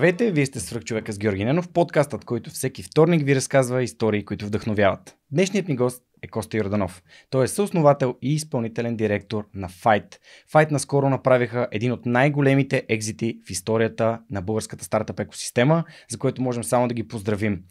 Здравейте, вие сте свръх човека с Георги Ненов, подкастът, който всеки вторник ви разказва истории, които вдъхновяват. Днешният ми гост е Коста Йорданов. Той е съосновател и изпълнителен директор на Fight. Fight наскоро направиха един от най-големите екзити в историята на българската стартап екосистема, за което можем само да ги поздравим.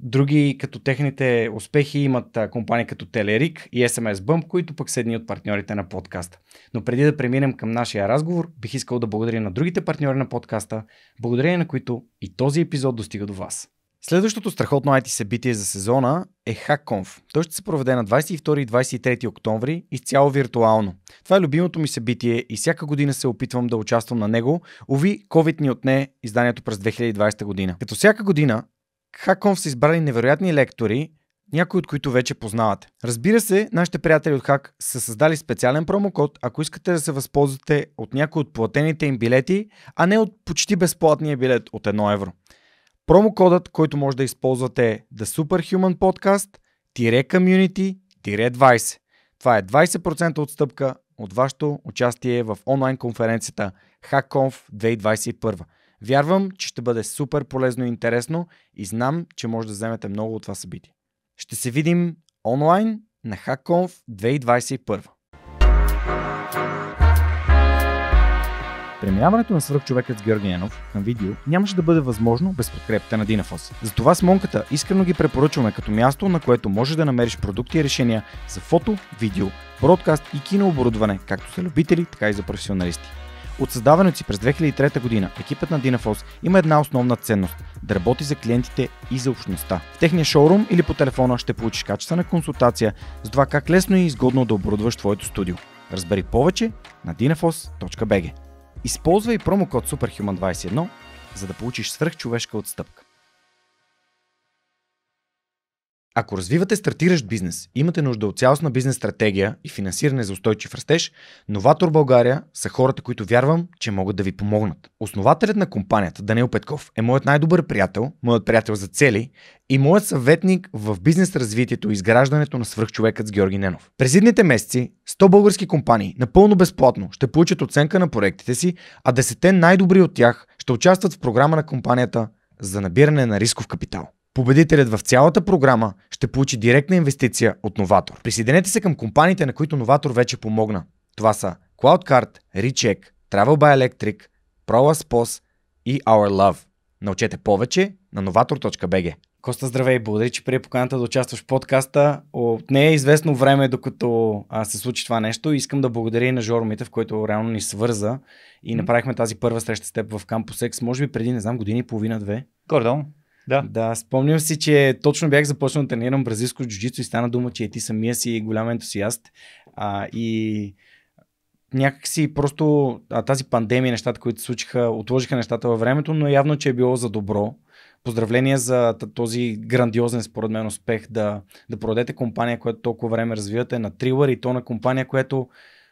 Други като техните успехи имат компании като Телерик и SMS Bump, които пък са едни от партньорите на подкаста. Но преди да преминем към нашия разговор, бих искал да благодаря на другите партньори на подкаста, благодарение на които и този епизод достига до вас. Следващото страхотно IT събитие за сезона е HackConf. Той ще се проведе на 22 и 23 октомври изцяло виртуално. Това е любимото ми събитие и всяка година се опитвам да участвам на него. Ови, COVID ни отне изданието през 2020 година. Като всяка година, Хаконф са избрали невероятни лектори, някои от които вече познавате. Разбира се, нашите приятели от Хак са създали специален промокод, ако искате да се възползвате от някои от платените им билети, а не от почти безплатния билет от 1 евро. Промокодът, който може да използвате е The Superhuman Podcast Community 20. Това е 20% отстъпка от вашето участие в онлайн конференцията HackConf 2021. Вярвам, че ще бъде супер полезно и интересно и знам, че може да вземете много от това събитие. Ще се видим онлайн на HackConf 2021. Преминаването на свръхчовекът с Георги Янов към видео нямаше да бъде възможно без подкрепата на Динафос. Затова с Монката искрено ги препоръчваме като място, на което можеш да намериш продукти и решения за фото, видео, бродкаст и кинооборудване, както за любители, така и за професионалисти. От създаването си през 2003 година екипът на Dynafos има една основна ценност – да работи за клиентите и за общността. В техния шоурум или по телефона ще получиш качествена консултация за това как лесно и изгодно да оборудваш твоето студио. Разбери повече на dinafos.bg Използвай промокод SUPERHUMAN21, за да получиш свръхчовешка отстъпка. Ако развивате стартиращ бизнес, имате нужда от цялостна бизнес стратегия и финансиране за устойчив растеж, Новатор България са хората, които вярвам, че могат да ви помогнат. Основателят на компанията Данил Петков е моят най-добър приятел, моят приятел за цели и моят съветник в бизнес развитието и изграждането на свръхчовекът с Георги Ненов. През едните месеци 100 български компании напълно безплатно ще получат оценка на проектите си, а 10 най-добри от тях ще участват в програма на компанията за набиране на рисков капитал. Победителят в цялата програма ще получи директна инвестиция от Новатор. Присъединете се към компаниите, на които Новатор вече помогна. Това са CloudCard, Recheck, Travel by Electric, ProLaspos и Our Love. Научете повече на novator.bg. Коста, здравей! Благодаря, че прие поканата да участваш в подкаста. От нея е известно време, докато а, се случи това нещо. Искам да благодаря и на Жоро Митев, който реално ни свърза и направихме тази първа среща с теб в Campus X, може би преди, не знам, години и половина-две. Гордон. Да. да, спомням си, че точно бях започнал да тренирам бразилско джуджицо и стана дума, че ти самия си голям ентусиаст. А, и си просто а, тази пандемия, нещата, които случиха, отложиха нещата във времето, но явно, че е било за добро. Поздравления за този грандиозен, според мен, успех да, да продадете компания, която толкова време развивате на Трилър и то на компания, която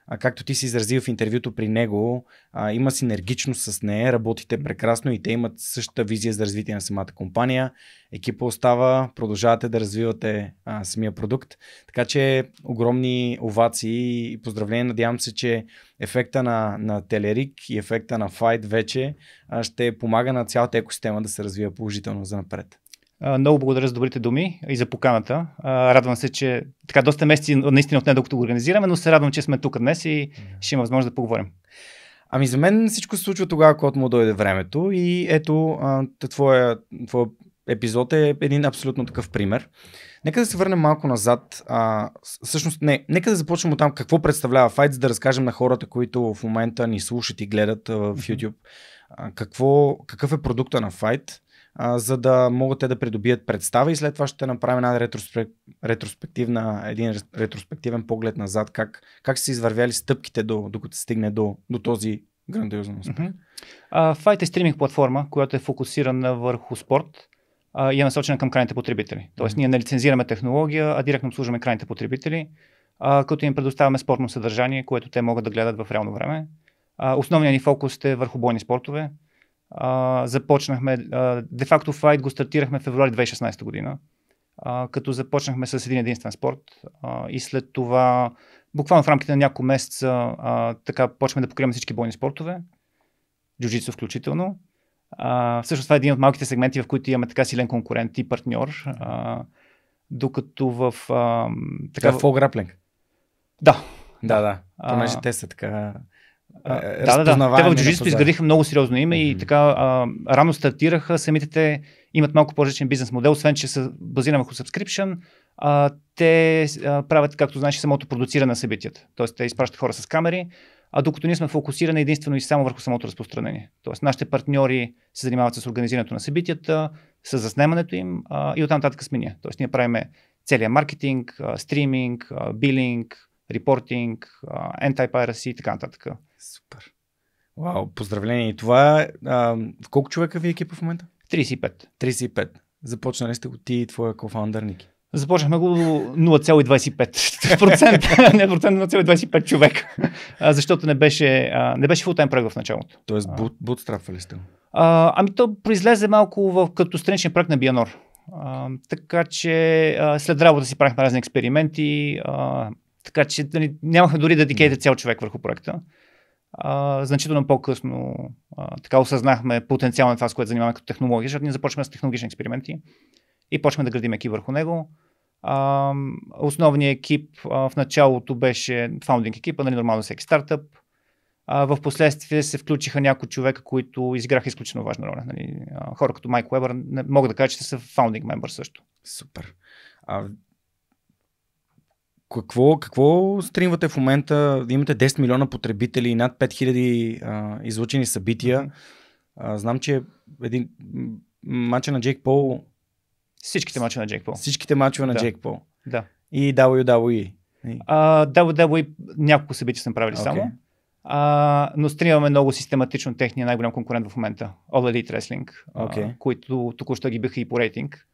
а, както ти си изразил в интервюто при него, а, има синергичност с нея, работите прекрасно и те имат същата визия за развитие на самата компания. Екипа остава, продължавате да развивате а, самия продукт. Така че огромни овации и поздравления. Надявам се, че ефекта на, на Телерик и ефекта на Fight вече а, ще помага на цялата екосистема да се развива положително за напред. Много благодаря за добрите думи и за поканата. Радвам се, че така доста месеци наистина отне докато го организираме, но се радвам, че сме тук днес и ще има възможност да поговорим. Ами за мен всичко се случва тогава, когато му дойде времето и ето твоя, твоя епизод е един абсолютно такъв пример. Нека да се върнем малко назад. А, всъщност, не, нека да започнем от там какво представлява за да разкажем на хората, които в момента ни слушат и гледат в YouTube. А, какво, какъв е продукта на Fight? а, за да могат те да придобият представа и след това ще направим една ретроспективна, един ретроспективен поглед назад, как, как са извървяли стъпките до, докато стигне до, до този грандиозен успех. Mm-hmm. Uh, Fight е стриминг платформа, която е фокусирана върху спорт uh, и е насочена към крайните потребители. Тоест mm-hmm. ние не лицензираме технология, а директно обслужваме крайните потребители, uh, като им предоставяме спортно съдържание, което те могат да гледат в реално време. Uh, основният ни фокус е върху бойни спортове, а, започнахме, де-факто Fight го стартирахме в февруари 2016 година, а, като започнахме с един единствен спорт а, и след това буквално в рамките на няколко месеца а, така почваме да покриваме всички бойни спортове, джуджицу включително. А, всъщност това е един от малките сегменти, в които имаме така силен конкурент и партньор. А, докато в... А, така... Това е фолк граплинг. Да. Да, да. Понеже те са така е, да, да, да. Те в джуджитото изградиха много сериозно име mm-hmm. и така а, рано стартираха. Самите те имат малко по-различен бизнес модел, освен че са базирани върху subscription. А, те а, правят, както знаеш, самото продуциране на събитията. Тоест, те изпращат хора с камери, а докато ние сме фокусирани единствено и само върху самото разпространение. Тоест, нашите партньори се занимават с организирането на събитията, с заснемането им а, и оттам нататък сме ние. Тоест, ние правиме целият маркетинг, а, стриминг, а, билинг, репортинг, anti-piracy и така нататък. Супер. Вау, поздравление. И това, а, колко човека ви е екипа в момента? 35. 35. Започнали сте го ти и твоя кофаундър Ники. Започнахме го 0,25%, не процент, 0,25 човек, защото не беше, не беше фултайм проект в началото. Тоест бутстрапвали сте Ами то произлезе малко в, като страничен проект на Бианор. А, така че а, след работа си правихме разни експерименти, а, така че нали, нямахме дори да дикейте цял човек върху проекта. А, значително по-късно а, така осъзнахме потенциално това, с което занимаваме като технология, защото ние започваме с технологични експерименти и почваме да градим екип върху него. А, основният екип а, в началото беше фаундинг екипа, нали, нормално всеки стартъп. А, в последствие се включиха някои човека, които изиграха изключително важна роля. Нали, хора като Майк Уебър, не, мога да кажа, че са фаундинг мембър също. Супер. А, какво, какво стримвате в момента? Имате 10 милиона потребители и над 5000 а, излучени събития. А, знам, че един матча на Джейк Пол... Всичките мача на Джейк Пол. Всичките мачове на да. Джейк Пол. Да. И WWE. А, WWE няколко събития сме правили okay. само. А, но стримаме много систематично техния най-голям конкурент в момента. All Elite Wrestling, okay. а, които току-що ги биха и по рейтинг.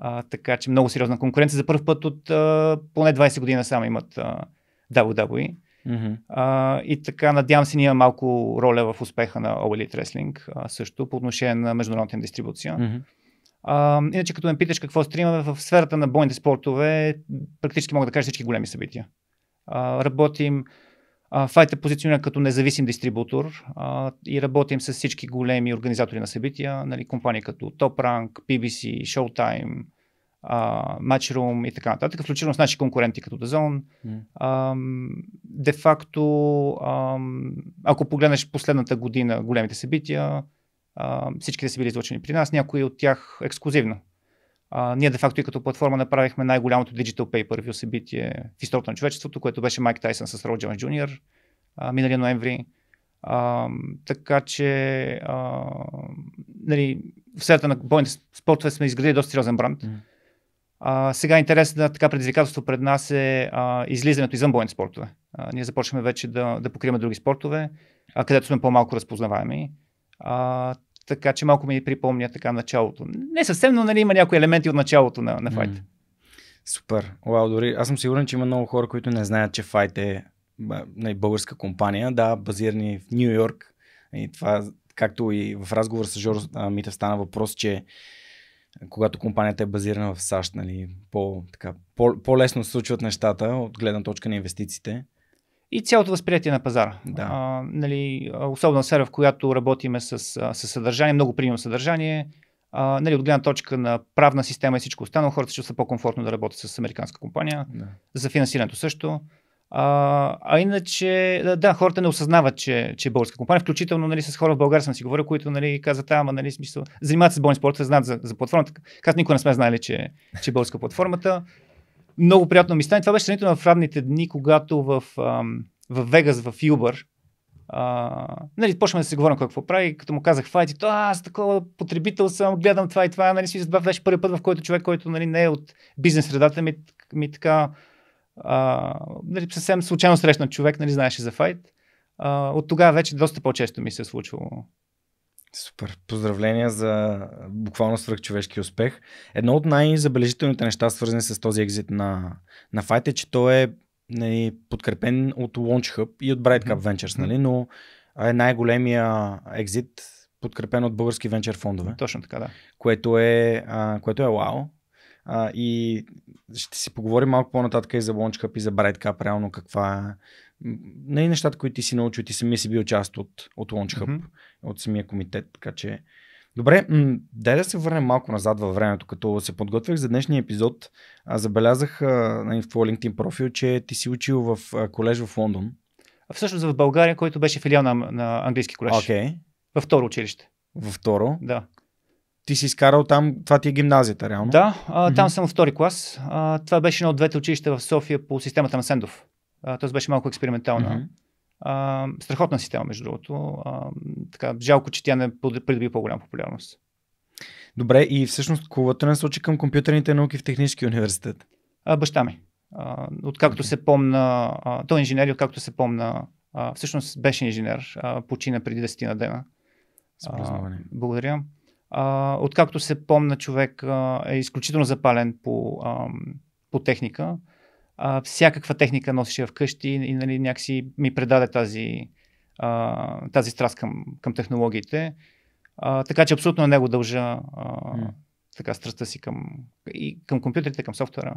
А, така че много сериозна конкуренция. За първ път от а, поне 20 година само имат а, WWE. Mm-hmm. А, и така, надявам се, ние малко роля в успеха на All Elite Wrestling а, също по отношение на международната им дистрибуция. Mm-hmm. А, иначе, като ме питаш какво стримаме в сферата на бойните спортове, практически мога да кажа всички големи събития. А, работим Файт е позиционира като независим дистрибутор а, и работим с всички големи организатори на събития, нали, компании като Top Rank, PBC, Showtime, а, Matchroom и така нататък, включително с наши конкуренти като Dazon. Mm. А, де факто, а, ако погледнеш последната година големите събития, а, всичките са били излъчени при нас, някои от тях ексклюзивно. А, ние де-факто и като платформа направихме най-голямото Digital Pay първи събитие в историята на човечеството, което беше Майк Тайсън с Рол Джуниор миналия ноември. А, така че а, нали, в сферата на бойните спортове сме изградили доста сериозен бранд. Mm. А, сега интересна така предизвикателство пред нас е а, излизането извън бойните спортове. А, ние започваме вече да, да покриваме други спортове, а, където сме по-малко разпознаваеми. А, така че малко ми припомня така началото. Не съвсем, но нали, има някои елементи от началото на, на файта. Mm. Супер. Уау, дори аз съм сигурен, че има много хора, които не знаят, че Fight е нали, българска компания, да, базирани в Нью Йорк. И това, както и в разговор с Жоро Митев стана въпрос, че когато компанията е базирана в САЩ, нали, по, така, по, по-лесно се случват нещата от гледна точка на инвестициите и цялото възприятие на пазара. Да. А, нали, особено сфера, в която работиме с, с съдържание, много примерно съдържание, а, нали, от гледна точка на правна система и всичко останало, хората ще са по-комфортно да работят с американска компания. Да. За финансирането също. А, а иначе, да, да, хората не осъзнават, че, че е българска компания, включително нали, с хора в България съм си говорил, които нали, казват, ама, нали, смисъл, занимават се с болни спорта, знаят за, за платформата. Казват, никой не сме знали, че, че е българска платформата много приятно ми стане. Това беше сравнително в равните дни, когато в, в Вегас, в Юбър, а, нали, почваме да се говорим какво прави, като му казах файти, то аз такова потребител съм, гледам това и това, нали, си това беше първи път, в който човек, който нали, не е от бизнес средата ми, ми така, а, нали, съвсем случайно срещнат човек, нали, знаеше за файт. от тогава вече доста по-често ми се е случвало Супер. Поздравления за буквално свръхчовешки успех. Едно от най-забележителните неща, свързани с този екзит на, на Fight е, че той е нали, подкрепен от Launch Hub и от Bright Cup Ventures, нали, но е най-големия екзит, подкрепен от български венчър фондове. Точно така, да. Което е, а, което е вау. А, и ще си поговорим малко по-нататък и за Launch Hub и за Bright Cup, реално каква е не нещата, които ти си научил, ти самия си бил част от, от Launch Hub, mm-hmm. от самия комитет, така че Добре, м- дай да се върнем малко назад във времето, като се подготвях за днешния епизод. А, забелязах а, в твоя LinkedIn профил, че ти си учил в а, колеж в Лондон. А Всъщност в България, който беше филиал на, на английски колеж. Okay. Във второ училище. Във второ? Да. Ти си изкарал там, това ти е гимназията, реално? Да, а, там mm-hmm. съм във втори клас. А, това беше едно от двете училища в София по системата на Сендов. Тоест беше малко експериментална. Mm-hmm. А, страхотна система, между другото. А, така, жалко, че тя не придоби по-голяма популярност. Добре, и всъщност кулата насочи към компютърните науки в Технически университет? А, баща ми. откакто okay. се помна, а, той е инженер, откакто се помна, а, всъщност беше инженер, а, почина преди 10 на дена. А, благодаря. А, откакто се помна, човек а, е изключително запален по, а, по техника а, всякаква техника носеше вкъщи и нали, някакси ми предаде тази, а, тази страст към, към технологиите. А, така че абсолютно на него дължа а, mm. така страстта си към, и към компютрите, към софтуера.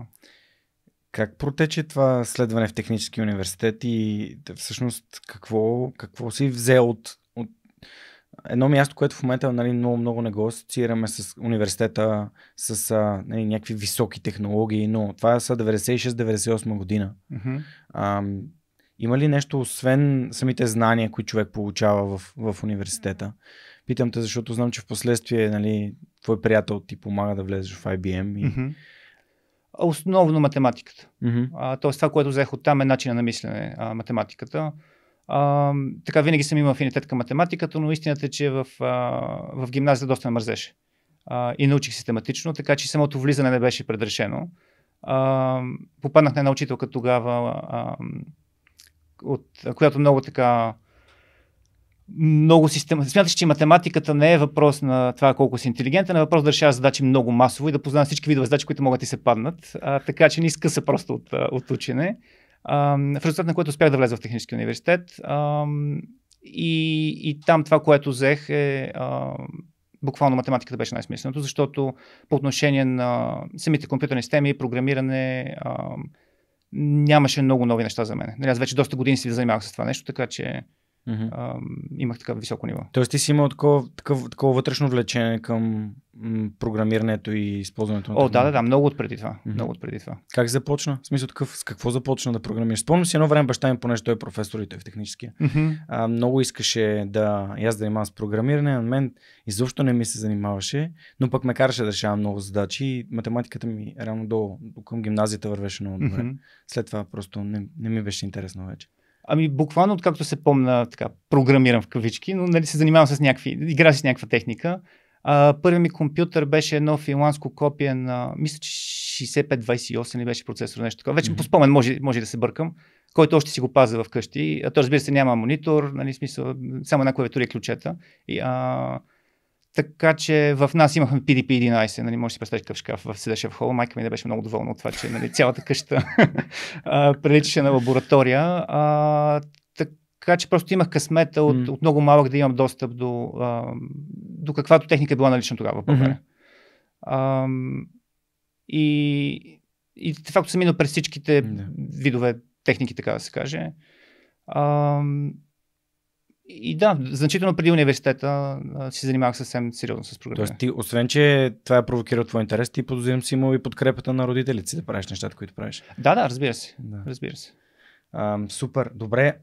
Как протече това следване в технически университет и всъщност какво, какво си взел от едно място, което в момента нали, много, много не го асоциираме с университета, с а, нали, някакви високи технологии, но това са 96-98 година. Mm-hmm. А, има ли нещо, освен самите знания, които човек получава в, в университета? Питам те, защото знам, че в последствие нали, твой приятел ти помага да влезеш в IBM. И... Mm-hmm. Основно математиката. Mm-hmm. тоест това, което взех от там е начина на мислене, а, математиката. А, така винаги съм имал афинитет към математиката, но истината е, че в, а, в гимназията доста ме мързеше. А, и научих систематично, така че самото влизане не беше предрешено. А, попаднах на една учителка тогава, а, от, която много така много система. Смяташ, че математиката не е въпрос на това колко си интелигентен, а е въпрос да решаваш задачи много масово и да познаваш всички видове задачи, които могат да ти се паднат. А, така че не изкъса просто от, от учене в резултат на което успях да влеза в технически университет. И, и там това, което взех е буквално математиката беше най-смисленото, защото по отношение на самите компютърни системи и програмиране а, нямаше много нови неща за мен. Нали, аз вече доста години си занимавах с това нещо, така че mm-hmm. а, имах така високо ниво. Тоест ти си имал такова, такова, такова вътрешно влечение към м, програмирането и използването на О, да, да, да, много отпреди това. Mm-hmm. Много отпреди това. Как започна? В смисъл такъв, с какво започна да програмираш? Спомням си едно време баща ми, понеже той е професор и той е в техническия. Mm-hmm. А, много искаше да и аз да занимавам с програмиране, на мен изобщо не ми се занимаваше, но пък ме караше да решавам много задачи и математиката ми е рано до, до към гимназията вървеше много добре. Mm-hmm. След това просто не, не ми беше интересно вече. Ами буквално, откакто се помна, така, програмирам в кавички, но нали, се занимавам с някакви, игра с някаква техника. А, първият ми компютър беше едно финландско копие на, мисля, че 6528 ли беше процесор, нещо такова. Вече mm-hmm. по спомен може, може да се бъркам, който още си го пазя вкъщи. А то, разбира се, няма монитор, нали, смисъл, само една клавиатура и ключета. И, а, така че в нас имахме PDP-11, нали, може да си представиш какъв шкаф в седеше в хола. Майка ми не беше много доволна от това, че нали, цялата къща приличаше на лаборатория. А, така че просто имах късмета от, mm. от много малък да имам достъп до, а, до каквато техника е била налична тогава в България. Mm-hmm. А, и, и факто съм минал през всичките yeah. видове техники, така да се каже. А, и да, значително преди университета се занимавах съвсем сериозно с програмиране. Тоест, ти, освен, че това е провокирало твой интерес, ти подозирам си имал и подкрепата на родителите си да правиш нещата, които правиш. Да, да, разбира се. Да. Разбира се. А, супер. Добре.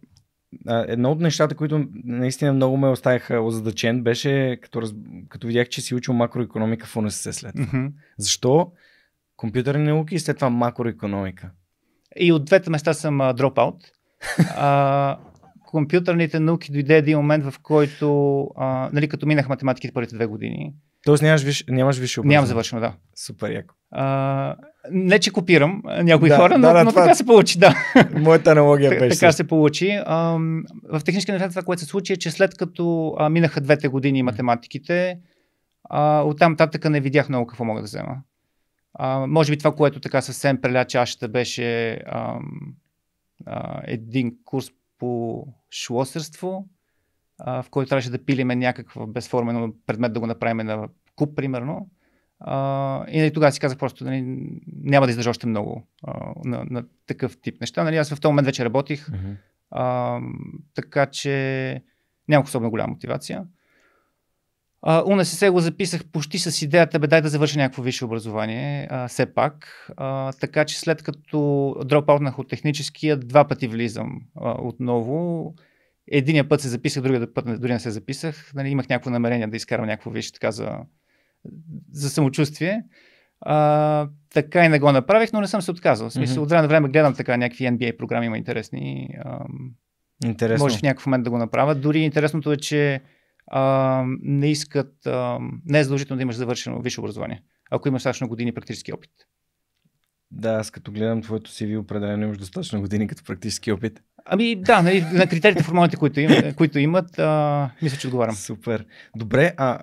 А, едно от нещата, които наистина много ме оставяха озадачен, беше като, раз... като видях, че си учил макроекономика в УНСС след това. Mm-hmm. Защо компютърни науки и след това макроекономика? И от двете места съм дропаут. Uh, компютърните науки дойде един момент, в който, а, нали, като минах математиките първите две години. Тоест нямаш, виш, нямаш виш образование? Нямам завършено, да. Супер, яко. А, не, че копирам някои да, хора, но, да, но това... така се получи, да. Моята аналогия беше. така се получи. А, в технически университет това, което се случи е, че след като а, минаха двете години математиките, а, оттам татъка не видях много какво мога да взема. А, може би това, което така съвсем преля чашата беше а, а, един курс по шлосерство, а, в който трябваше да пилиме някакъв безформен предмет да го направим на куп, примерно. А, и нали, тогава си казах просто, нали, няма да издържа още много а, на, на такъв тип неща. Нали, аз в този момент вече работих, mm-hmm. а, така че нямах особено голяма мотивация. А, УНСС го записах почти с идеята, бе, дай да завърша някакво висше образование, а, все пак. А, така че след като дропаутнах от техническия, два пъти влизам а, отново. Единия път се записах, другия път дори не се записах. Нали, имах някакво намерение да изкарам някакво висше така за, за самочувствие. А, така и не го направих, но не съм се отказал. В смисъл, mm-hmm. от време на време гледам така някакви NBA програми, има интересни. А, Интересно. Може в някакъв момент да го направя. Дори интересното е, че а, не искат, а, не е задължително да имаш завършено висше образование, ако имаш достатъчно години практически опит. Да, аз като гледам твоето CV, определено имаш достатъчно години като практически опит. Ами да, нали, на критериите формалните, които, им, които имат, а, мисля, че отговарям. Супер. Добре, а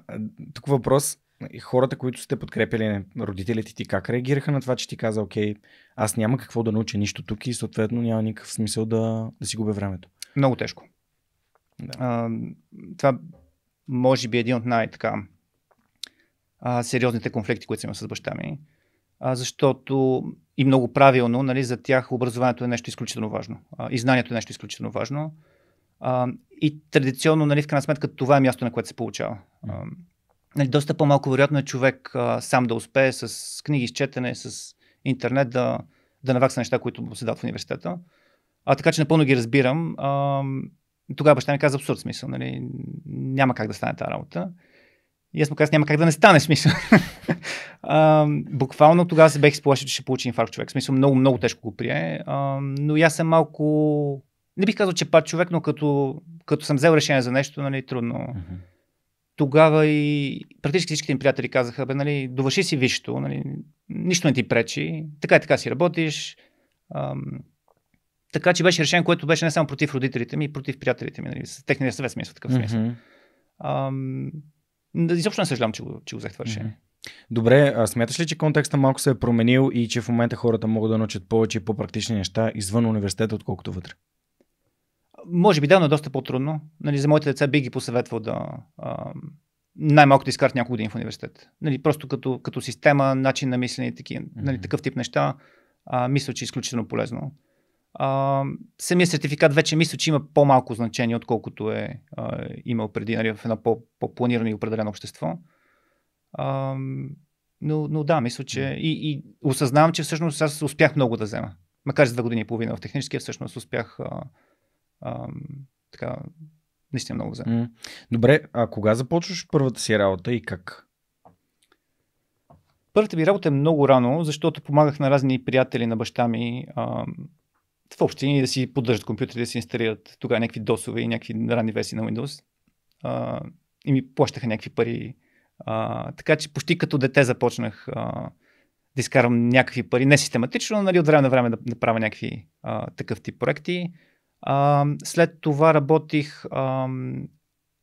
тук въпрос. Хората, които сте подкрепили, родителите ти, как реагираха на това, че ти каза, окей, аз няма какво да науча нищо тук и съответно няма никакъв смисъл да, да си губя времето? Много тежко. Да. А, това може би един от най-така сериозните конфликти, които съм имал с баща ми, а, защото и много правилно, нали, за тях образованието е нещо изключително важно а, и знанието е нещо изключително важно. А, и традиционно, нали, в крайна сметка, това е място, на което се получава. А, нали, доста по-малко вероятно е човек а, сам да успее с книги, с четене, с интернет да, да навакса неща, които се дават в университета. А така че напълно ги разбирам. А, и тогава баща ми каза абсурд смисъл, нали? няма как да стане тази работа. И аз му казах, няма как да не стане смисъл. а, буквално тогава се бех изплашил, че ще получи инфаркт човек. Смисъл много, много тежко го прие. А, но и аз съм малко... Не бих казал, че пак човек, но като, като съм взел решение за нещо, нали, трудно. Тогава и практически всичките им приятели казаха, бе, нали, довърши си висшето, нали, нищо не ти пречи, така и така си работиш, така че беше решение, което беше не само против родителите ми, и против приятелите ми, нали, техния съвет смисъл, такъв смисъл. Mm-hmm. Ам, изобщо не съжалявам, че го, че го взех това решение. Mm-hmm. Добре, а смяташ ли, че контекста малко се е променил и че в момента хората могат да научат повече и по-практични неща извън университета, отколкото вътре? Може би да, но е доста по-трудно. Нали, за моите деца би ги посъветвал да а, най-малко да изкарат няколко години в университет. Нали, просто като, като система, начин на мислене и таки, нали, такъв тип неща, а, мисля, че е изключително полезно а, самия сертификат вече мисля, че има по-малко значение, отколкото е а, имал преди нали, в едно по-планирано и определено общество. А, но, но да, мисля, че и, и осъзнавам, че всъщност аз успях много да взема. Макар за две години и половина в техническия, всъщност успях а, а, така, наистина много да взема. Добре, а кога започваш първата си работа и как? Първата ми работа е много рано, защото помагах на разни приятели на баща ми. А, в общини да си поддържат компютрите, да си инсталират тогава някакви досове и някакви ранни версии на Windows. А, и ми плащаха някакви пари. А, така че почти като дете започнах а, да изкарвам някакви пари, не систематично, нали, от време на време да, да правя някакви а, такъв тип проекти. А, след това работих, а,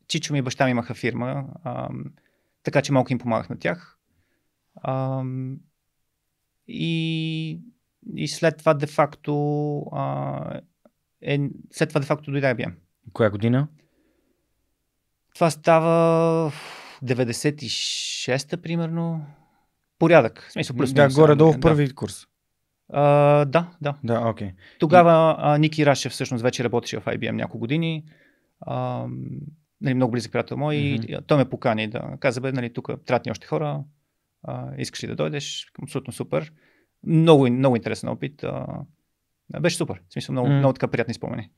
чичо ми и баща ми имаха фирма, а, така че малко им помагах на тях. А, и и след това де-факто а, е, след това де-факто дойде IBM. Коя година? Това става 96-та примерно. Порядък. В смисъл, плюс да, горе-долу в първи да. курс. А, да, да. Да, okay. Тогава а, Ники Рашев всъщност вече работеше в IBM няколко години. А, нали, много близък приятел мой mm-hmm. и той ме покани да каза, бе, нали, тук трябват ни още хора, а, искаш ли да дойдеш? Абсолютно супер. Много, много интересен опит. Беше супер. В смисъл, много, mm. много така приятни спомени.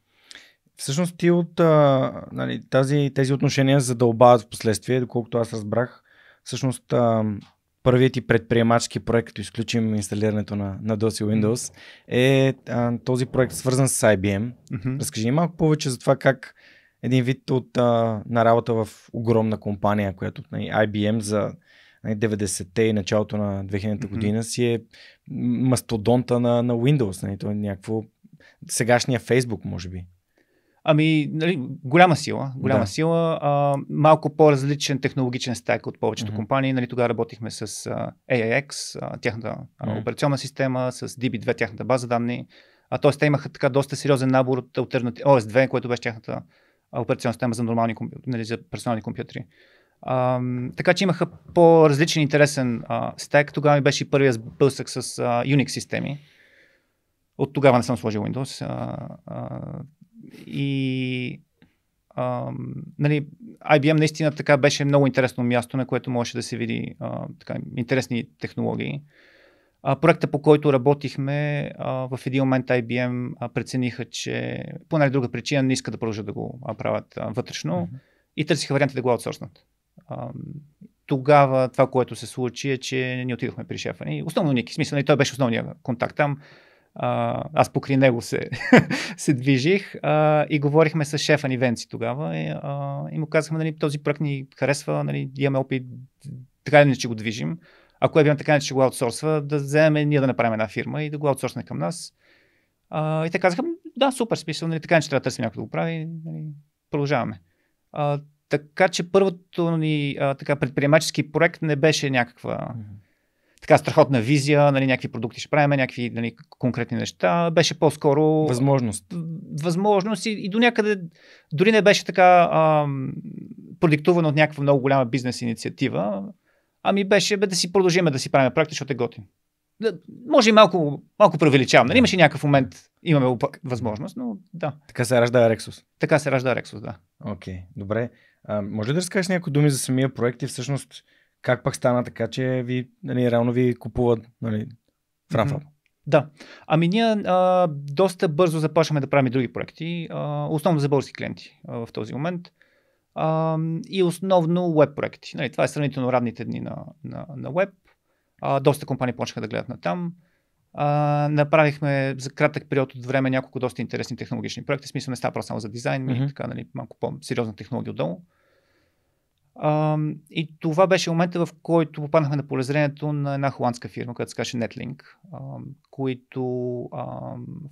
Всъщност ти от а, нали, тази, тези отношения задълбават в последствие, доколкото аз разбрах. Всъщност а, първият ти предприемачки проект, като изключим инсталирането на, на DOS и Windows, е а, този проект свързан с IBM. Mm-hmm. Разкажи малко повече за това как един вид от а, на работа в огромна компания, която нали, IBM за 90-те нали, и началото на 2000-та година си е мастодонта на, на Windows. Нали? То е някакво сегашния Facebook, може би. Ами, нали, голяма сила, голяма да. сила, а, малко по-различен технологичен стек от повечето mm-hmm. компании. Нали, тогава работихме с а, AIX, а, тяхната mm-hmm. операционна система, с DB2, тяхната база данни. А, т.е. те имаха така доста сериозен набор от OS2, което беше тяхната операционна система за нормални нали, за персонални компютри така че имаха по-различен интересен а, стек. Тогава ми беше и първият сблъсък с а, Unix системи. От тогава не съм сложил Windows. А, а, и а, нали, IBM наистина така беше много интересно място, на което можеше да се види а, така, интересни технологии. А, проекта, по който работихме, а, в един момент IBM а, прецениха, че по най или друга причина не иска да продължат да го а, правят а, вътрешно mm-hmm. и търсиха варианти да го аутсорснат тогава това, което се случи е, че не отидохме при шефа ни. Основно Ники, смисъл, и той беше основния контакт там. А, аз покри него се, се движих а, и говорихме с шефа ни Венци тогава и, а, и му казахме, нали, този проект ни харесва, нали, имаме опит, така ли че го движим. Ако е така, че го аутсорсва, да вземем ние да направим една фирма и да го аутсорсне към нас. А, и те казаха, да, супер, смисъл, нали, така не че трябва да търсим някой да го прави, нали, продължаваме. А, така че първото ни а, така, предприемачески проект не беше някаква mm-hmm. така страхотна визия, нали, някакви продукти ще правим, някакви нали, конкретни неща. Беше по-скоро... Възможност. Възможност и, и до някъде дори не беше така а, продиктувано от някаква много голяма бизнес инициатива. Ами беше бе, да си продължиме да си правим проекти, защото е готин. Да, може и малко, малко превеличавам. Нали? Имаше някакъв момент, имаме възможност, но да. Така се ражда Рексус. Така се ражда Рексус, да. Окей, okay, добре. А, може ли да разкажеш някои думи за самия проект и всъщност как пак стана така, че ви, нали, реално ви купуват нали, в рафа? Mm-hmm. Да. Ами ние а, доста бързо започваме да правим други проекти, а, основно за български клиенти а, в този момент. А, и основно веб проекти. Нали, това е сравнително радните дни на, на, на веб. А, доста компании почнаха да гледат на там а, направихме за кратък период от време няколко доста интересни технологични проекти. В смисъл не става просто само за дизайн, mm-hmm. и така, нали, малко по-сериозна технология отдолу. А, и това беше момента, в който попаднахме на полезрението на една холандска фирма, която се каже Netlink, а, които а,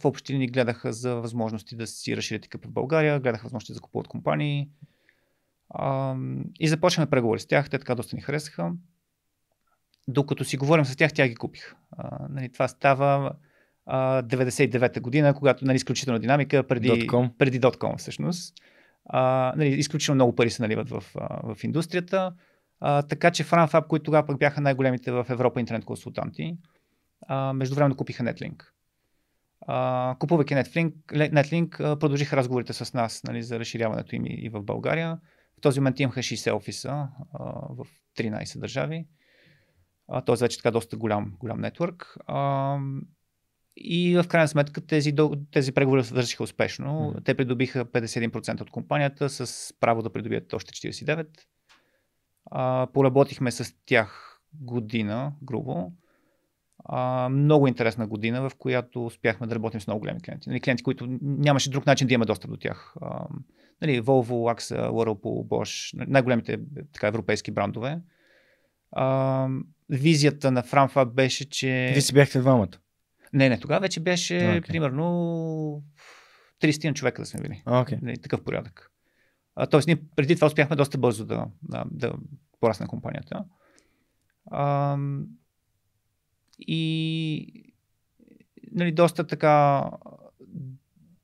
в общи ни гледаха за възможности да си разширят екипа в България, гледаха възможности да купуват компании. А, и започнахме преговори с тях, те така доста ни харесаха докато си говорим с тях, тя ги купих. А, нали, това става а, 99-та година, когато нали, изключителна динамика, преди .com, преди .com всъщност. А, нали, изключително много пари се наливат в, в индустрията. А, така че FranFab, които тогава пък бяха най-големите в Европа интернет консултанти, времено купиха Netlink. А, купувайки Netlink, Netlink продължиха разговорите с нас нали, за разширяването им и, и в България. В този момент имаха 60 офиса а, в 13 държави а, е вече така доста голям, голям нетворк. А, и в крайна сметка тези, тези преговори свършиха успешно. Mm-hmm. Те придобиха 51% от компанията с право да придобият още 49%. А, поработихме с тях година, грубо. А, много интересна година, в която успяхме да работим с много големи клиенти. Нали, клиенти, които нямаше друг начин да имаме достъп до тях. А, нали, Volvo, AXA, Whirlpool, Bosch, най-големите така, европейски брандове. А, визията на Франфа беше, че... Вие си бяхте двамата? Не, не, тогава вече беше okay. примерно 30 човека да сме били. Okay. Не, нали, такъв порядък. А, тоест, ние преди това успяхме доста бързо да, да, да порасне компанията. А, и нали, доста така,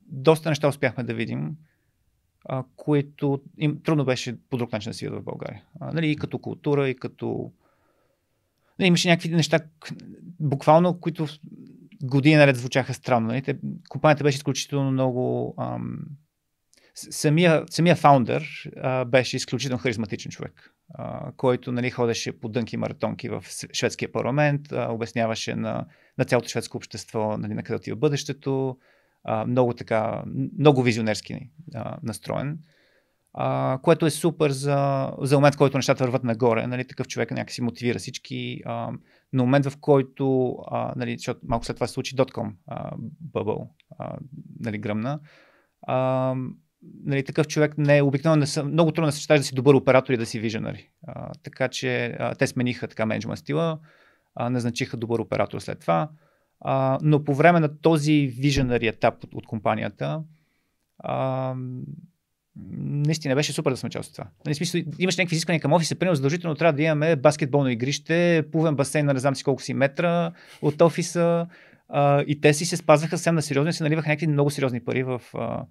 доста неща успяхме да видим, а, които им трудно беше по друг начин да си в България. А, нали, и като култура, и като Нали, имаше някакви неща, буквално, които години наред звучаха странно. Нали? Те, компанията беше изключително много... Ам, самия, самия фаундър а, беше изключително харизматичен човек, а, който нали, ходеше по дънки маратонки в шведския парламент, а, обясняваше на, на цялото шведско общество нали, на къде отива бъдещето, а, много така, много визионерски нали, а, настроен а, което е супер за, за момент, в който нещата върват нагоре. Нали, такъв човек някакси мотивира всички. А, но момент, в който, а, нали, защото малко след това се случи Dotcom а, Bubble, а, нали, гръмна, а, нали, такъв човек не е обикновено, много трудно да считаш да си добър оператор и да си виженари. Нали. Така че а, те смениха така менеджмент стила, а, назначиха добър оператор след това. А, но по време на този виженари етап от, от компанията, а, наистина беше супер да сме част от това. Нали, смисъл, имаш някакви изисквания към офиса, примерно задължително трябва да имаме баскетболно игрище, плувен басейн на не знам си колко си метра от офиса а, и те си се спазваха съвсем на сериозно и се наливаха някакви много сериозни пари в, а,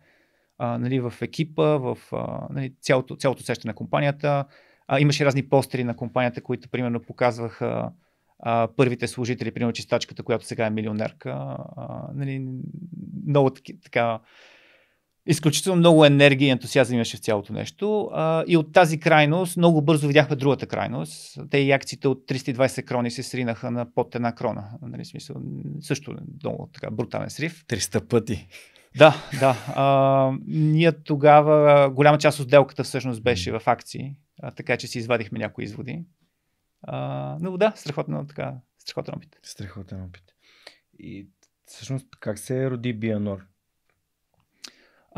а, нали, в екипа, в а, нали, цялото, цялото сещане на компанията. А, имаше разни постери на компанията, които примерно показваха а, първите служители, примерно чистачката, която сега е милионерка. А, нали, много така Изключително много енергия и ентусиазъм имаше в цялото нещо. А, и от тази крайност много бързо видяхме другата крайност. Те и акциите от 320 крони се сринаха на под една крона. Нали, смисъл, също много така брутален срив. 300 пъти. Да, да. А, ние тогава голяма част от сделката всъщност беше в акции, а, така че си извадихме някои изводи. А, но да, страхотно, така, страхотен опит. Страхотен опит. И всъщност как се роди Бианор?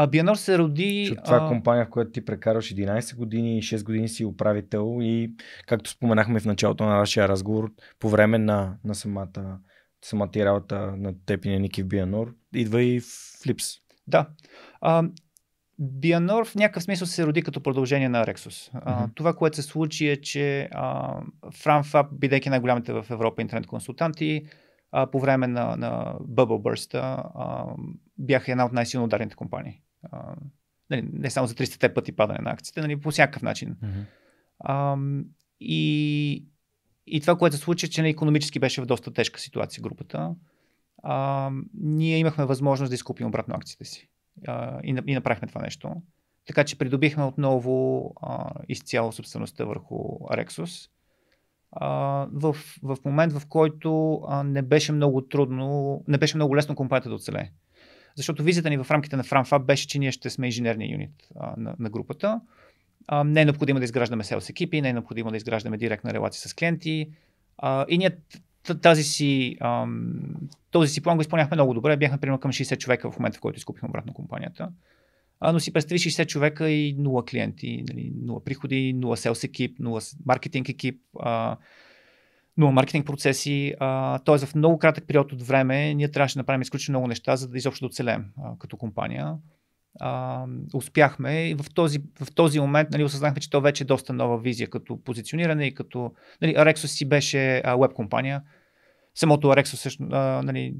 А Бианор се роди... Чу, това е компания, в която ти прекараш 11 години, 6 години си управител и, както споменахме в началото на нашия разговор, по време на, на самата, самата работа на теб и на Ники в Бианор. идва и Флипс. Да. А, Бианор в някакъв смисъл се роди като продължение на Рексус. Mm-hmm. това, което се случи е, че Франфаб, бидейки най-голямите в Европа интернет консултанти, а, по време на, на Bubble Burst бяха една от най-силно ударните компании нали, не само за 300-те пъти падане на акциите, нали, по всякакъв начин. Mm-hmm. А, и, и това, което се случи, е, че на нали, економически беше в доста тежка ситуация групата. А, ние имахме възможност да изкупим обратно акциите си. А, и, и направихме това нещо. Така че придобихме отново а, изцяло собствеността върху Rexus. в, в момент, в който а, не беше много трудно, не беше много лесно компанията да оцелее защото визията ни в рамките на Франфа беше, че ние ще сме инженерния юнит а, на, на групата. А, не е необходимо да изграждаме селс екипи, не е необходимо да изграждаме директна релация с клиенти. А, и ние тази си, ам, този си план го изпълняхме много добре. Бяхме примерно към 60 човека в момента, в който изкупихме обратно компанията. А, но си представи 60 човека и 0 клиенти, нали, 0 приходи, 0 селс екип, 0 маркетинг екип. А, но, маркетинг процеси. т.е. в много кратък период от време ние трябваше да направим изключително много неща, за да изобщо да оцелем като компания. А, успяхме и в този, в този момент нали, осъзнахме, че то вече е доста нова визия като позициониране и като... Нали, Arexos си беше веб компания, самото Arexo също, а, нали,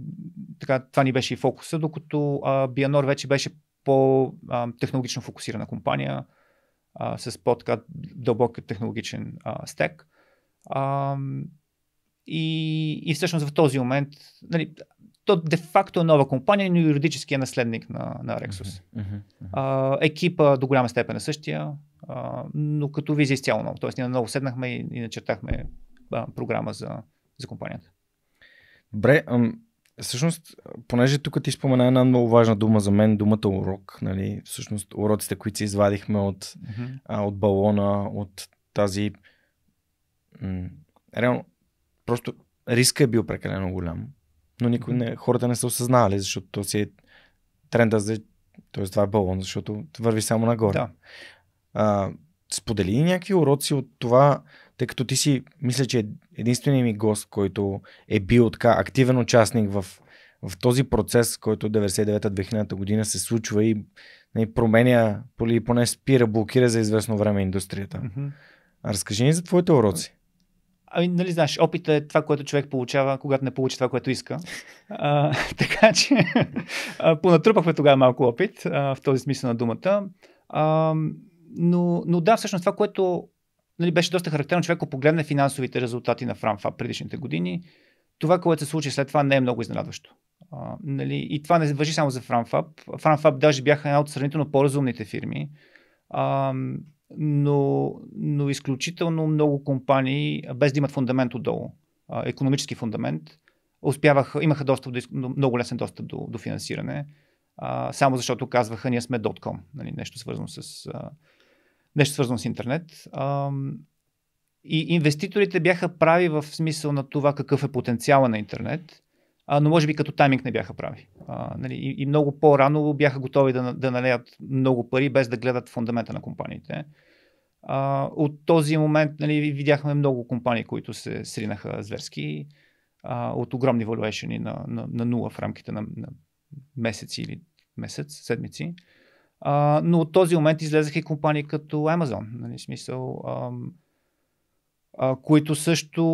така, това ни беше и фокуса, докато а, Бианор вече беше по-технологично фокусирана компания а, с по-дълбок технологичен стек. И, и всъщност в този момент, нали, то де-факто е нова компания, но юридически е наследник на, на Rexus. Uh-huh, uh-huh. А, екипа до голяма степен е същия, а, но като визия изцяло нова. Тоест ние много седнахме и, и начертахме а, програма за, за компанията. Добре, ам, всъщност, понеже тук ти спомена една много важна дума за мен, думата урок, нали? всъщност уроците, които си извадихме от, uh-huh. а, от балона, от тази... М- реално, Просто риска е бил прекалено голям, но никой не, хората не са осъзнавали, защото то си е тренда за... Т.е. това е балон, защото върви само нагоре. Да. А, сподели ни някакви уроци от това, тъй като ти си, мисля, че е единственият ми гост, който е бил така активен участник в, в този процес, който 99-2000 година се случва и не, нали, променя, поли, поне спира, блокира за известно време индустрията. Mm-hmm. Разкажи ни за твоите уроци. Ами, нали знаеш, опитът е това, което човек получава, когато не получи това, което иска. А, така че понатрупахме тогава малко опит а, в този смисъл на думата. А, но, но да, всъщност това, което нали, беше доста характерно, човек ако погледне финансовите резултати на Франфа предишните години, това, което се случи след това, не е много изненадващо. А, нали, и това не въжи само за FranFab. FranFab даже бяха една от сравнително по-разумните фирми. А, но, но изключително много компании, без да имат фундамент отдолу, економически фундамент, успяваха, имаха достъп до, много лесен достъп до, до финансиране, само защото казваха ние сме .com, нали, нещо свързано с, нещо свързано с интернет. и инвеститорите бяха прави в смисъл на това какъв е потенциала на интернет а, но може би като тайминг не бяха прави. А, нали, и, и много по-рано бяха готови да, да налеят много пари, без да гледат фундамента на компаниите. А, от този момент нали, видяхме много компании, които се сринаха зверски а, от огромни валюешени на, на, на нула в рамките на, на месеци или месец, седмици. Uh, но от този момент излезаха и компании като Amazon. Нали, смисъл, uh, uh, които също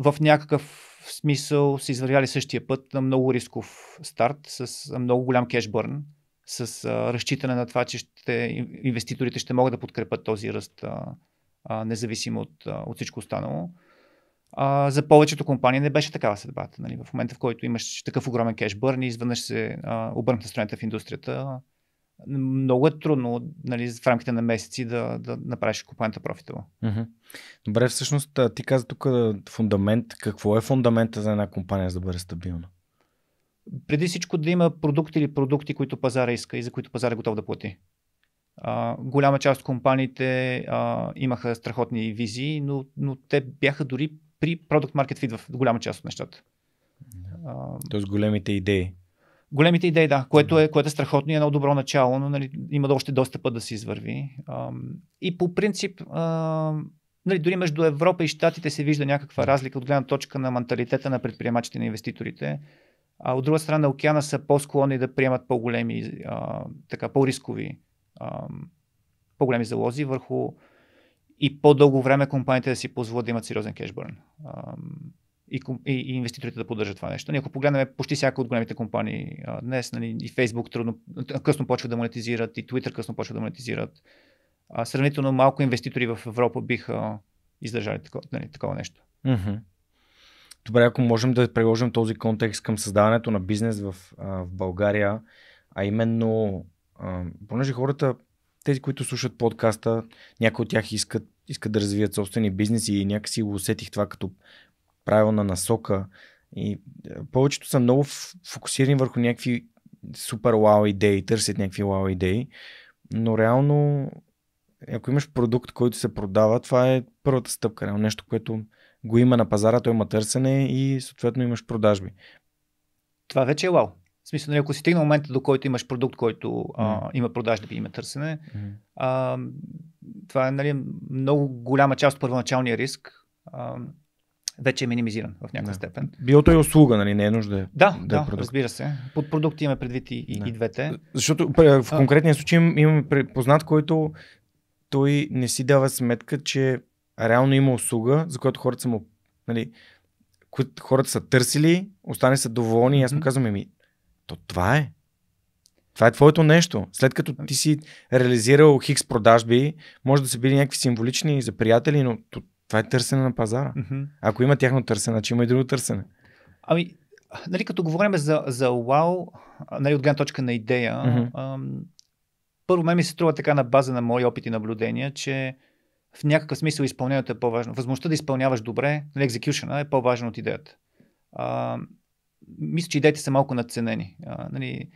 в някакъв в смисъл са извървяли същия път на много рисков старт, с много голям кешбърн, с а, разчитане на това, че ще, инвеститорите ще могат да подкрепят този ръст, а, а, независимо от, а, от всичко останало. А, за повечето компании не беше такава съдбата. Нали? В момента, в който имаш такъв огромен кешбърн и изведнъж се обърна страната в индустрията, много е трудно нали, в рамките на месеци да, да направиш компанията профитово. Добре, всъщност ти каза тук фундамент. Какво е фундамента за една компания за да бъде стабилна? Преди всичко да има продукт или продукти, които пазара иска и за които пазара е готов да плати. А, голяма част от компаниите а, имаха страхотни визии, но, но те бяха дори при продукт Market Fit в голяма част от нещата. Тоест големите идеи големите идеи, да, което е, което е страхотно и е едно добро начало, но нали, има още доста път да се извърви. И по принцип, нали, дори между Европа и Штатите се вижда някаква разлика от гледна точка на менталитета на предприемачите и на инвеститорите. А от друга страна океана са по-склонни да приемат по-големи, а, така по-рискови, а, по-големи залози върху и по-дълго време компаниите да си позволят да имат сериозен кешбърн и, и, и инвеститорите да поддържат това нещо. Ние ако погледнем почти всяка от големите компании а, днес, нали, и Facebook трудно, късно почва да монетизират, и Twitter късно почва да монетизират. А, сравнително малко инвеститори в Европа биха издържали тако, нали, такова нещо. Mm-hmm. Добре, ако можем да приложим този контекст към създаването на бизнес в, а, в България, а именно, а, понеже хората, тези, които слушат подкаста, някои от тях искат, искат да развият собствени бизнеси и някакси го усетих това като правилна насока. И е, повечето са много фокусирани върху някакви супер вау идеи, търсят някакви вау идеи, но реално ако имаш продукт, който се продава, това е първата стъпка. Реално нещо, което го има на пазара, то има търсене и съответно имаш продажби. Това вече е вау. В смисъл, нали, ако си стигна момента, до който имаш продукт, който mm. а, има продажби и има търсене, mm. а, това е нали, много голяма част от първоначалния риск. А, вече е минимизиран в някаква да. степен. Било то и услуга, нали? Не е нужда. Да, е да, е да продукт. разбира се. Под продукти имаме предвид и, да. и двете. Защото в конкретния случай имаме познат, който той не си дава сметка, че реално има услуга, за която хората са му. Нали, които хората са търсили, остане са доволни и аз му казвам, ми, то това е. Това е твоето нещо. След като ти си реализирал хикс продажби, може да са били някакви символични за приятели, но това е търсене на пазара. Mm-hmm. Ако има тяхно търсене, че значи има и друго търсене. Ами, нали, като говорим за, за уау, нали, от гледна точка на идея, mm-hmm. ам, първо мен ми се струва така на база на мои опити и наблюдения, че в някакъв смисъл изпълнението е по-важно. Възможността да изпълняваш добре, нали, екзекюшена е по важно от идеята. Ам, мисля, че идеите са малко надценени. А, нали,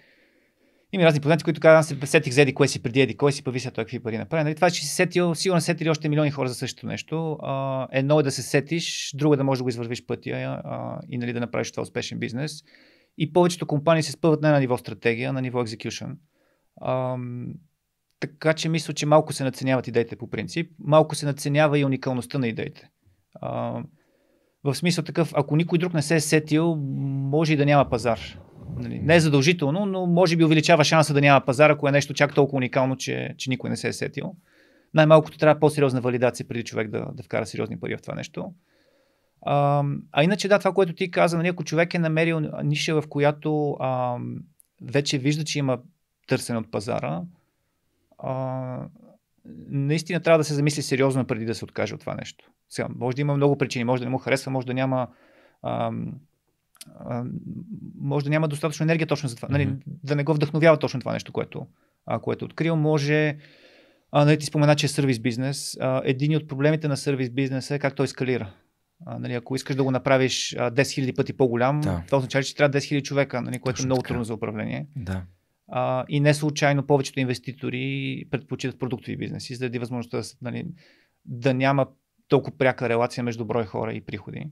има разни познати, които казват, се сетих за еди кое си преди еди кое си, пави сега той какви пари направи. Нали? Това, че си сетил, сигурно сетили още милиони хора за същото нещо. А, едно е да се сетиш, друго е да можеш да го извървиш пътя а, и нали, да направиш това успешен бизнес. И повечето компании се спъват не на ниво стратегия, а на ниво екзекюшн. Така че мисля, че малко се наценяват идеите по принцип. Малко се наценява и уникалността на идеите. А, в смисъл такъв, ако никой друг не се е сетил, може и да няма пазар нали, не е задължително, но може би увеличава шанса да няма пазар, ако е нещо чак толкова уникално, че, че никой не се е сетил. Най-малкото трябва по-сериозна валидация преди човек да, да вкара сериозни пари в това нещо. А, а иначе да, това, което ти каза, нали, ако човек е намерил ниша, в която а, вече вижда, че има търсене от пазара, а, наистина трябва да се замисли сериозно преди да се откаже от това нещо. Сега, може да има много причини, може да не му харесва, може да няма А, а, може да няма достатъчно енергия точно за това. Mm-hmm. Нали, да не го вдъхновява точно това нещо, което, а, което е открил. Може, а, нали, ти спомена, че е сервис бизнес. А, един от проблемите на сервис бизнес е как той скалира. А, нали, ако искаш да го направиш а, 10 000 пъти по-голям, да. това означава, че трябва 10 000 човека, нали, което е точно е много така. трудно за управление. Да. А, и не случайно повечето инвеститори предпочитат продуктови бизнеси, заради възможността да, нали, да няма толкова пряка релация между брой хора и приходи.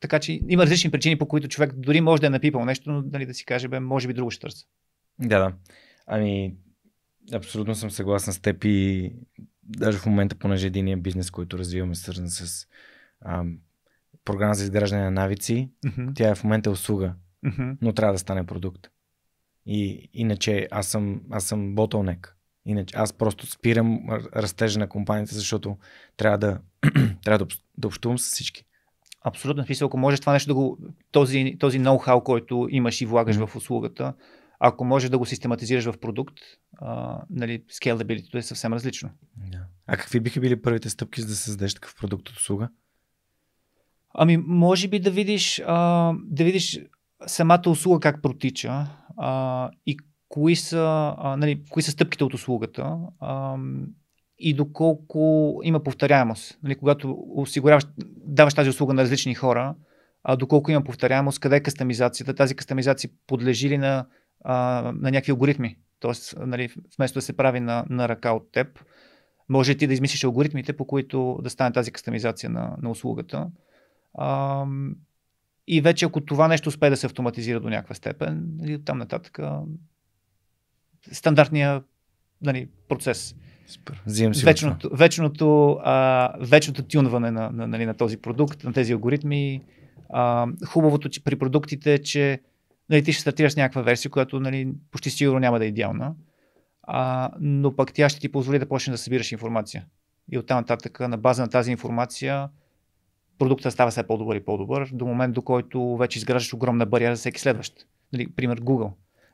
Така че има различни причини, по които човек дори може да е напипал нещо, но нали, да си каже, бе, може би друго ще търса. Да, да. Ами, абсолютно съм съгласен с теб и даже в момента, понеже е единия бизнес, който развиваме, свързан с ам, програма за изграждане на навици, mm-hmm. тя е в момента услуга, mm-hmm. но трябва да стане продукт. И иначе аз съм, аз съм ботълнек. Иначе аз просто спирам растежа на компанията, защото трябва да, трябва да, да общувам с всички. Абсолютно. Смисъл, ако можеш това нещо да го. Този, този ноу-хау, който имаш и влагаш mm-hmm. в услугата, ако можеш да го систематизираш в продукт, а, нали, scalability е съвсем различно. Yeah. А какви биха били първите стъпки за да създадеш такъв продукт от услуга? Ами, може би да видиш, а, да видиш самата услуга как протича а, и кои са, а, нали, кои са стъпките от услугата. А, и доколко има повторяемост. Нали, когато осигуряваш, даваш тази услуга на различни хора, а доколко има повторяемост, къде е кастомизацията? Тази кастомизация подлежи ли на, а, на някакви алгоритми? Тоест, нали, вместо да се прави на, на ръка от теб, може ти да измислиш алгоритмите, по които да стане тази кастомизация на, на услугата. А, и вече ако това нещо успее да се автоматизира до някаква степен, или нали, там нататък, стандартния нали, процес. Взимам си вечното, вечното, а, вечното тюнване на, на, нали, на този продукт, на тези алгоритми. А, хубавото че при продуктите е, че нали, ти ще стартираш някаква версия, която нали, почти сигурно няма да е идеална, а, но пък тя ще ти позволи да почнеш да събираш информация. И оттам нататък на база на тази информация продукта става все по-добър и по-добър, до момент до който вече изграждаш огромна бариера за всеки следващ. Нали, пример Google.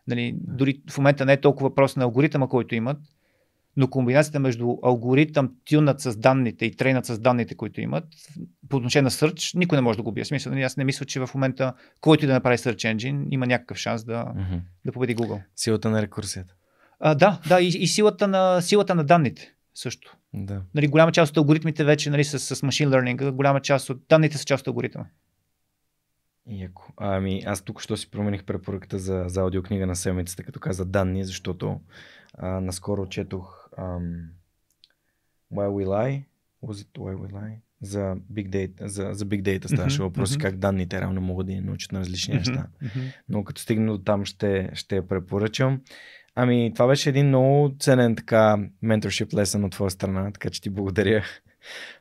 Нали, дори в момента не е толкова въпрос на алгоритъма, който имат, но комбинацията между алгоритъм, тюнат с данните и трейнат с данните, които имат, по отношение на Search, никой не може да го бие. Смисъл, аз не мисля, че в момента който и да направи Search Engine, има някакъв шанс да, mm-hmm. да победи Google. Силата на рекурсията. А, да, да, и, и силата, на, силата на данните също. Да. Нали, голяма част от алгоритмите вече нали, с, с machine learning, голяма част от данните са част от алгоритма. Яко. Ами, аз тук що си промених препоръката за, за аудиокнига на седмицата, като каза данни, защото а, наскоро четох um, Why We Lie, was it Why We Lie? За Big Data, за, за big data ставаше mm-hmm, въпрос mm-hmm. как данните реално могат да ни научат на различни mm-hmm, неща. Mm-hmm. Но като стигна до там ще, ще я препоръчам. Ами, това беше един много ценен така менторшип лесен от твоя страна, така че ти благодаря.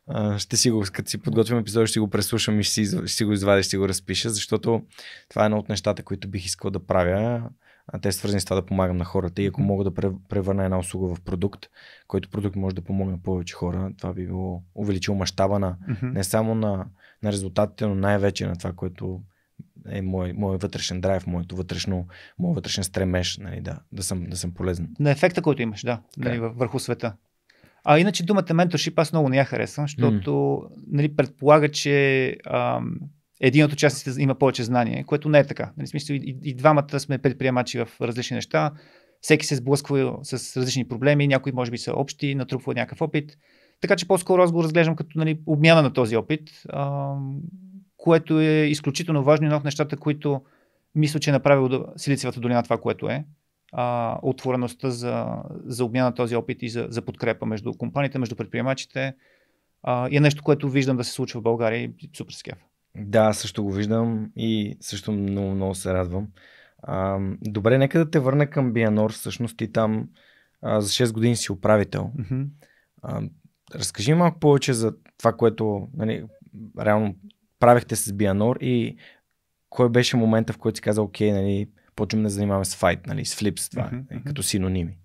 Uh, ще си го, като си подготвим епизод, ще го преслушам и ще си, ще си го извадя, ще си го разпиша, защото това е едно от нещата, които бих искал да правя. А те са свързани с това да помагам на хората и ако мога да превърна една услуга в продукт, който продукт може да помогне повече хора, това би било увеличило мащаба на mm-hmm. не само на, на резултатите, но най-вече на това, което е мой, мой вътрешен драйв, моето вътрешно, мой вътрешен стремеж, нали, да, да, съм, да съм полезен. На ефекта, който имаш, да, нали, върху света. А иначе думата менторшип аз много не я харесвам, защото mm. нали, предполага, че ам, един от участниците има повече знание, което не е така. Нали, смисъл, и, и двамата сме предприемачи в различни неща. Всеки се е сблъсква с различни проблеми, някои може би са общи, натрупва някакъв опит. Така че по-скоро аз го разглеждам като нали, обмяна на този опит, а, което е изключително важно и едно от нещата, които мисля, че е направил Силицевата долина това, което е. А, отвореността за, за обмяна на този опит и за, за подкрепа между компаниите, между предприемачите. А, и е нещо, което виждам да се случва в България и супер скефа. Да, също го виждам и също много, много се радвам. А, добре, нека да те върна към Бианор. Всъщност ти там а, за 6 години си управител. Mm-hmm. А, разкажи малко повече за това, което нали, реално правихте с Бианор и кой беше момента, в който си каза, окей, нали, почвам да занимаваме с файт, нали, с флипс, това, mm-hmm. като синоними.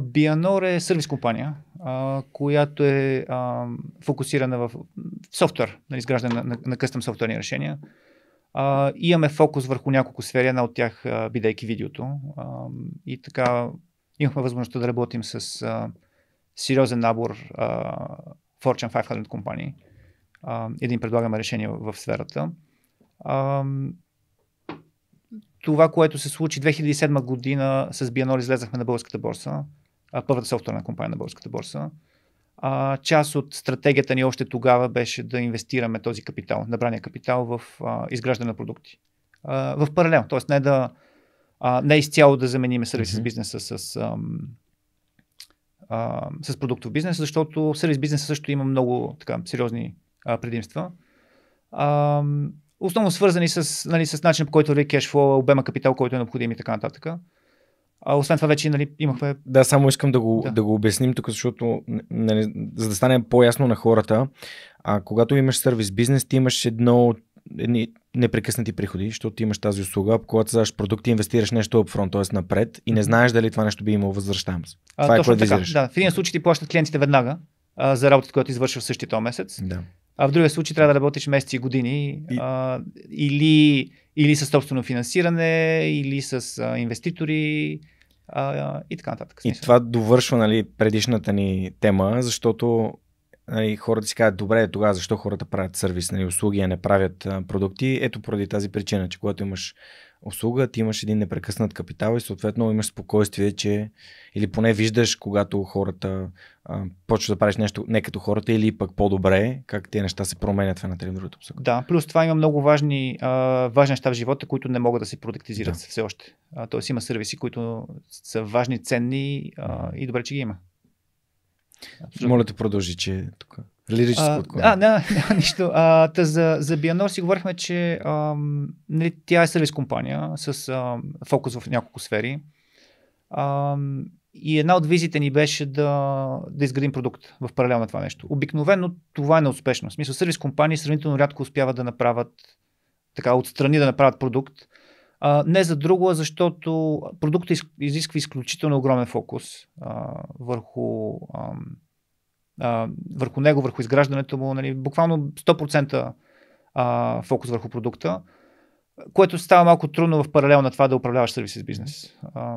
Бианор е сервис компания, а, която е а, фокусирана в софтуер, на изграждане на, на, на къстъм софтуерни решения. А, имаме фокус върху няколко сфери, една от тях а, бидейки видеото. А, и така имахме възможността да работим с а, сериозен набор а, Fortune 500 компании а, и да им предлагаме решения в, в сферата. А, това, което се случи 2007 година с Бианоли, излезахме на българската борса първата софтуерна компания на Българската борса. А, част от стратегията ни още тогава беше да инвестираме този капитал, набрания капитал в а, изграждане на продукти. А, в паралел, т.е. не да а, не изцяло да замениме сервис mm-hmm. с бизнеса с, ам, а, с продуктов бизнес, защото сервис бизнеса също има много така, сериозни а, предимства. А, основно свързани с, нали, с начин по който върви кешфлоу, обема капитал, който е необходим и така нататък. А, освен това вече нали, имахме... Да, само искам да го, да. Да го обясним тук, защото нали, за да стане по-ясно на хората, а, когато имаш сервис бизнес, ти имаш едно едни непрекъснати приходи, защото имаш тази услуга, когато създаваш продукти, инвестираш нещо upfront, т.е. напред и не знаеш дали това нещо би имало възвръщаемост. Това а, е което Да, в един случай ти плащат клиентите веднага а, за работата, която извършва в същия този месец. Да. А в другия случай трябва да работиш месеци и години и... А, или, или с собствено финансиране, или с а, инвеститори, а, и така нататък. И това довършва нали, предишната ни тема, защото нали, хората си казват, добре, тогава защо хората правят сервис, нали, услуги, а не правят а, продукти? Ето поради тази причина, че когато имаш услуга, ти имаш един непрекъснат капитал и съответно имаш спокойствие, че или поне виждаш, когато хората а, почва да правиш нещо не като хората или пък по-добре, как тези неща се променят в една или другата посока. Да, плюс това има много важни, а, важни неща в живота, които не могат да се продуктизират да. все още. тоест има сервиси, които са важни, ценни а, и добре, че ги има. Абсолютно. Моля те продължи, че е тук. Лирическо отклонение. А, не, няма нищо. А, та за, за Бианор си говорихме, че а, нали, тя е сервис компания с а, фокус в няколко сфери. А, и една от визите ни беше да, да изградим продукт в паралел на това нещо. Обикновено това е неуспешно. В смисъл, сервис компании сравнително рядко успяват да направят, така, отстрани да направят продукт. А, не за друго, а защото продуктът изисква изключително огромен фокус а, върху а, върху него, върху изграждането му, нали, буквално 100% а, фокус върху продукта, което става малко трудно в паралел на това да управляваш сервиси с бизнес. А,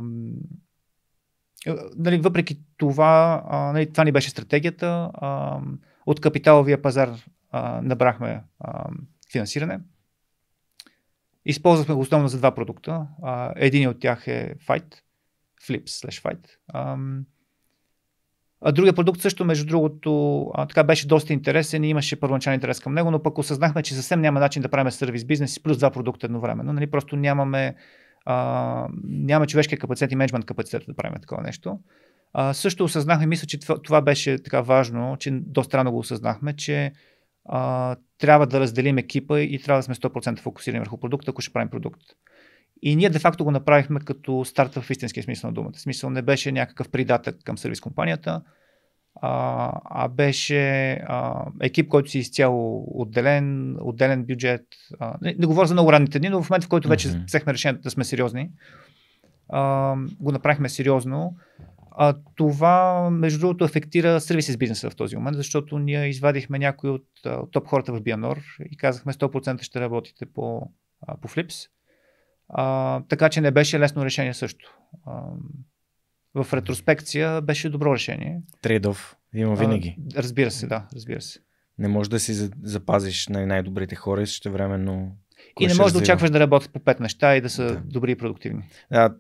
е, нали, въпреки това, а, нали, това ни беше стратегията. А, от капиталовия пазар а, набрахме а, финансиране. Използвахме го основно за два продукта. А, един от тях е Fight, Flips slash Fight. А другия продукт също, между другото, а, така беше доста интересен и имаше първоначален интерес към него, но пък осъзнахме, че съвсем няма начин да правим сервис бизнес и плюс два продукта едновременно. Нали? Просто нямаме, а, нямаме човешкия капацитет и менеджмент капацитет да правим такова нещо. А, също осъзнахме, мисля, че това, това беше така важно, че доста рано го осъзнахме, че а, трябва да разделим екипа и трябва да сме 100% фокусирани върху продукта, ако ще правим продукт. И ние де-факто го направихме като старт в истинския смисъл на думата. Смисъл не беше някакъв придатък към сервис компанията, а, а беше а, екип, който си изцяло отделен, отделен бюджет. А, не, не говоря за много ранните дни, но в момента, в който вече mm-hmm. взехме решението да сме сериозни, а, го направихме сериозно. А, това, между другото, афектира с бизнеса в този момент, защото ние извадихме някои от, а, топ хората в Бианор и казахме 100% ще работите по, по Flips. А, така че не беше лесно решение също. А, в ретроспекция беше добро решение. Трейдов има винаги. А, разбира се, да, разбира се. Не можеш да си запазиш най- най-добрите хора и също времено и не можеш да очакваш да работят по пет неща и да са да. добри и продуктивни. А,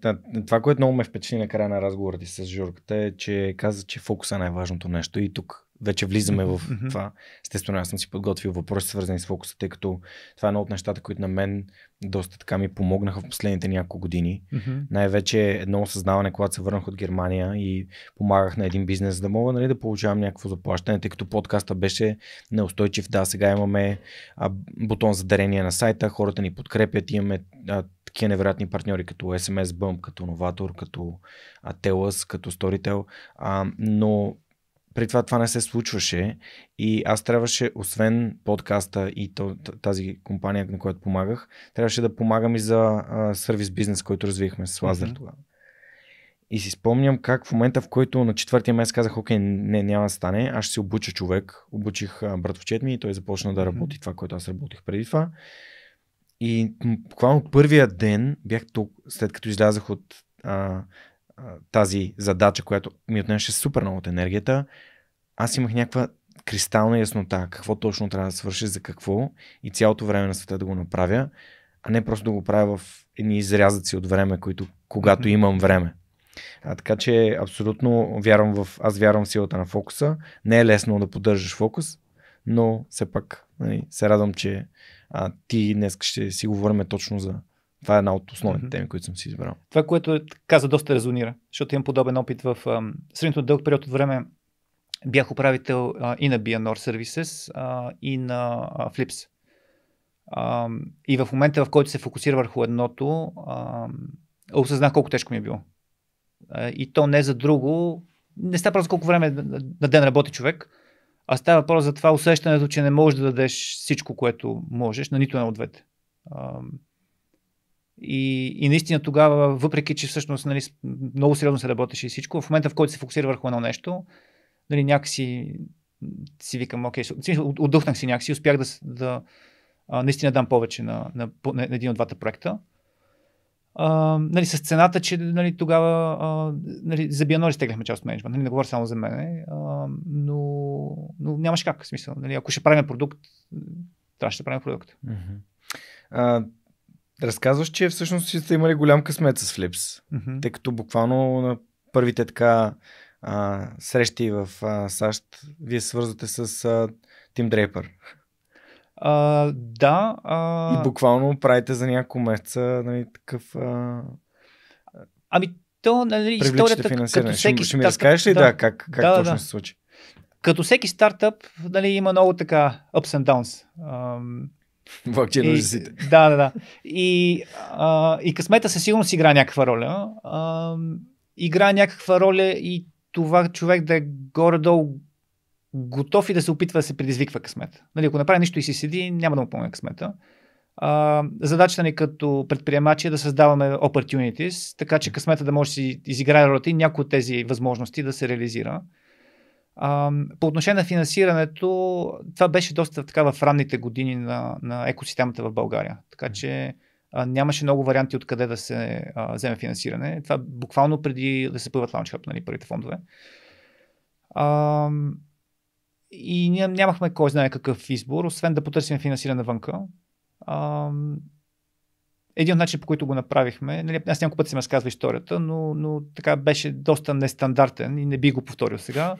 това, което много ме впечатли на края на разговора ти с Журката е, че каза, че фокус е най-важното нещо и тук вече влизаме в това. Естествено, аз съм си подготвил въпроси, свързани с фокуса, тъй като това е едно от нещата, които на мен доста така ми помогнаха в последните няколко години. Mm-hmm. Най-вече едно осъзнаване, когато се върнах от Германия и помагах на един бизнес, за да мога нали, да получавам някакво заплащане, тъй като подкаста беше неустойчив. Да, сега имаме а, бутон за дарение на сайта, хората ни подкрепят, имаме а, такива невероятни партньори като SMS Bump, като Новатор, като Atelus, като Storytel, а, но при това това не се случваше и аз трябваше, освен подкаста и тази компания, на която помагах, трябваше да помагам и за сервис бизнес, който развихме с Лазар mm-hmm. тогава. И си спомням как в момента, в който на четвъртия месец казах, окей, не, няма да стане, аз ще си обуча човек. Обучих братовчет ми и той започна да работи mm-hmm. това, което аз работих преди това. И буквално първия ден бях тук, след като излязах от а, тази задача, която ми отнеше супер много от енергията, аз имах някаква кристална яснота какво точно трябва да свърши, за какво и цялото време на света да го направя, а не просто да го правя в едни изрязъци от време, които, когато имам време. А, така че абсолютно вярвам в, аз вярвам в силата на фокуса. Не е лесно да поддържаш фокус, но все пак нали, се радвам, че а, ти днес ще си говорим точно за това е една от основните mm-hmm. теми, които съм си избрал. Това, което е, каза, доста резонира, защото имам подобен опит в средното дълг дълъг период от време. Бях управител а, и на BNR Services, а, и на а, Flips. А, и в момента, в който се фокусира върху едното, а, осъзнах колко тежко ми е било. А, и то не за друго. Не става просто колко време на ден работи човек, а става просто за това усещането, че не можеш да дадеш всичко, което можеш на нито едно от двете. И, и наистина тогава, въпреки че всъщност нали, много сериозно се работеше и всичко, в момента в който се фокусира върху едно нещо, нали, някакси си викам, окей, отдъхнах си някакси, успях да, да а, наистина дам повече на, на, на, на един от двата проекта. А, нали, с цената, че нали, тогава а, нали, за Бианори стегляхме част от менеджмент, нали, не говоря само за мен, но, но нямаш как, в смисъл. Нали, ако ще правим продукт, трябваше да правим продукт. Mm-hmm. Разказваш, че всъщност сте имали голям късмет с Флипс, mm-hmm. тъй като буквално на първите така а, срещи в а, САЩ вие свързвате с а, Тим Дрейпър. А, да. А... И буквално правите за няколко месеца нали, такъв... А... Ами то, нали, историята като всеки... Ще, ще ми разкажеш ли да, да как, как да, точно да. се случи? Като всеки стартъп, нали, има много така ups and downs. Ам, Блокчейн лъжиците. Да, да, да. И, а, и късмета със сигурност игра някаква роля. А, игра някаква роля и това човек да е горе-долу готов и да се опитва да се предизвиква късмета. Нали, ако направи нищо и си седи, няма да му помня късмета. А, задачата ни като предприемачи е да създаваме opportunities, така че късмета да може да си изиграе ролята и някои от тези възможности да се реализира. А, по отношение на финансирането, това беше доста така в ранните години на, на екосистемата в България. Така че а, нямаше много варианти откъде да се а, вземе финансиране. Това буквално преди да се появят Launch Hub, нали, първите фондове. А, и ние нямахме кой знае какъв избор, освен да потърсим финансиране навънка. А, един от начините, по които го направихме, нали, аз няколко пъти се разказва историята, но, но така беше доста нестандартен и не би го повторил сега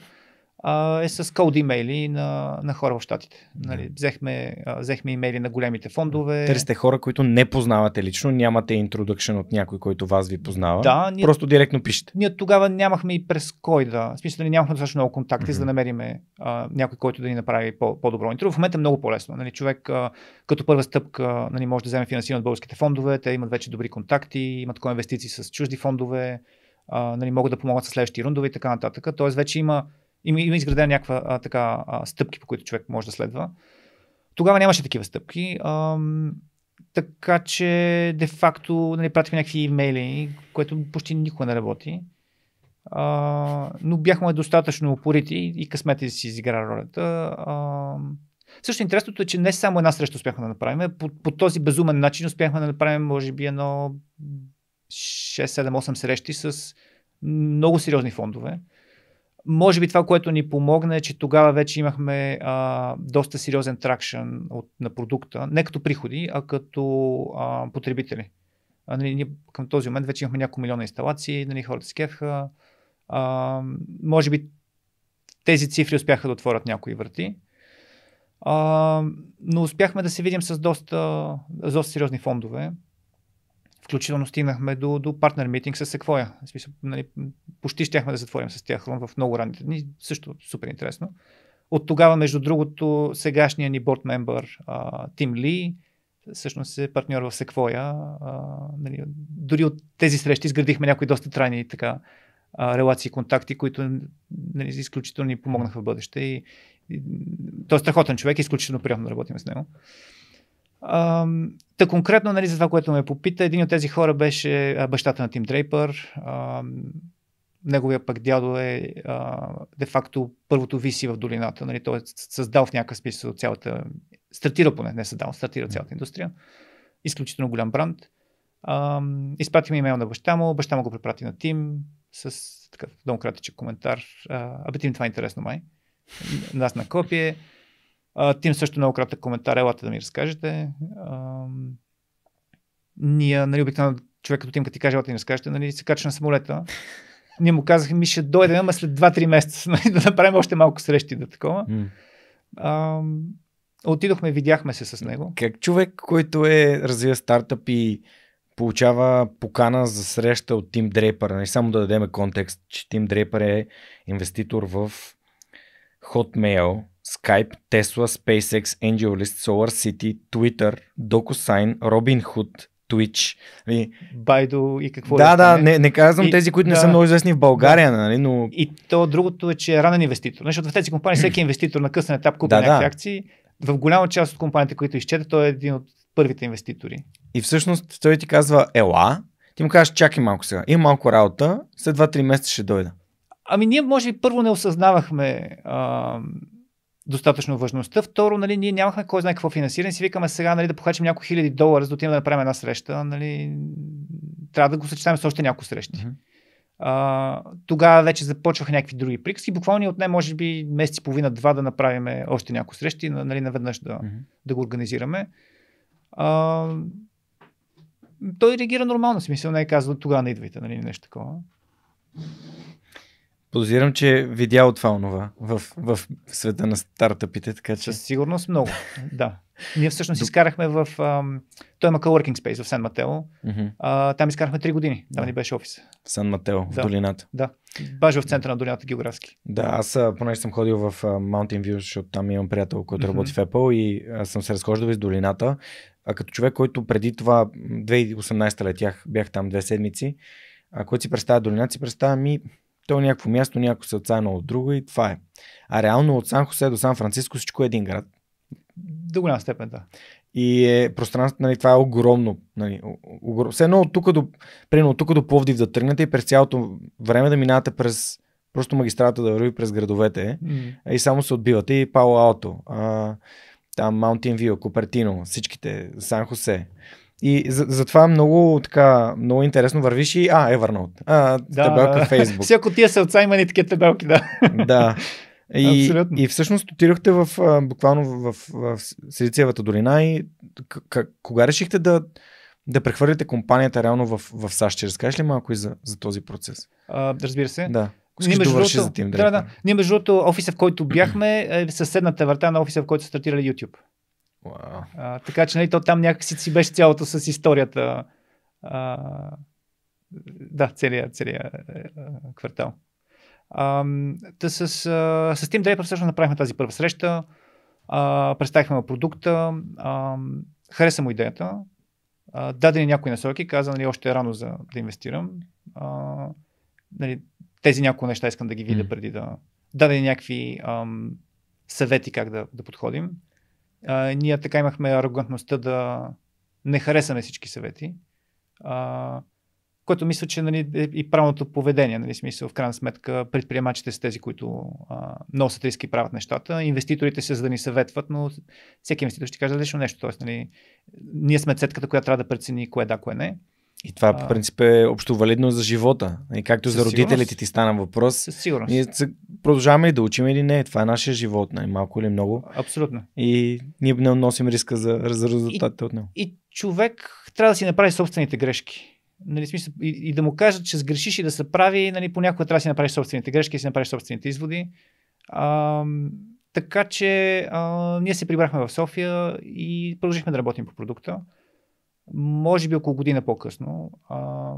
а, е с код имейли на, на хора в щатите. Нали, взехме, а, взехме имейли на големите фондове. Търсите хора, които не познавате лично, нямате introduction от някой, който вас ви познава. Да, ние, просто директно пишете. Ние тогава нямахме и през кой да. В смисъл, нямахме достатъчно много контакти, mm-hmm. за да намерим а, някой, който да ни направи по- по-добро интро. В момента е много по-лесно. Нали, човек а, като първа стъпка нали, може да вземе финансиране от българските фондове, те имат вече добри контакти, имат инвестиции с чужди фондове, а, нали, могат да помогнат с следващи рундове и така нататък. Тоест вече има има, има изградена някаква а, така а, стъпки, по които човек може да следва. Тогава нямаше такива стъпки. А, така че, де-факто, нали, пратихме някакви имейли, което почти никога не работи. А, но бяхме достатъчно упорити и късмета си изигра ролята. А, също интересното е, че не само една среща успяхме да направим, по, по този безумен начин успяхме да направим, може би, едно 6-7-8 срещи с много сериозни фондове. Може би това, което ни помогна е, че тогава вече имахме а, доста сериозен тракшън от, на продукта, не като приходи, а като а, потребители. А, нали, ние към този момент вече имахме няколко милиона инсталации, нали, хората се кефха. А, може би тези цифри успяха да отворят някои врати. А, но успяхме да се видим с доста, с доста сериозни фондове. Включително стигнахме до, до партнер митинг с Секвоя. В смисъл, нали, почти щяхме да затворим с тях в много ранните дни. Също супер интересно. От тогава, между другото, сегашният ни борт мембър Тим Ли, всъщност е партньор в Секвоя. А, нали, дори от тези срещи изградихме някои доста трайни така, а, релации и контакти, които нали, изключително ни помогнаха в бъдеще. И, и, той е страхотен човек, изключително приятно да работим с него. Та конкретно нали, за това, което ме попита, един от тези хора беше бащата на Тим Дрейпър. А, неговия пък дядо е де-факто първото виси в долината. Нали, той е създал в някакъв смисъл цялата... Стартира поне, не създал, стартира цялата индустрия. Изключително голям бранд. Изпратих изпратихме имейл на баща му, баща му го препрати на Тим с такъв много кратичък коментар. Абе, Тим, това е интересно, май. Нас на копие. Тим също много кратък коментар, елате да ми разкажете. А, ние, нали, обикновено човек като Тим, като ти каже, елате да ми разкажете, нали, се кача на самолета. Ние му казахме, ми ще дойдем, ама след 2-3 месеца, нали, да направим още малко срещи да такова. А, отидохме, видяхме се с него. Как човек, който е развива стартъп и получава покана за среща от Тим Дрейпър. Не нали, само да дадем контекст, че Тим Дрейпър е инвеститор в Hotmail, Skype, Tesla, SpaceX, AngelList, SolarCity, Twitter, DocuSign, Robinhood, Twitch. Нали... Байдо и какво да. Да, да, не, не казвам и, тези, които да, не са много известни в България, да. нали, но... И то другото е, че е ранен инвеститор. Нали, защото в тези компании всеки инвеститор на късен етап купи да, някакви да. акции. В голяма част от компаниите, които изчета, той е един от първите инвеститори. И всъщност той ти казва, ела, ти му казваш, чакай малко сега, има малко работа, след 2-3 месеца ще дойда. Ами ние може би първо не осъзнавахме а, достатъчно важността. Второ, нали, ние нямахме кой знае какво финансиране. Си викаме сега нали, да похарчим няколко хиляди долара, за да отидем да направим една среща. Нали, трябва да го съчетаем с още няколко срещи. Mm-hmm. А, тогава вече започваха някакви други приказки. Буквално ни отне, може би, месец и половина-два да направим още няколко срещи, нали, наведнъж да, mm-hmm. да го организираме. А, той реагира нормално, смисъл не е казал тогава не идвайте, нали, нещо такова. Подозирам, че видя от това онова в, в света на стартъпите, така че... Със сигурност много, да. Ние всъщност изкарахме в... Ам... Той има coworking space в Сан Матео. там изкарахме 3 години. Там да. ни беше офис. В Сан Матео, да. в долината. Да. Бажа в центъра на долината географски. Да, аз понеже съм ходил в Mountain View, защото там имам приятел, който mm-hmm. работи в Apple и съм се разхождал из долината. А като човек, който преди това, 2018 летях, бях там две седмици, а който си представя долината, си представя ми то е някакво място, някакво се отцайна от друго и това е. А реално от Сан Хосе до Сан Франциско всичко е един град. До голяма степен, да. И е, пространството, нали, това е огромно. Нали, огром... Все едно от тук до, примерно, от тук до Пловдив да тръгнете и през цялото време да минавате през просто магистрата да върви през градовете mm. и само се отбивате и Пало Алто, а, там Маунтин Вио, Купертино, всичките, Сан Хосе. И затова за много така, много интересно вървиш и, а, Evernote, е а, да, табелка в Facebook. Всяко тия сърца има ни такива табелки, да. да. И, Абсолютно. и всъщност отидохте в, буквално в, в, в Силициевата долина и к- кога решихте да, да прехвърлите компанията реално в, в САЩ? Ще разкажеш ли малко и за, за този процес? А, разбира се. Да. Ние между, другото, за тим. да, да. Ние между другото, офиса, в който бяхме, е съседната врата на офиса, в който са стартирали YouTube. Wow. А, така че нали, то там някакси си беше цялото с историята. А, да, целият, целият е, е, квартал. А, да с, с Team Draper всъщност направихме тази първа среща, а, представихме продукта, а, хареса му идеята, а, даде ни някои насоки, каза нали, още е рано за да инвестирам. А, нали, тези няколко неща искам да ги видя mm. преди да... Даде ни някакви ам, съвети как да, да подходим а, ние така имахме арогантността да не харесаме всички съвети, а, което мисля, че нали, е и правилното поведение. Нали, смисъл, в крайна сметка, предприемачите са тези, които а, носят риски и правят нещата. Инвеститорите са за да ни съветват, но всеки инвеститор ще каже е лично нещо. Тоест, нали, ние сме цетката, която трябва да прецени кое е да, кое не. И това по принцип е общо валидно за живота. И както за родителите ти стана въпрос. Със сигурност. Ние продължаваме ли да учим или не. Това е нашия живот, най- нали? малко или много. Абсолютно. И ние не носим риска за, за резултатите от него. И човек трябва да си направи собствените грешки. Нали, смисъл, и, и да му кажат, че сгрешиш и да се прави, нали, понякога трябва да си направиш собствените грешки, да си направиш собствените изводи. А, така че а, ние се прибрахме в София и продължихме да работим по продукта. Може би около година по-късно а,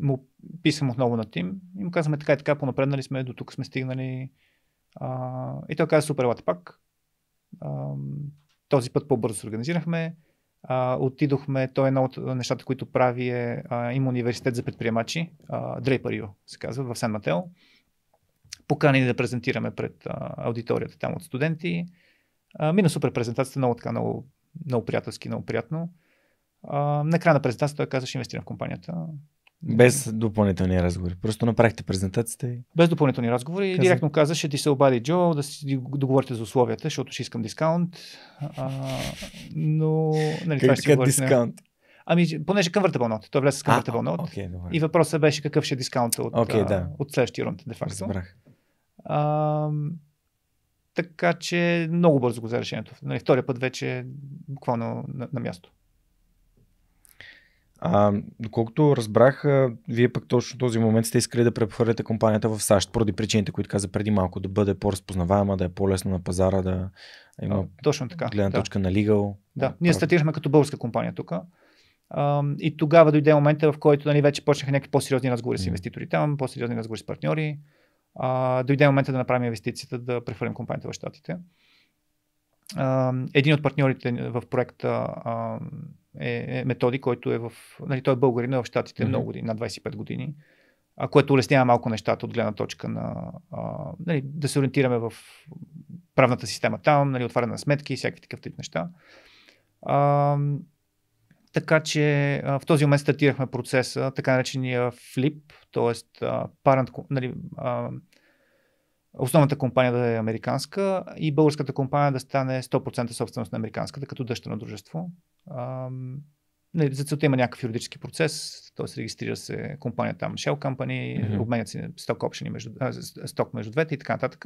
му писам отново на Тим и му казваме така и така, понапреднали сме, до тук сме стигнали. А, и той каза, супер, елате пак. А, този път по-бързо се организирахме. А, отидохме, той е едно от нещата, които прави е, а, има университет за предприемачи, а, Draper U се казва, в Сен Матео. Покани да презентираме пред а, аудиторията там от студенти. А, мина супер презентацията, много така, много, много приятелски, много приятно на края на презентацията той каза, ще инвестирам в компанията. Без допълнителни разговори. Просто направихте презентацията и. Без допълнителни разговори. Каза... Директно каза, ще ти се обади Джо, да си договорите за условията, защото ще искам дискаунт. А, но. Нали, как така дискаунт? Ами, понеже към нот. Той влезе с към нот. Okay, и въпросът беше какъв ще е дискаунт от, okay, да. от следващия рунд, де факто. Разбрах. А, така че много бързо го взе решението. Нали, втория път вече буквално на, на място. А, доколкото разбрах, вие пък точно този момент сте искали да прехвърлите компанията в САЩ, поради причините, които каза преди малко, да бъде по-разпознаваема, да е по-лесно на пазара, да има а, точно така, гледна да. точка на лигал. Да, ние стартирахме като българска компания тук. И тогава дойде момента, в който нали, вече почнаха някакви по-сериозни разговори mm. с инвеститори там, по-сериозни разговори с партньори. А, дойде момента да направим инвестицията, да прехвърлим компанията в Штатите. Един от партньорите в проекта е, е методи, който е в... Нали, той е българин, е в Штатите mm-hmm. много години, на 25 години, а, което улеснява малко нещата от гледна точка на... А, нали, да се ориентираме в правната система там, нали, отваряне на сметки и всякакви такъв тип неща. А, така че а, в този момент стартирахме процеса, така наречения флип, т.е. нали, основната компания да е американска и българската компания да стане 100% собственост на американската като дъщерно дружество. А, нали, за целта има някакъв юридически процес, т.е. регистрира се компания там Shell Company, mm-hmm. обменят се сток, между, сток между двете и така нататък.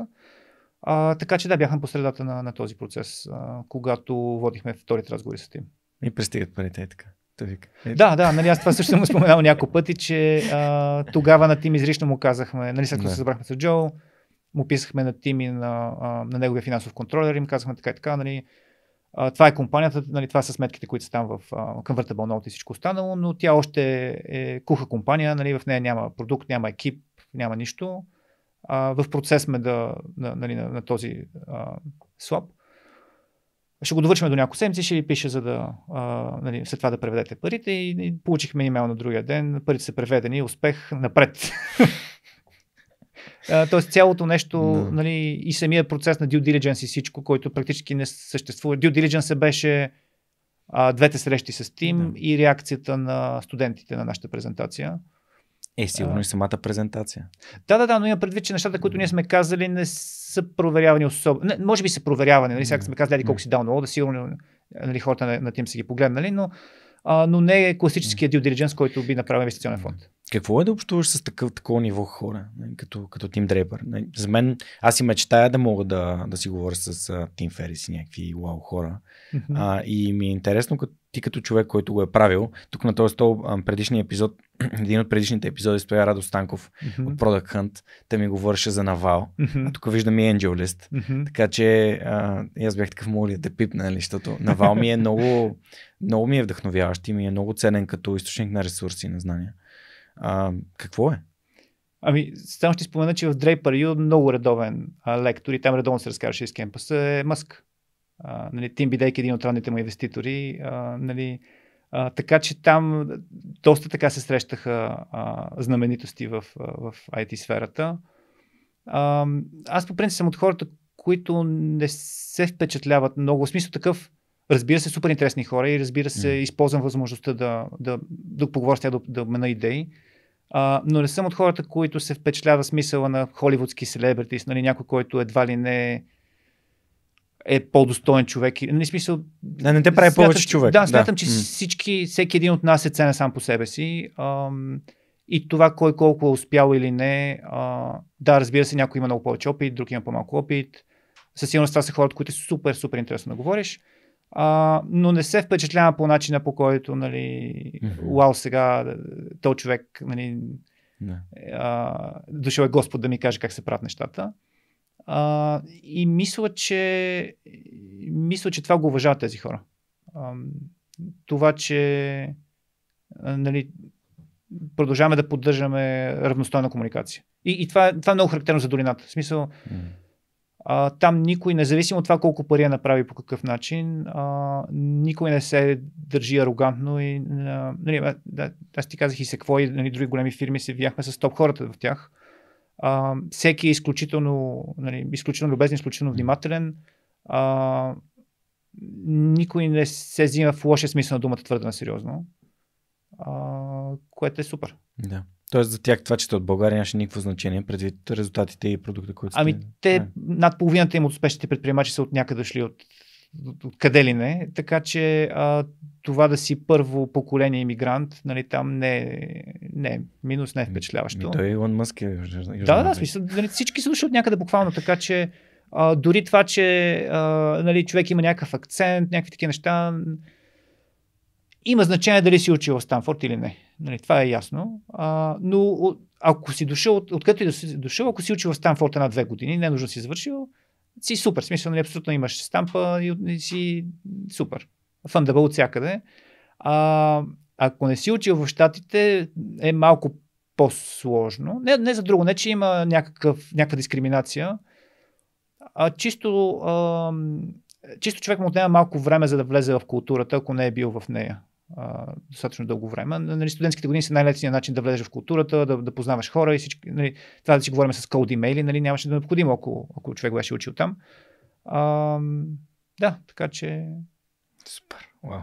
А, така че да, бяхме посредата на, на този процес, а, когато водихме вторият разговори с тим. И пристигат парите и е така. Тъвик. Е, да, да, нали аз това също съм споменал няколко пъти, че а, тогава на Тим изрично му казахме, нали след като да. се събрахме с Джо, му писахме на Тими, на, на неговия финансов контролер, им казахме така и така, нали, това е компанията, нали, това са сметките, които са там в Convertible Note и всичко останало, но тя още е, е куха компания, нали, в нея няма продукт, няма екип, няма нищо. А, в процес сме да, на, нали, на, на този а, слаб. Ще го довършим до няколко седмици, ще ви пише, за да, а, нали, след това да преведете парите и, и получихме имейл на другия ден. Парите са преведени, успех напред. Тоест цялото нещо no. нали, и самия процес на due diligence и всичко, който практически не съществува. Due diligence беше а, двете срещи с Тим no. и реакцията на студентите на нашата презентация. Е, сигурно а... и самата презентация. Да, да, да, но има предвид, че нещата, които ние сме казали, не са проверявани особено. Не, може би са проверявани, нали? Сега сме казали колко си дал на да сигурно нали, хората на, на Тим са ги погледнали, но, а, но не е класическия due diligence, който би направил инвестиционен фонд какво е да общуваш с такъв, такова ниво хора, нали, като, като Тим нали, Дрейбър? За мен, аз и мечтая да мога да, да си говоря с Тим Ферис и някакви вау хора. Mm-hmm. А, и ми е интересно, като, ти като човек, който го е правил, тук на този стол, предишния епизод, един от предишните епизоди стоя Радо Станков mm-hmm. от Product Hunt, те ми говореше за Навал, mm-hmm. а тук виждам и е Angel List, mm-hmm. така че а, аз бях такъв, моля да пипна, нали, защото Навал ми е много, много ми е вдъхновяващ и ми е много ценен като източник на ресурси и на знания. А, какво е? Ами, само ще спомена, че в Draper U много редовен а, лектор и там редовно се разкараше из кемпаса е Мъск. А, нали, Тим, бидейки е един от ранните му инвеститори, а, нали, а, така че там доста така се срещаха а, знаменитости в, в IT сферата. А, аз по принцип съм от хората, които не се впечатляват много. В смисъл такъв, Разбира се, супер интересни хора и разбира се, mm. използвам възможността да, да, да поговоря с тях, да, да мена идеи. А, но не съм от хората, които се впечатлява смисъла на холивудски селебритис, нали, някой, който едва ли не е по-достоен човек. Не нали, смисъл. Не, не те прави смятам, повече човек. Да, смятам, да. че mm. всички, всеки един от нас е ценен сам по себе си. Ам, и това кой колко е успял или не. А, да, разбира се, някой има много повече опит, друг има по-малко опит. Със сигурност това са хората, които е супер, супер интересно да говориш а, но не се впечатлява по начина по който, нали, уау, сега е, то човек, нали, не. а, дошъл е Господ да ми каже как се правят нещата. А, и мисля че, мисля, че това го уважават тези хора. А, това, че а, нали, продължаваме да поддържаме равностойна комуникация. И, и това, това е много характерно за долината. В смисъл, mm а, там никой, независимо от това колко пари е направи по какъв начин, а, никой не се държи арогантно и а, нали, да, аз ти казах и се какво и нали, други големи фирми се видяхме с топ хората в тях. А, всеки е изключително, нали, изключително любезен, изключително внимателен. А, никой не се взима в лошия смисъл на думата твърде на сериозно, а, което е супер. Да. Тоест за тях това, че от България, нямаше никакво значение предвид резултатите и продукта, които сте... Ами те, а. над половината им от успешните предприемачи са от някъде дошли от, от, от къде ли не. Така че а, това да си първо поколение иммигрант, нали, там не, не е минус не е впечатляващо. той е Илон Мъск е Да, да, смисъл, да, нали, всички са дошли от някъде буквално, така че а, дори това, че а, нали, човек има някакъв акцент, някакви такива неща, има значение дали си учил в Станфорд или не. Нали, това е ясно. А, но ако си дошъл, откъдето и да си дошъл, ако си учил в Станфорд една-две години, не е нужно си завършил, си супер. Смисъл, нали, абсолютно имаш стампа и си супер. Фандабъл от всякъде. А, ако не си учил в Штатите, е малко по-сложно. Не, не за друго, не че има някакъв, някаква дискриминация, а чисто, а, чисто човек му отнема малко време за да влезе в културата, ако не е бил в нея а, достатъчно дълго време. Нали, студентските години са най-лесният начин да влезеш в културата, да, да познаваш хора и всички. Нали, това да си говорим с колд имейли, нали, нямаше да е необходимо, ако, ако човек беше учил там. А, да, така че. Супер. Wow.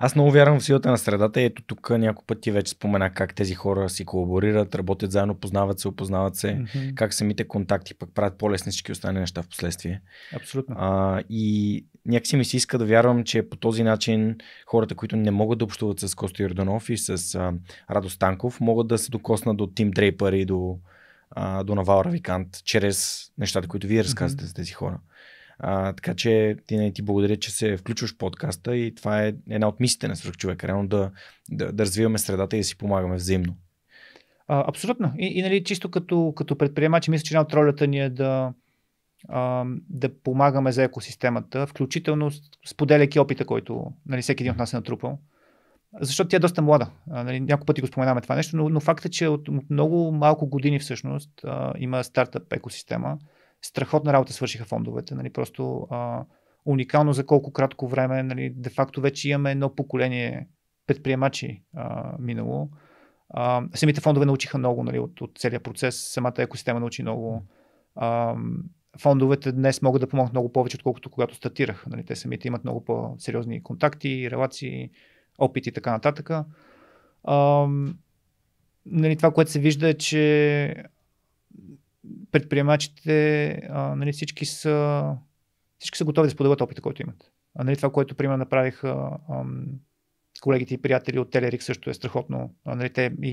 Аз много вярвам в силата на средата ето тук няколко пъти вече спомена как тези хора си колаборират, работят заедно, познават се, опознават се, mm-hmm. как самите контакти пък правят по-леснички останали неща в последствие. Абсолютно. А, и някакси ми се иска да вярвам, че по този начин хората, които не могат да общуват с Косто Йорданов и с а, Радо Станков, могат да се докоснат до Тим Дрейпър и до, а, до Навал Равикант, чрез нещата, които вие разказвате mm-hmm. за тези хора. А, така че ти, не, нали, ти благодаря, че се включваш в подкаста и това е една от мислите на човека. Реално да, да, да развиваме средата и да си помагаме взаимно. А, абсолютно. И, и нали, чисто като, като предприемачи, мисля, че една от ролята ни е да, а, да помагаме за екосистемата, включително споделяйки опита, който нали, всеки един от нас е натрупал. Защото тя е доста млада. нали, няколко пъти го споменаваме това нещо, но, но факт е, че от, от много малко години всъщност а, има стартъп екосистема страхотна работа свършиха фондовете. Нали, просто а, уникално за колко кратко време. Нали, де факто вече имаме едно поколение предприемачи а, минало. А, самите фондове научиха много нали, от, от целият процес. Самата екосистема научи много. А, фондовете днес могат да помогнат много повече, отколкото когато стартирах. Нали, те самите имат много по-сериозни контакти, релации, опит и така нататък. А, нали, това, което се вижда е, че предприемачите, а, нали, всички, са, всички са готови да споделят опита, който имат. А, нали, това, което, примерно, направиха а, колегите и приятели от Телерик също е страхотно. А, нали, те и,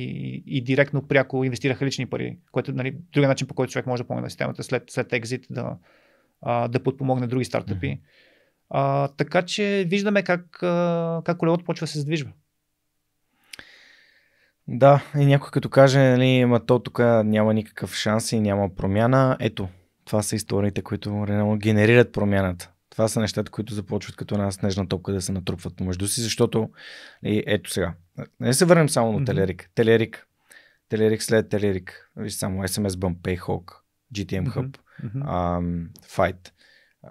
и, и директно, пряко инвестираха лични пари, което нали, другия начин, по който човек може да помогне на системата след, след екзит, да, а, да подпомогне други стартъпи. Mm-hmm. А, така че виждаме как, а, как колелото почва да се задвижва. Да, и някой като каже, нали, ма то тук няма никакъв шанс и няма промяна. Ето, това са историите, които реално нали, нали, генерират промяната. Това са нещата, които започват като една снежна топка да се натрупват помежду си, защото и нали, ето сега. Не се върнем само mm-hmm. на Телерик. Телерик. Телерик след Телерик. Виж само SMS Bump, Payhawk, GTM Hub, mm-hmm. um, Fight.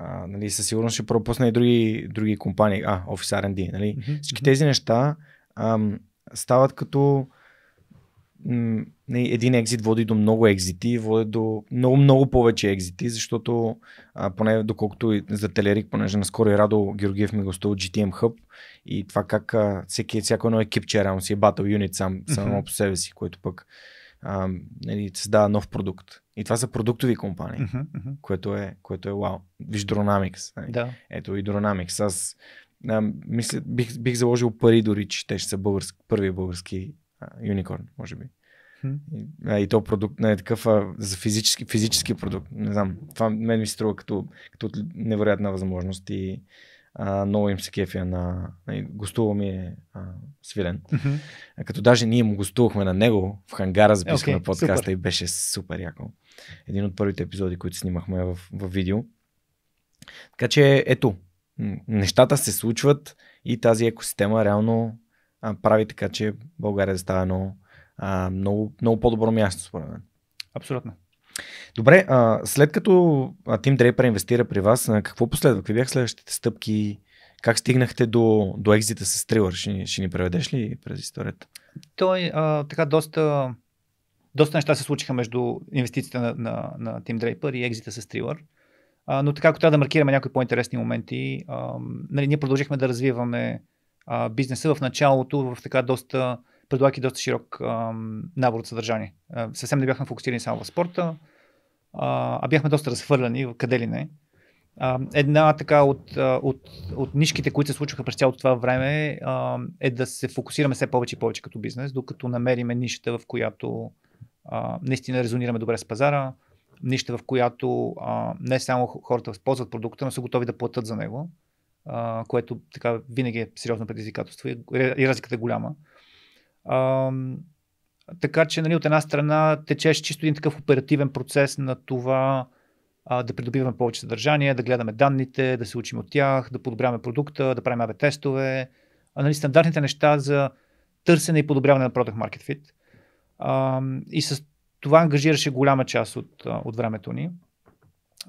Uh, нали, със сигурност ще пропусна и други, други компании. А, Office R&D. Нали? Mm-hmm. Всички тези неща um, стават като един екзит води до много екзити, води до много, много повече екзити, защото а, поне доколкото и за Телерик, понеже наскоро и Радо Георгиев ми гостува от GTM Hub и това как а, всеки, всяко едно екип, че си е Battle Unit сам, само mm-hmm. по себе си, което пък а, и, нали, създава нов продукт. И това са продуктови компании, mm-hmm. което е, което е вау. Виж Dronamics. Нали? Да. Ето и Dronamics. Аз а, мисля, бих, бих заложил пари дори, че те ще са български, първи български Юникорн, може би. Hmm. И то продукт не е такъв а, за физически, физически продукт. Не знам. Това мен ми се струва като, като невероятна възможност и а, много им се кефия на... Гостува ми е а, Свилен. Mm-hmm. А, като даже ние му гостувахме на него в хангара, записахме okay, подкаста супер. и беше супер яко. Един от първите епизоди, които снимахме в, в видео. Така че ето, нещата се случват и тази екосистема реално прави така, че България да става едно а, много, много по-добро място, според мен. Абсолютно. Добре, а, след като Тим Дрейпер инвестира при вас, на какво последва? Какви бяха следващите стъпки? Как стигнахте до, до екзита с Трилър? Ще, ще ни преведеш ли през историята? Той а, така доста, доста неща се случиха между инвестицията на, на, на Тим Дрейпер и екзита с Трилър. А, но така, ако трябва да маркираме някои по-интересни моменти, а, нали, ние продължихме да развиваме а, бизнеса в началото в така доста, предлагайки доста широк а, набор от съдържание. А, съвсем не бяхме фокусирани само в спорта, а, а бяхме доста разхвърляни, къде ли не. А, една така от, от, от нишките, които се случваха през цялото това време, а, е да се фокусираме все повече и повече като бизнес, докато намериме нишата, в която а, наистина резонираме добре с пазара, нища, в която а, не само хората ползват продукта, но са готови да платят за него а, което така винаги е сериозно предизвикателство и, и разликата е голяма. А, така че нали, от една страна течеше чисто един такъв оперативен процес на това а, да придобиваме повече съдържание, да гледаме данните, да се учим от тях, да подобряваме продукта, да правим АБ тестове, а, нали, стандартните неща за търсене и подобряване на Product Market Fit. А, и с това ангажираше голяма част от, от времето ни.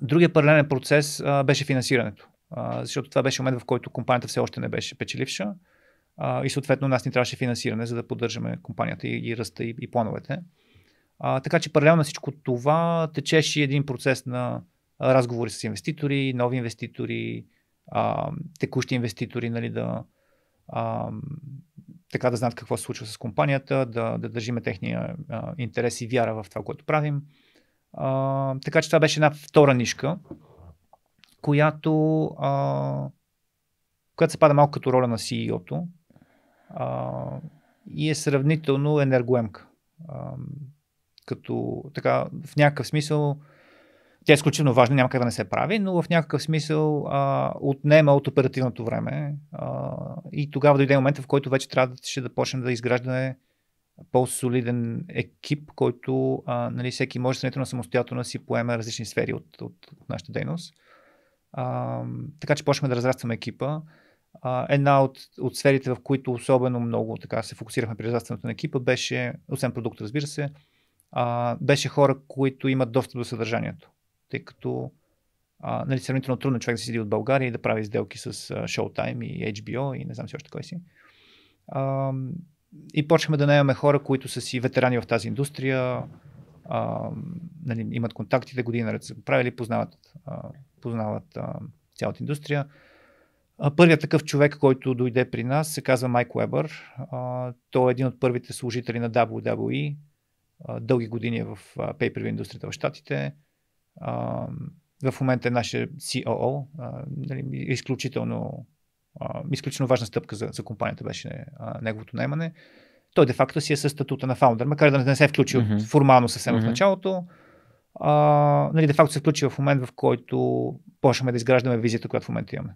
Другия паралелен процес а, беше финансирането а, защото това беше момент, в който компанията все още не беше печеливша а, и съответно нас ни трябваше финансиране, за да поддържаме компанията и, и ръста и, и плановете. А, така че паралелно на всичко това течеше един процес на разговори с инвеститори, нови инвеститори, а, текущи инвеститори, нали, да, а, така да знаят какво се случва с компанията, да, да държиме техния а, интерес и вяра в това, което правим. А, така че това беше една втора нишка, която, а, която се пада малко като роля на CEO-то а, и е сравнително енергоемка. А, като така, в някакъв смисъл, тя е изключително важна, няма как да не се прави, но в някакъв смисъл а, отнема от оперативното време. А, и тогава дойде момента, в който вече трябва да, ще да почнем да изграждаме по-солиден екип, който а, нали, всеки може сравнително самостоятелно да си поеме различни сфери от, от, от нашата дейност. А, така че почнахме да разрастваме екипа. А, една от, от сферите, в които особено много така, се фокусирахме при разрастването на екипа, беше, освен продукт, разбира се, а, беше хора, които имат достъп до съдържанието. Тъй като а, нали, сравнително трудно човек да седи от България и да прави сделки с Showtime и HBO и не знам си още кой си. А, и почнахме да наемаме хора, които са си ветерани в тази индустрия, а, нали, имат контактите година, са го правили, познават а, познават а, цялата индустрия. А, първият такъв човек, който дойде при нас, се казва Майк Уебър. А, той е един от първите служители на WWE. А, дълги години е в пейперви индустрията в Штатите. А, в момента е нашия COO. А, нали, изключително, а, изключително важна стъпка за, за компанията беше а, неговото наймане. Той де-факто си е със статута на фаундър, макар да не се е включил mm-hmm. формално съвсем mm-hmm. в началото а, нали, де факто се включи в момент, в който почнахме да изграждаме визията, която в момента имаме.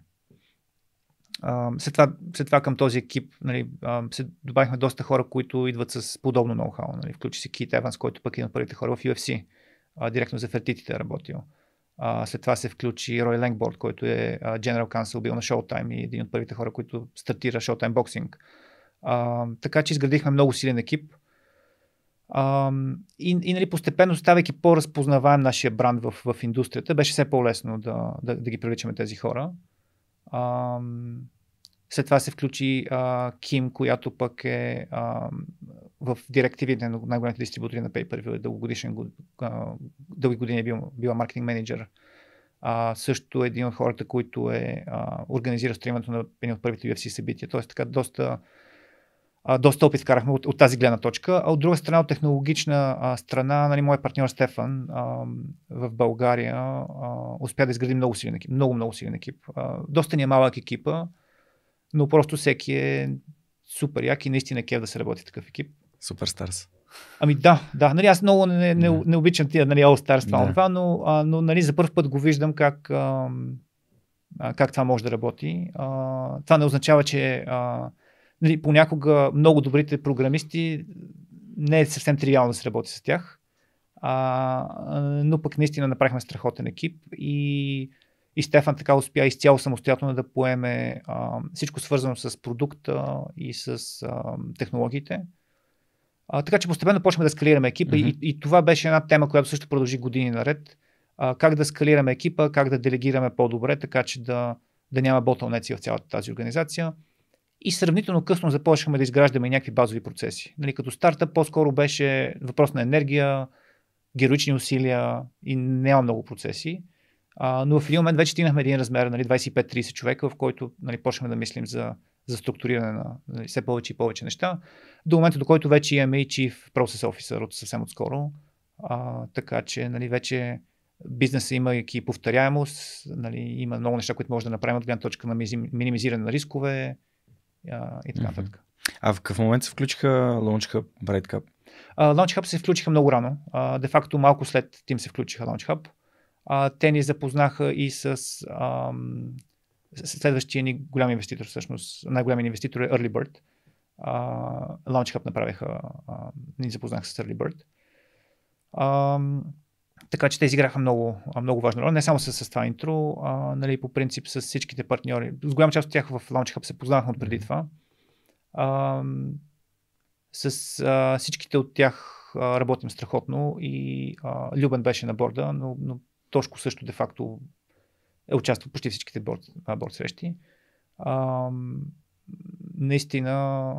А, след, това, след това към този екип нали, а, се добавихме доста хора, които идват с подобно ноу-хау. Нали. Включи се Кит Еванс, който пък е от първите хора в UFC. А, директно за фертитите е работил. А, след това се включи Рой Ленгборд, който е General Counsel бил на Showtime и един от първите хора, които стартира Showtime Boxing. А, така че изградихме много силен екип и, и нали, постепенно, ставайки по-разпознаваем нашия бранд в, в индустрията, беше все по-лесно да, да, да ги привличаме тези хора. А, след това се включи а, Ким, която пък е а, в директивите на най-големите дистрибутори на Pay-Per-View, е дългогодишен, а, дълги години е бил, била маркетинг менеджер. А, също един от хората, който е, а, организира стримането на едни от първите UFC събития. Тоест така доста доста опит вкарахме от, от тази гледна точка. А от друга страна, от технологична а, страна, нали, моят партньор Стефан а, в България а, успя да изгради много силен екип. Много, много силен екип. А, доста ни е малък екипа, но просто всеки е супер як и наистина е кев да се работи такъв екип. Супер старс. Ами да, да. Нали, аз много не, не, не, не обичам тия нали, All Stars, това, да. това но, а, но нали, за първ път го виждам как, а, как това може да работи. А, това не означава, че а, нали, понякога много добрите програмисти не е съвсем тривиално да се работи с тях. А, но пък наистина направихме страхотен екип и, и Стефан така успя изцяло самостоятелно да поеме а, всичко свързано с продукта и с а, технологиите. А, така че постепенно почваме да скалираме екипа mm-hmm. и, и това беше една тема, която също продължи години наред. А, как да скалираме екипа, как да делегираме по-добре, така че да, да няма ботълнеци в цялата тази организация. И сравнително късно започнахме да изграждаме някакви базови процеси. Нали, като стартъп по-скоро беше въпрос на енергия, героични усилия и няма много процеси. А, но в един момент вече стигнахме един размер, нали, 25-30 човека, в който нали, почнахме да мислим за, за структуриране на нали, все повече и повече неща. До момента, до който вече имаме и Chief Process Officer от съвсем отскоро. А, така че нали, вече бизнеса има и повторяемост, нали, има много неща, които може да направим от гледна точка на минимизиране на рискове, а, и така нататък. Mm-hmm. А в какъв момент се включиха Launch Hub, Bright Cup? Launch Hub се включиха много рано. Uh, де факто малко след тим се включиха Launch Hub. те ни запознаха и с следващия ни голям инвеститор, всъщност най-голям инвеститор е Early Bird. Launch Hub направиха, ни запознах с Early Bird. Така че те изиграха много, много важна роля. Не само с, с това интро, а нали, по принцип с всичките партньори. С голяма част от тях в Launch Hub се познахме от преди това. А, с а, всичките от тях а, работим страхотно и а, Любен беше на борда, но, но Тошко също де-факто е участвал почти всичките борд, а, борд срещи. А, наистина,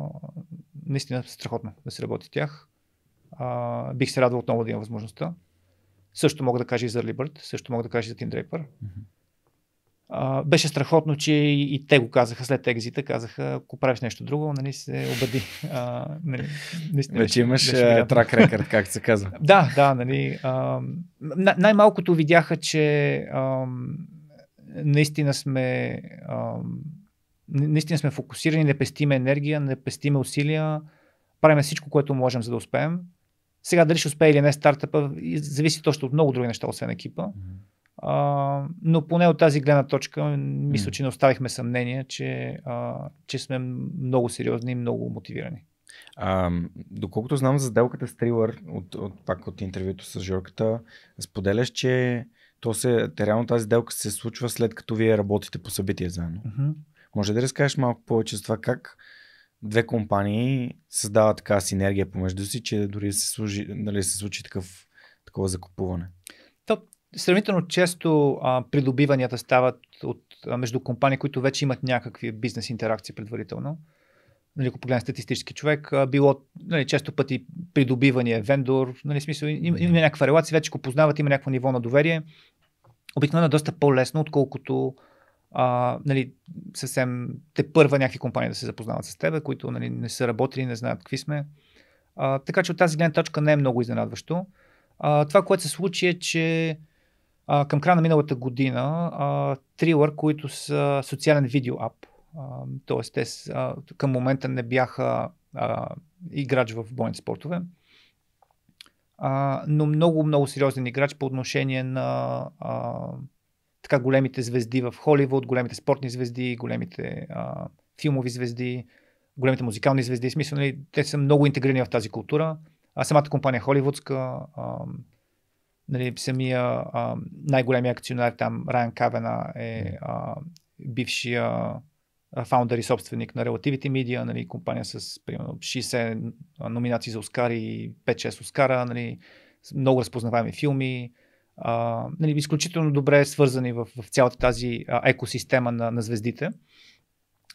наистина страхотно да се работи с тях. А, бих се радвал отново да имам възможността. Също мога да кажа и за Либърт, също мога да кажа и за Тим Дрейпър. Mm-hmm. беше страхотно, че и, и те го казаха след екзита, казаха, ако правиш нещо друго, нали се обади. А, нали, наистина, Вече имаш трак рекърд, както се казва. да, да, нали. А, най-малкото видяха, че а, наистина сме а, наистина сме фокусирани, не пестиме енергия, не пестиме усилия, правиме всичко, което можем, за да успеем. Сега дали ще успее или не стартъпа, зависи точно от много други неща, освен екипа. А, но поне от тази гледна точка, мисля, че не оставихме съмнение, че, а, че сме много сериозни и много мотивирани. А, доколкото знам за сделката с Трилър, от, от, пак от интервюто с Жорката, споделяш, че то се, реално тази сделка се случва след като вие работите по събития заедно. Mm-hmm. Може да разкажеш малко повече за това как, две компании създават така синергия помежду си, че дори се, служи, нали, се случи такъв, такова закупуване. То, сравнително често а, придобиванията стават от, а, между компании, които вече имат някакви бизнес интеракции предварително. Нали, ако погледнем статистически човек, а, било нали, често пъти придобивания, е вендор, нали, смисъл, им, има, някаква релация, вече го познават, има някакво ниво на доверие. Обикновено е доста по-лесно, отколкото а, нали, съвсем те първа някакви компании да се запознават с теб, които нали, не са работили, не знаят какви сме. А, така че от тази гледна точка не е много изненадващо. А, това, което се случи е, че а, към края на миналата година а, които са социален ап, т.е. те с, а, към момента не бяха а, играч в бойни спортове, а, но много, много сериозен играч по отношение на а, така големите звезди в Холивуд, големите спортни звезди, големите а, филмови звезди, големите музикални звезди. В смисъл, нали, те са много интегрирани в тази култура. А самата компания Холивудска, а, нали, самия а, най-големия акционар там, Райан Кавена, е а, бившия фаундър и собственик на Relativity Media, нали, компания с примерно 60 номинации за Оскари, 5-6 Оскара, нали, много разпознаваеми филми, а, нали, изключително добре свързани в, в цялата тази а, екосистема на, на звездите.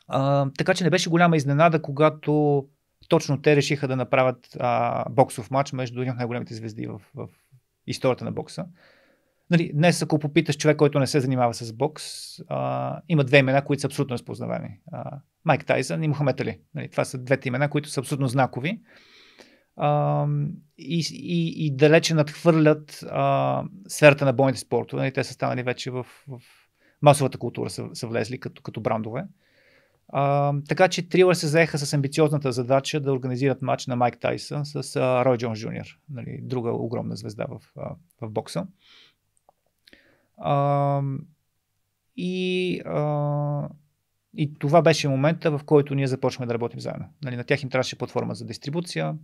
А, така че не беше голяма изненада, когато точно те решиха да направят а, боксов матч между един от най-големите звезди в, в историята на бокса. Нали, днес, ако попиташ човек, който не се занимава с бокс, а, има две имена, които са абсолютно разпознавани. Майк Тайзън и Мохамед Али. Нали, това са двете имена, които са абсолютно знакови а, и, и, и далече надхвърлят а, сферата на бойните спортове. И нали, те са станали вече в, в масовата култура, са, са влезли като, като брандове. А, така че Трилър се заеха с амбициозната задача да организират матч на Майк Тайсън с а, Рой Джонс Джуниор, нали, друга огромна звезда в, а, в бокса. А, и, а, и това беше момента, в който ние започваме да работим заедно. Нали, на тях им трябваше платформа за дистрибуция,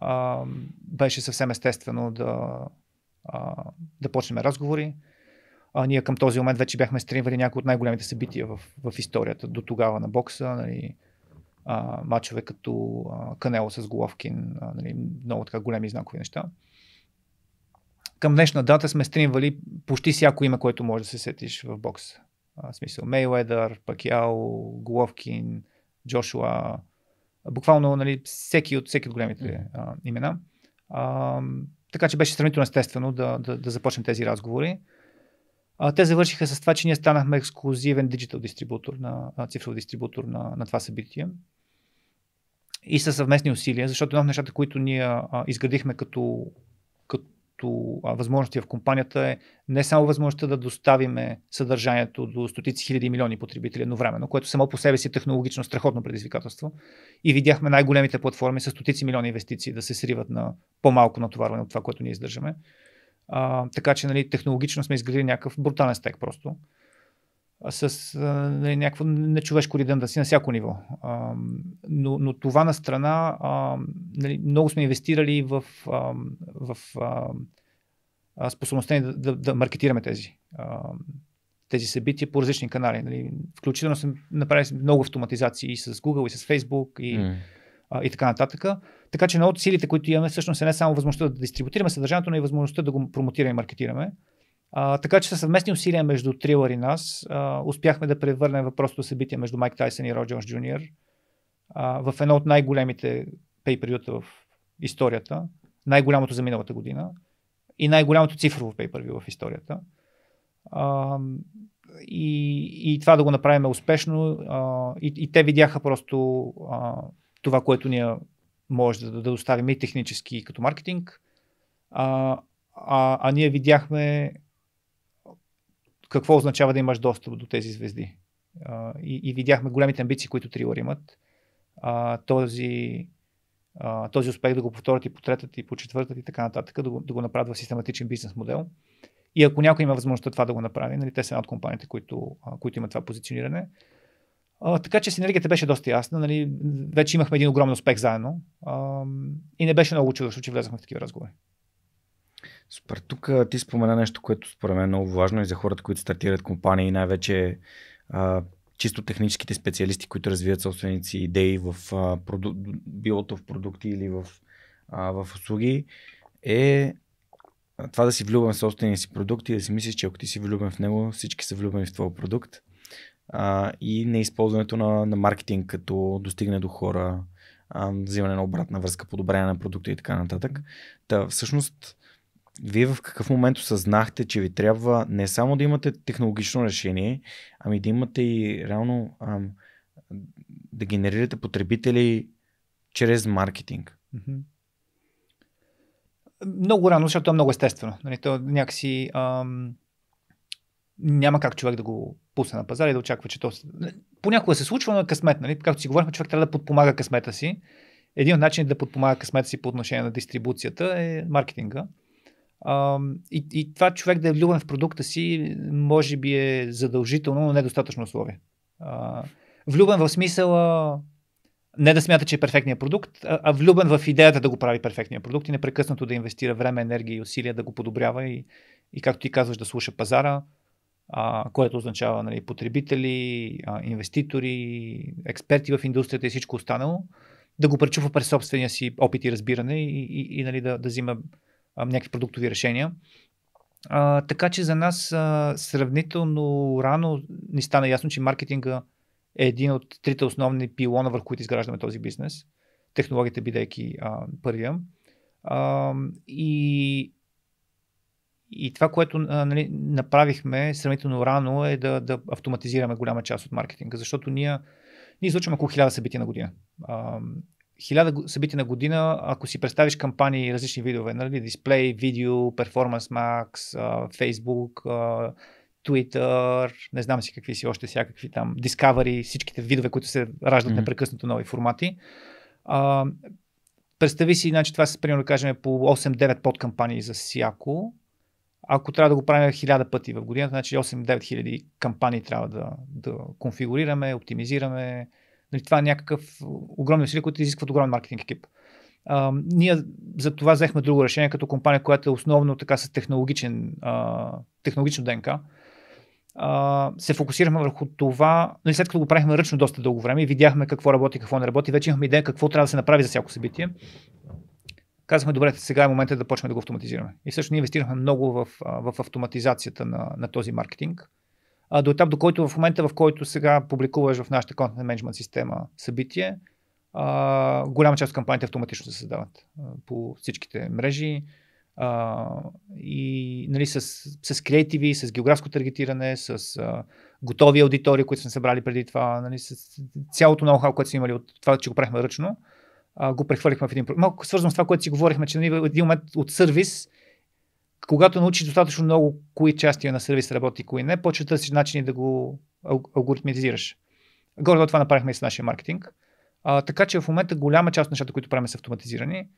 а, беше съвсем естествено да, а, да почнем разговори. А, ние към този момент вече бяхме стримвали някои от най-големите събития в, в историята до тогава на бокса. Нали, а, мачове като а, Канело с Головкин, а, нали, много така големи знакови неща. Към днешна дата сме стримвали почти всяко име, което може да се сетиш в бокса. А, в смисъл Мейледър, Пакяо, Головкин, Джошуа, буквално нали, всеки, от, всеки от големите а, имена. А, така че беше сравнително естествено да, да, да започнем тези разговори. А, те завършиха с това, че ние станахме ексклюзивен диджитал дистрибутор, на, цифров дистрибутор на, на това събитие. И със съвместни усилия, защото едно от нещата, които ние а, изградихме като като възможности в компанията е не само възможността да доставиме съдържанието до стотици хиляди милиони потребители едновременно, което само по себе си е технологично страхотно предизвикателство. И видяхме най-големите платформи с стотици милиони инвестиции да се сриват на по-малко натоварване от това, което ние издържаме. А, така че нали, технологично сме изградили някакъв брутален стек просто с а, нали, някакво нечовешко да си на всяко ниво. А, но, но това на страна, а, нали, много сме инвестирали в, а, в а, способността ни да, да, да маркетираме тези, а, тези събития по различни канали. Нали. Включително сме направили много автоматизации и с Google, и с Facebook, и, mm. а, и така нататък. Така че на от силите, които имаме, всъщност е не само възможността да дистрибутираме съдържанието, но и възможността да го промотираме и маркетираме. А, така че със съвместни усилия между Трилър и нас а, успяхме да превърнем въпросното събитие между Майк Тайсън и Ро Джонс Джуниор в едно от най-големите пейперюта в историята, най-голямото за миналата година и най-голямото цифрово пейпервю в историята. А, и, и това да го направим успешно. А, и, и те видяха просто а, това, което ние може да, да оставим и технически, и като маркетинг. А, а, а ние видяхме какво означава да имаш достъп до тези звезди. и, и видяхме големите амбиции, които Триор имат. този, този успех да го повторят и по третата, и по четвъртата, и така нататък, да го, да го направят в систематичен бизнес модел. И ако някой има възможността това да го направи, нали, те са една от компаниите, които, които имат това позициониране. така че синергията беше доста ясна. Нали, вече имахме един огромен успех заедно. и не беше много чудо, че влезахме в такива разговори. Супер. Тук ти спомена нещо, което според мен е много важно и за хората, които стартират компании, най-вече а, чисто техническите специалисти, които развиват собственици идеи в а, проду... билото в продукти или в, а, в услуги, е това да си влюбен в собствения си продукт и да си мислиш, че ако ти си влюбен в него, всички са влюбени в твоя продукт. А, и неизползването на, на маркетинг като достигне до хора, а, взимане на обратна връзка, подобряване на продукта и така нататък. Та, всъщност, вие в какъв момент осъзнахте, че ви трябва не само да имате технологично решение, ами да имате и реално ам, да генерирате потребители чрез маркетинг? Много рано, защото е много естествено. Нали, то някакси ам, няма как човек да го пусне на пазара и да очаква, че то... Нали, понякога се случва, но е късмет. Нали? Както си говорихме, човек трябва да подпомага късмета си. Един от начините да подпомага късмета си по отношение на дистрибуцията е маркетинга. А, и, и това човек да е влюбен в продукта си, може би е задължително, но недостатъчно условие. А, влюбен в смисъла не да смята, че е перфектният продукт, а, а влюбен в идеята да го прави перфектния продукт и непрекъснато да инвестира време, енергия и усилия да го подобрява и, и както ти казваш, да слуша пазара, а, което означава нали, потребители, а, инвеститори, експерти в индустрията и всичко останало, да го пречупва през собствения си опит и разбиране и, и, и нали, да, да взима а, някакви продуктови решения. А, така че за нас а, сравнително рано ни стана ясно, че маркетинга е един от трите основни пилона, върху които изграждаме този бизнес. Технологията бидейки а, първия. А, и, и това, което а, нали, направихме сравнително рано е да, да автоматизираме голяма част от маркетинга, защото ние, ние излучваме около 1000 събития на година. А, хиляда събития на година, ако си представиш кампании различни видове, нали, дисплей, видео, перформанс макс, фейсбук, Twitter, не знам си какви си още всякакви там, Discovery, всичките видове, които се раждат mm-hmm. непрекъснато нови формати. А, представи си, значи това са, примерно, да кажем, по 8-9 подкампании за всяко. Ако трябва да го правим хиляда пъти в годината, значи 8-9 хиляди кампании трябва да, да конфигурираме, оптимизираме, Нали, това е някакъв огромен усилие, които изискват огромен маркетинг екип. А, ние за това взехме друго решение като компания, която е основно така с технологичен, а, технологично ДНК. А, се фокусирахме върху това, нали, след като го правихме ръчно доста дълго време и видяхме какво работи, какво не работи, вече имахме идея какво трябва да се направи за всяко събитие. Казахме, добре, сега е момента да почнем да го автоматизираме. И всъщност ние инвестирахме много в, в автоматизацията на, на този маркетинг а, до етап, до който в момента, в който сега публикуваш в нашата контент менеджмент система събитие, а, голяма част от кампаниите автоматично се създават а, по всичките мрежи. А, и нали, с, с креативи, с географско таргетиране, с а, готови аудитории, които сме събрали преди това, нали, с цялото ноу-хау, което сме имали от това, че го правихме ръчно, а, го прехвърлихме в един. Малко свързвам с това, което си говорихме, че нали, в един момент от сервис когато научиш достатъчно много кои части е на сервис работи, и кои не, почва да търсиш начини да го алгоритмизираш. Горе това направихме и с нашия маркетинг. А, така че в момента голяма част от нещата, които правим, са автоматизирани.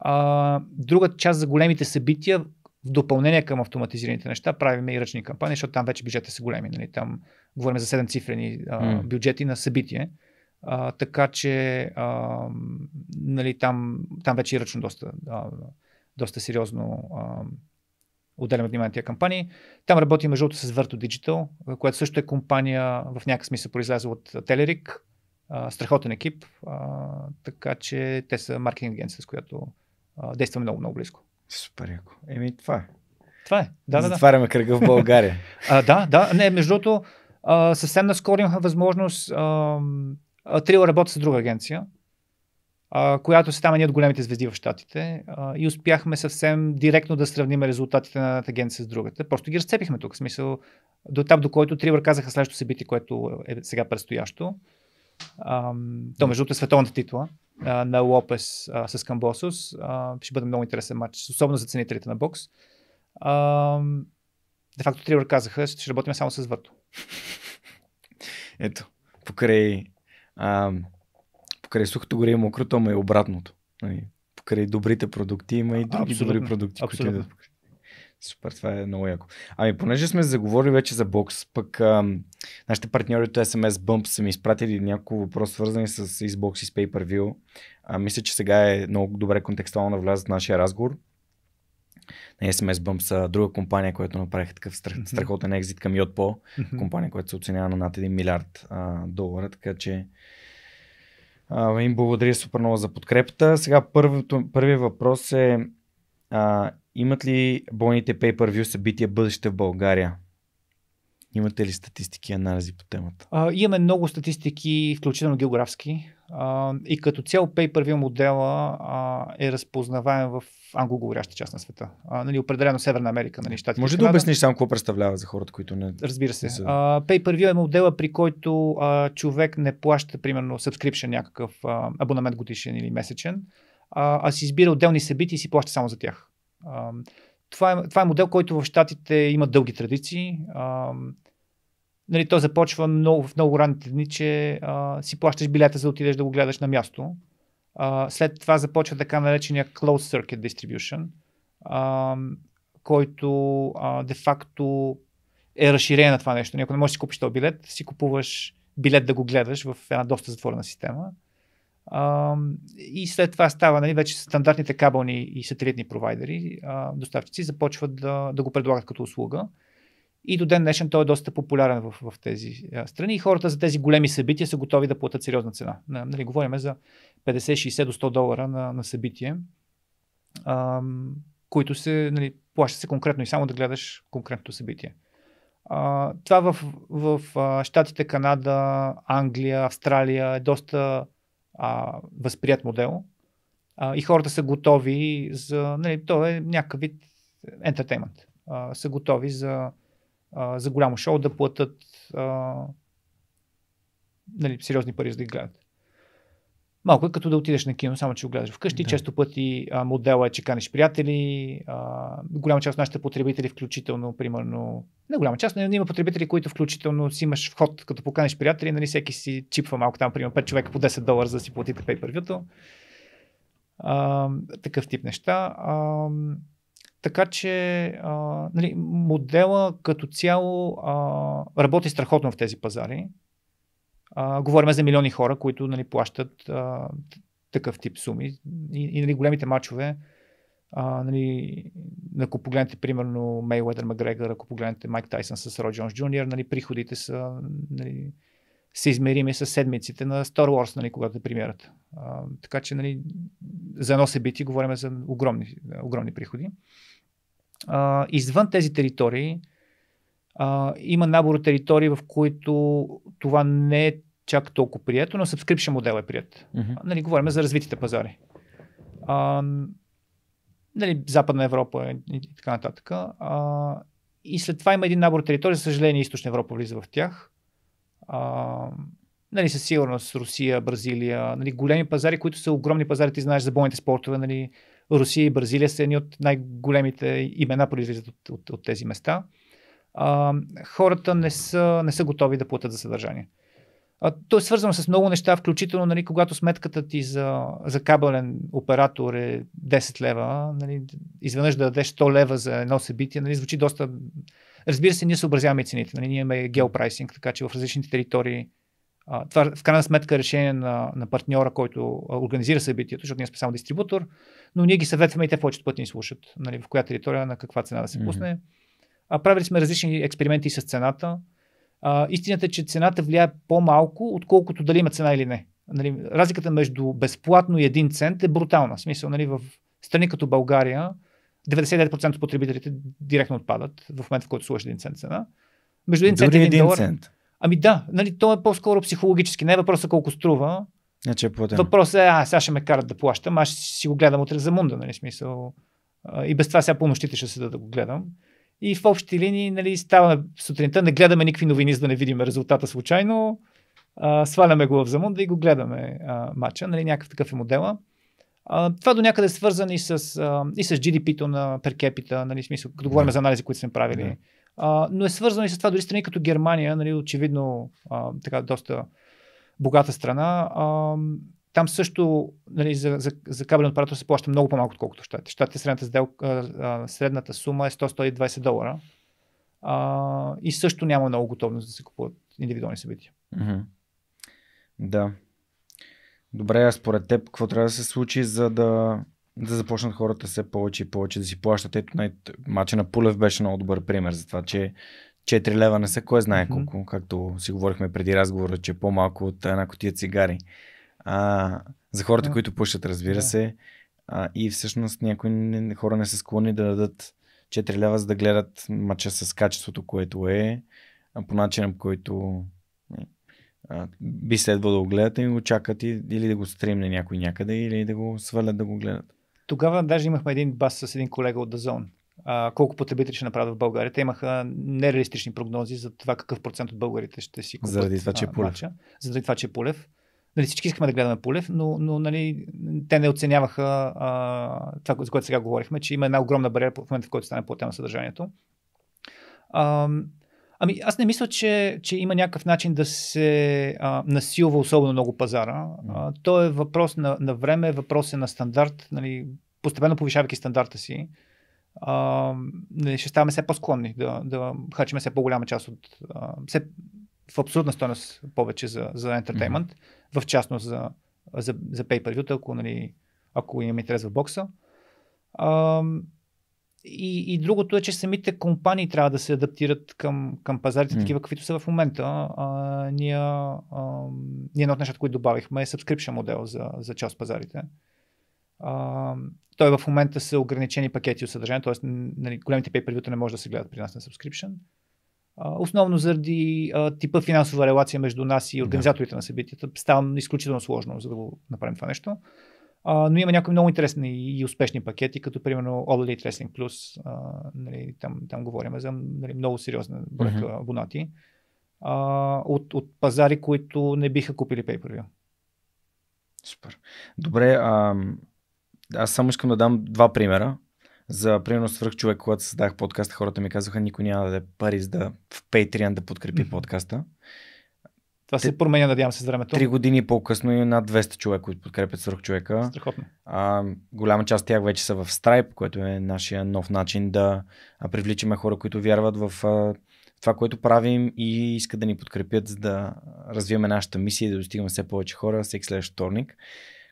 А, друга част за големите събития, в допълнение към автоматизираните неща, правиме и ръчни кампании, защото там вече бюджетите са големи. Нали? Там говорим за 7 цифрени а, бюджети на събитие. А, така че а, нали, там, там вече и е ръчно доста, а, доста сериозно а, отделяме внимание на тия кампании. Там работи между другото с Върто Digital, която също е компания, в някакъв смисъл произлязла от Телерик. Страхотен екип, така че те са маркетинг агенция, с която действаме много, много близко. Супер, яко. Еми, това е. Това е. Да, да, Затваряме да. кръга в България. а, да, да. Не, между другото, съвсем наскоро имаха възможност. А, Трио работи с друга агенция, а, която се стана е от големите звезди в Штатите а, и успяхме съвсем директно да сравним резултатите на едната агенция с другата. Просто ги разцепихме тук, в смисъл до там, до който Тривър казаха следващото събитие, което е сега предстоящо. то между другото е световната титла а, на Лопес а, с Камбосос. А, ще бъде много интересен матч, особено за ценителите на бокс. А, де факто Тривър казаха, ще работим само с Върто. Ето, покрай а, покрай сухото горе и мокрото, ама и обратното. Нали, покрай добрите продукти има и други Абсолютно. добри продукти, Абсолютно. които идват. Супер, това е много яко. Ами, понеже сме заговорили вече за бокс, пък ам, нашите партньори от SMS Bump са ми изпратили няколко въпрос, свързани с Xbox и с Pay-Per-View. А, мисля, че сега е много добре контекстуално влязат в нашия разговор. На SMS Bump са друга компания, която направиха такъв страх, страхотен екзит към Yotpo, компания, която се оценява на над 1 милиард а, долара, така че а, им благодаря супер много за подкрепата. Сега първото, първият въпрос е а, имат ли бойните pay-per-view събития бъдеще в България? Имате ли статистики и анализи по темата? А, имаме много статистики, включително географски и като цяло pay-per-view модела а, е разпознаваем в англоговоряща част на света. А, нали, определено Северна Америка, нали, щатите. Може да обясниш само какво представлява за хората, които не. Разбира се. За... pay-per-view е модела, при който а, човек не плаща, примерно, subscription, някакъв а, абонамент годишен или месечен, а, а си избира отделни събития и си плаща само за тях. А, това е, това е модел, който в щатите има дълги традиции. Ам, нали, то започва много, в много ранните дни, че а, си плащаш билета за да отидеш да го гледаш на място. А, след това започва така наречения closed circuit distribution, а, който де-факто е разширение на това нещо. Ако не можеш да си купиш този билет, си купуваш билет да го гледаш в една доста затворена система. А, и след това става, нали, вече стандартните кабелни и сателитни провайдери, а, доставчици, започват да, да го предлагат като услуга. И до ден днешен той е доста популярен в, в тези страни. И хората за тези големи събития са готови да платят сериозна цена. Нали, говорим за 50-60 до 100 долара на, на събитие, ам, които се нали, плаща се конкретно и само да гледаш конкретното събитие. А, това в, в а, Штатите, Канада, Англия, Австралия е доста а, възприят модел а, и хората са готови за... Нали, то е някакъв вид е, ентертеймент. Са готови за а, за голямо шоу да платят а, нали, сериозни пари за да ги гледат. Малко е като да отидеш на кино, само че го гледаш вкъщи. Да. Често пъти а, модела е, че канеш приятели. А, голяма част от нашите потребители, включително, примерно, не голяма част, но има потребители, които включително си имаш вход, като поканеш приятели, нали, всеки си чипва малко там, примерно 5 човека по 10 долара, за да си платите pay per такъв тип неща. А, така че а, нали, модела като цяло а, работи страхотно в тези пазари. А, говорим за милиони хора, които нали, плащат а, такъв тип суми. И, и нали, големите мачове, а, нали, ако погледнете примерно Мейуедър Макгрегор, ако погледнете Майк Тайсън с Роджонс Джуниор, нали, приходите са нали, се измериме с седмиците на Star Wars, нали, когато е премиерата. А, така че нали, за едно събитие говорим за огромни, огромни приходи. А, извън тези територии а, има набор от територии, в които това не е чак толкова прието, но subscription модел е прият. Mm-hmm. Нали, говорим за развитите пазари. А, нали, Западна Европа и така нататък. А, и след това има един набор територии, за съжаление, Източна Европа влиза в тях а, нали, със сигурност Русия, Бразилия, нали, големи пазари, които са огромни пазари, ти знаеш за бойните спортове. Нали, Русия и Бразилия са едни от най-големите имена, произлизат от, от, от тези места. А, хората не са, не са готови да платят за съдържание. А, то е свързано с много неща, включително нали, когато сметката ти за, за кабелен оператор е 10 лева, нали, изведнъж да дадеш 100 лева за едно събитие, нали, звучи доста Разбира се, ние съобразяваме цените. Нали? Ние имаме геопрайсинг, така че в различните територии. А, това в крайна сметка е решение на, на партньора, който организира събитието, защото ние сме само дистрибутор, но ние ги съветваме и те повечето пъти ни слушат, нали, в коя територия, на каква цена да се пусне. Mm-hmm. А, правили сме различни експерименти с цената. А, истината е, че цената влияе по-малко, отколкото дали има цена или не. Нали, разликата между безплатно и един цент е брутална. В смисъл, нали, в страни като България, 99% от потребителите директно отпадат в момента, в който слушаш един цент цена. Между един цент и един долар. Цент. Ами да, нали, то е по-скоро психологически. Не е въпросът колко струва. Значи е Въпросът е, а, сега ще ме карат да плащам, аз си го гледам утре за мунда, нали, смисъл. И без това сега по нощите ще седа да го гледам. И в общи линии, нали, ставаме сутринта, не гледаме никакви новини, за да не видим резултата случайно. А, сваляме го в замунда и го гледаме а, матча. Нали, някакъв такъв е модела. А, това до някъде е свързано и с, а, и с GDP-то на перкепита, нали, смисъл, като говорим yeah. за анализи, които сме правили. Yeah. А, но е свързано и с това дори страни като Германия, нали, очевидно а, така доста богата страна. А, там също нали, за, за, за кабелен оператор се плаща много по-малко, отколкото в Штатите. Штатите средната, сделка, средната сума е 100-120 долара. А, и също няма много готовност да се купуват индивидуални събития. Mm-hmm. Да. Добре, а според теб какво трябва да се случи, за да, да започнат хората все повече и повече да си плащат? Ето, най- мача на Пулев беше много добър пример за това, че 4 лева не са кой знае колко, mm-hmm. както си говорихме преди разговора, че е по-малко от една котия цигари. А, за хората, yeah. които пушат, разбира yeah. се. А, и всъщност някои не, хора не са склонни да дадат 4 лева, за да гледат мача с качеството, което е, по начина, по който би следвало да го гледат и го чакат и, или да го стримне някой някъде, или да го свалят да го гледат. Тогава даже имахме един бас с един колега от Дазон. колко потребители ще направят в България. Те имаха нереалистични прогнози за това какъв процент от българите ще си купят е Заради това, че е Полев. Мача, заради това, че е Полев. Нали, всички искаме да гледаме Полев, но, но нали, те не оценяваха а, това, за което сега говорихме, че има една огромна бариера в момента, в който стане по-тема съдържанието. А, Ами аз не мисля, че, че има някакъв начин да се а, насилва особено много пазара. А, то е въпрос на, на време, въпрос е на стандарт, нали, постепенно повишавайки стандарта си. А, нали, ще ставаме все по-склонни да, да хачиме все по-голяма част от... А, все, в абсолютна стоеност повече за, за entertainment, mm-hmm. в частност за, за, за pay-per-view, ако, нали, ако имаме интерес в бокса. А, и, и другото е, че самите компании трябва да се адаптират към, към пазарите, mm. такива каквито са в момента. А, ние, а, ние едно от нещата, които добавихме е subscription модел за, за част от пазарите. А, той в момента са ограничени пакети от съдържание, т.е. Нали, големите pay не може да се гледат при нас на subscription. А, основно заради а, типа финансова релация между нас и организаторите yeah. на събитията. Става изключително сложно, за да го направим това нещо. А, но има някои много интересни и успешни пакети, като примерно All Elite Wrestling Plus. А, нали, там, там говорим за нали, много сериозна бройка huh абонати. А, от, от пазари, които не биха купили pay Супер. Добре, а, аз само искам да дам два примера. За примерно свърх човек, когато създах подкаста, хората ми казаха, никой няма да даде пари за да в Patreon да подкрепи mm-hmm. подкаста. Това се променя, надявам се, с времето. Три години по-късно и над 200 човека, които подкрепят свърх човека. Страхотно. А, голяма част от тях вече са в Stripe, което е нашия нов начин да привличаме хора, които вярват в а, това, което правим и искат да ни подкрепят, за да развиваме нашата мисия и да достигаме все повече хора всеки следващ вторник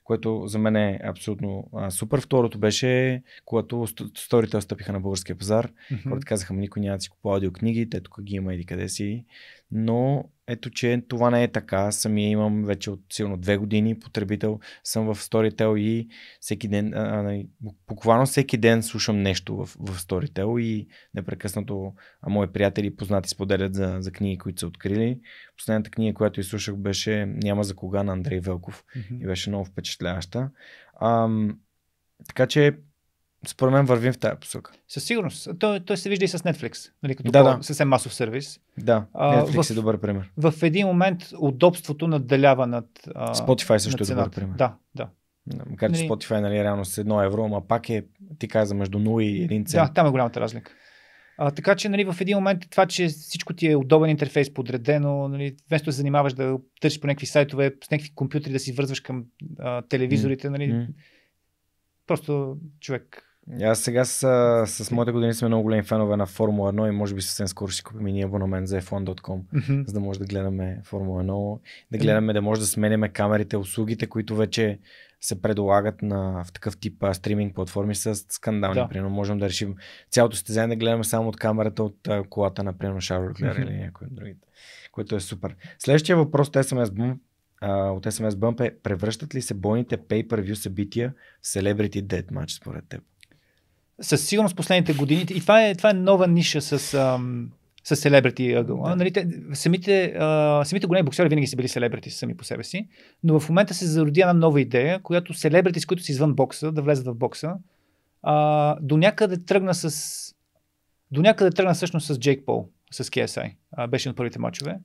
което за мен е абсолютно а, супер. Второто беше, когато сторите стъпиха на българския пазар, mm-hmm. хората казаха, никой няма да си купува аудиокниги, те тук ги има и къде си, но ето, че това не е така. Самия имам вече от силно две години потребител, съм в Storytel и всеки ден, а, нали, буквално всеки ден слушам нещо в, в Storytel и непрекъснато а, мои приятели и познати споделят за, за книги, които са открили. Последната книга, която изслушах беше Няма за кога на Андрей Велков mm-hmm. и беше много впечатляваща. А, така че според мен вървим в тази посока. Със сигурност. Той, той се вижда и с Netflix, нали, като да, да. съвсем масов сервис. Да, Netflix а, в, е добър пример. В един момент удобството надделява над а, Spotify също е над е добър пример. Да, да. Макар че нали... Spotify нали, е реално с едно евро, ама пак е, ти каза, между 0 и 1 цент. Да, там е голямата разлика. А, така че нали, в един момент това, че всичко ти е удобен интерфейс, подредено, нали, вместо да се занимаваш да търсиш по някакви сайтове, с някакви компютри да си вързваш към а, телевизорите, нали, mm. hmm просто човек е, аз сега с, с моите години сме много големи фенове на Формула 1 и може би съвсем скоро ще купим и ние абонамент за f1.com, mm-hmm. за да може да гледаме Формула 1, да гледаме, да може да сменяме камерите, услугите, които вече се предлагат на, в такъв тип а, стриминг платформи с скандални. Да. Примерно можем да решим цялото стезание да гледаме само от камерата от а, колата, например, на Шарл Клер mm-hmm. или някой от другите, което е супер. Следващия въпрос от SMS Boom, а, от SMS Bump е превръщат ли се бойните pay-per-view събития в Celebrity Dead Match според теб? със сигурност последните години, и това е, това е нова ниша с... Ам, с селебрити ъгъл. Да. Нали, самите, самите големи боксери винаги са били селебрити сами по себе си, но в момента се зароди една нова идея, която селебрити, с които са извън бокса, да влезат в бокса, а, до някъде тръгна с... До някъде тръгна всъщност с Джейк Пол, с KSI. А, беше на първите мачове,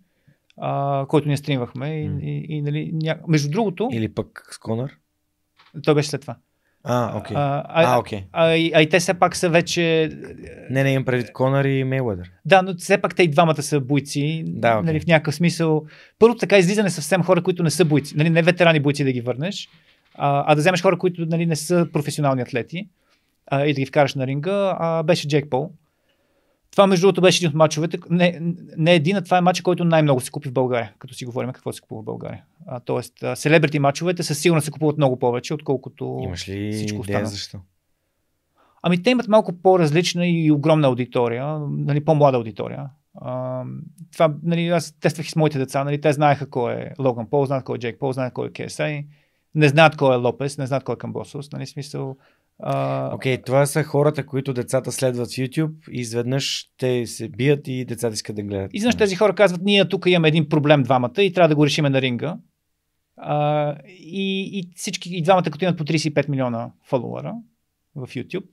а, който ние стримвахме. И, mm. и, и, нали, ня... Между другото... Или пък с Конър? Той беше след това. А, окей. Okay. А, а, а, okay. а, и, а и те все пак са вече... Не, не, имам предвид Конър и Мейуедър. Да, но все пак те и двамата са бойци. Да, okay. нали, в някакъв смисъл. Първо така излизане съвсем хора, които не са бойци. Нали, не ветерани бойци да ги върнеш, а, а да вземеш хора, които нали, не са професионални атлети а, и да ги вкараш на ринга, а, беше Джек Пол. Това, между другото, беше един от мачовете. Не, не един, а това е матч, който най-много се купи в България, като си говорим какво се купува в България. А, тоест, селебрити мачовете със сигурност се купуват много повече, отколкото Имаш ли всичко идея останало. защо? Ами те имат малко по-различна и огромна аудитория, нали, по-млада аудитория. А, това, нали, аз тествах и с моите деца, нали, те знаеха кой е Логан Пол, знаят кой е Джейк Пол, знаят кой е KSI, не знаят кой е Лопес, не знаят кой е Камбосос, нали, смисъл. Окей, okay, това са хората, които децата следват в YouTube и изведнъж те се бият и децата искат да гледат. Изведнъж тези хора казват, ние тук имаме един проблем двамата и трябва да го решиме на ринга. А, и, и всички, и двамата, като имат по 35 милиона фолуара в YouTube.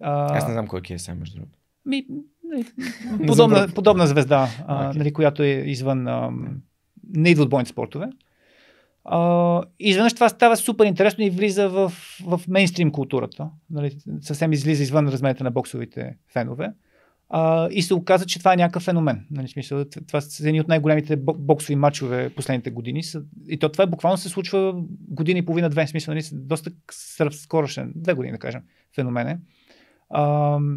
А... Аз не знам кой е сам, между другото. Ми, нали, подобна, подобна звезда, okay. а, нали, която е извън... А, не идва от бойните спортове. Uh, изведнъж това става супер интересно и влиза в, в мейнстрим културата. Нали, съвсем излиза извън размерите на боксовите фенове. Uh, и се оказа, че това е някакъв феномен. Нали, смисъл, това са едни от най-големите боксови матчове последните години. И то това е буквално се случва година и половина-две. Смисъл, нали, доста скорошен, две години да кажем, феномен е. Uh,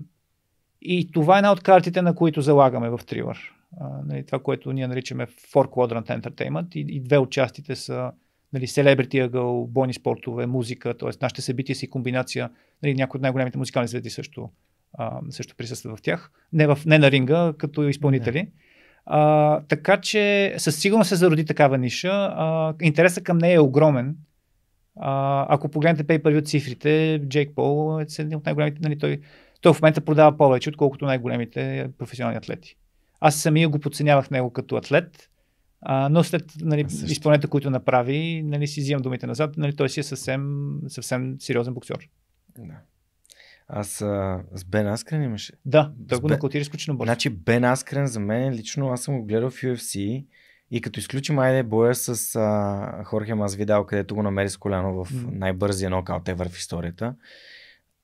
и това е една от картите, на които залагаме в Uh, а, нали, това, което ние наричаме Four Quadrant Entertainment и, и две от частите са нали, Celebrity ъгъл, бойни спортове, музика, т.е. нашите събития си комбинация, нали, някои от най-големите музикални звезди също, а, също присъстват в тях. Не, в, не на ринга, като изпълнители. Не. А, така че със сигурност се зароди такава ниша. А, интересът към нея е огромен. А, ако погледнете pay per цифрите, Джейк Пол е един от най-големите. Нали, той, той в момента продава повече, отколкото най-големите професионални атлети. Аз самия го подценявах него като атлет, а, но след нали, изпълнението, които направи, нали, си взимам думите назад, нали, той си е съвсем, съвсем сериозен боксер. Да. Аз а, с Бен Аскрен имаше. Да, той го нокаутира изключително бързо. Значи Бен Аскрен за мен лично, аз съм го гледал в UFC и като изключим айде боя с а, Хорхе Мазвидал, където го намери с коляно в най-бързия нокаут е в историята.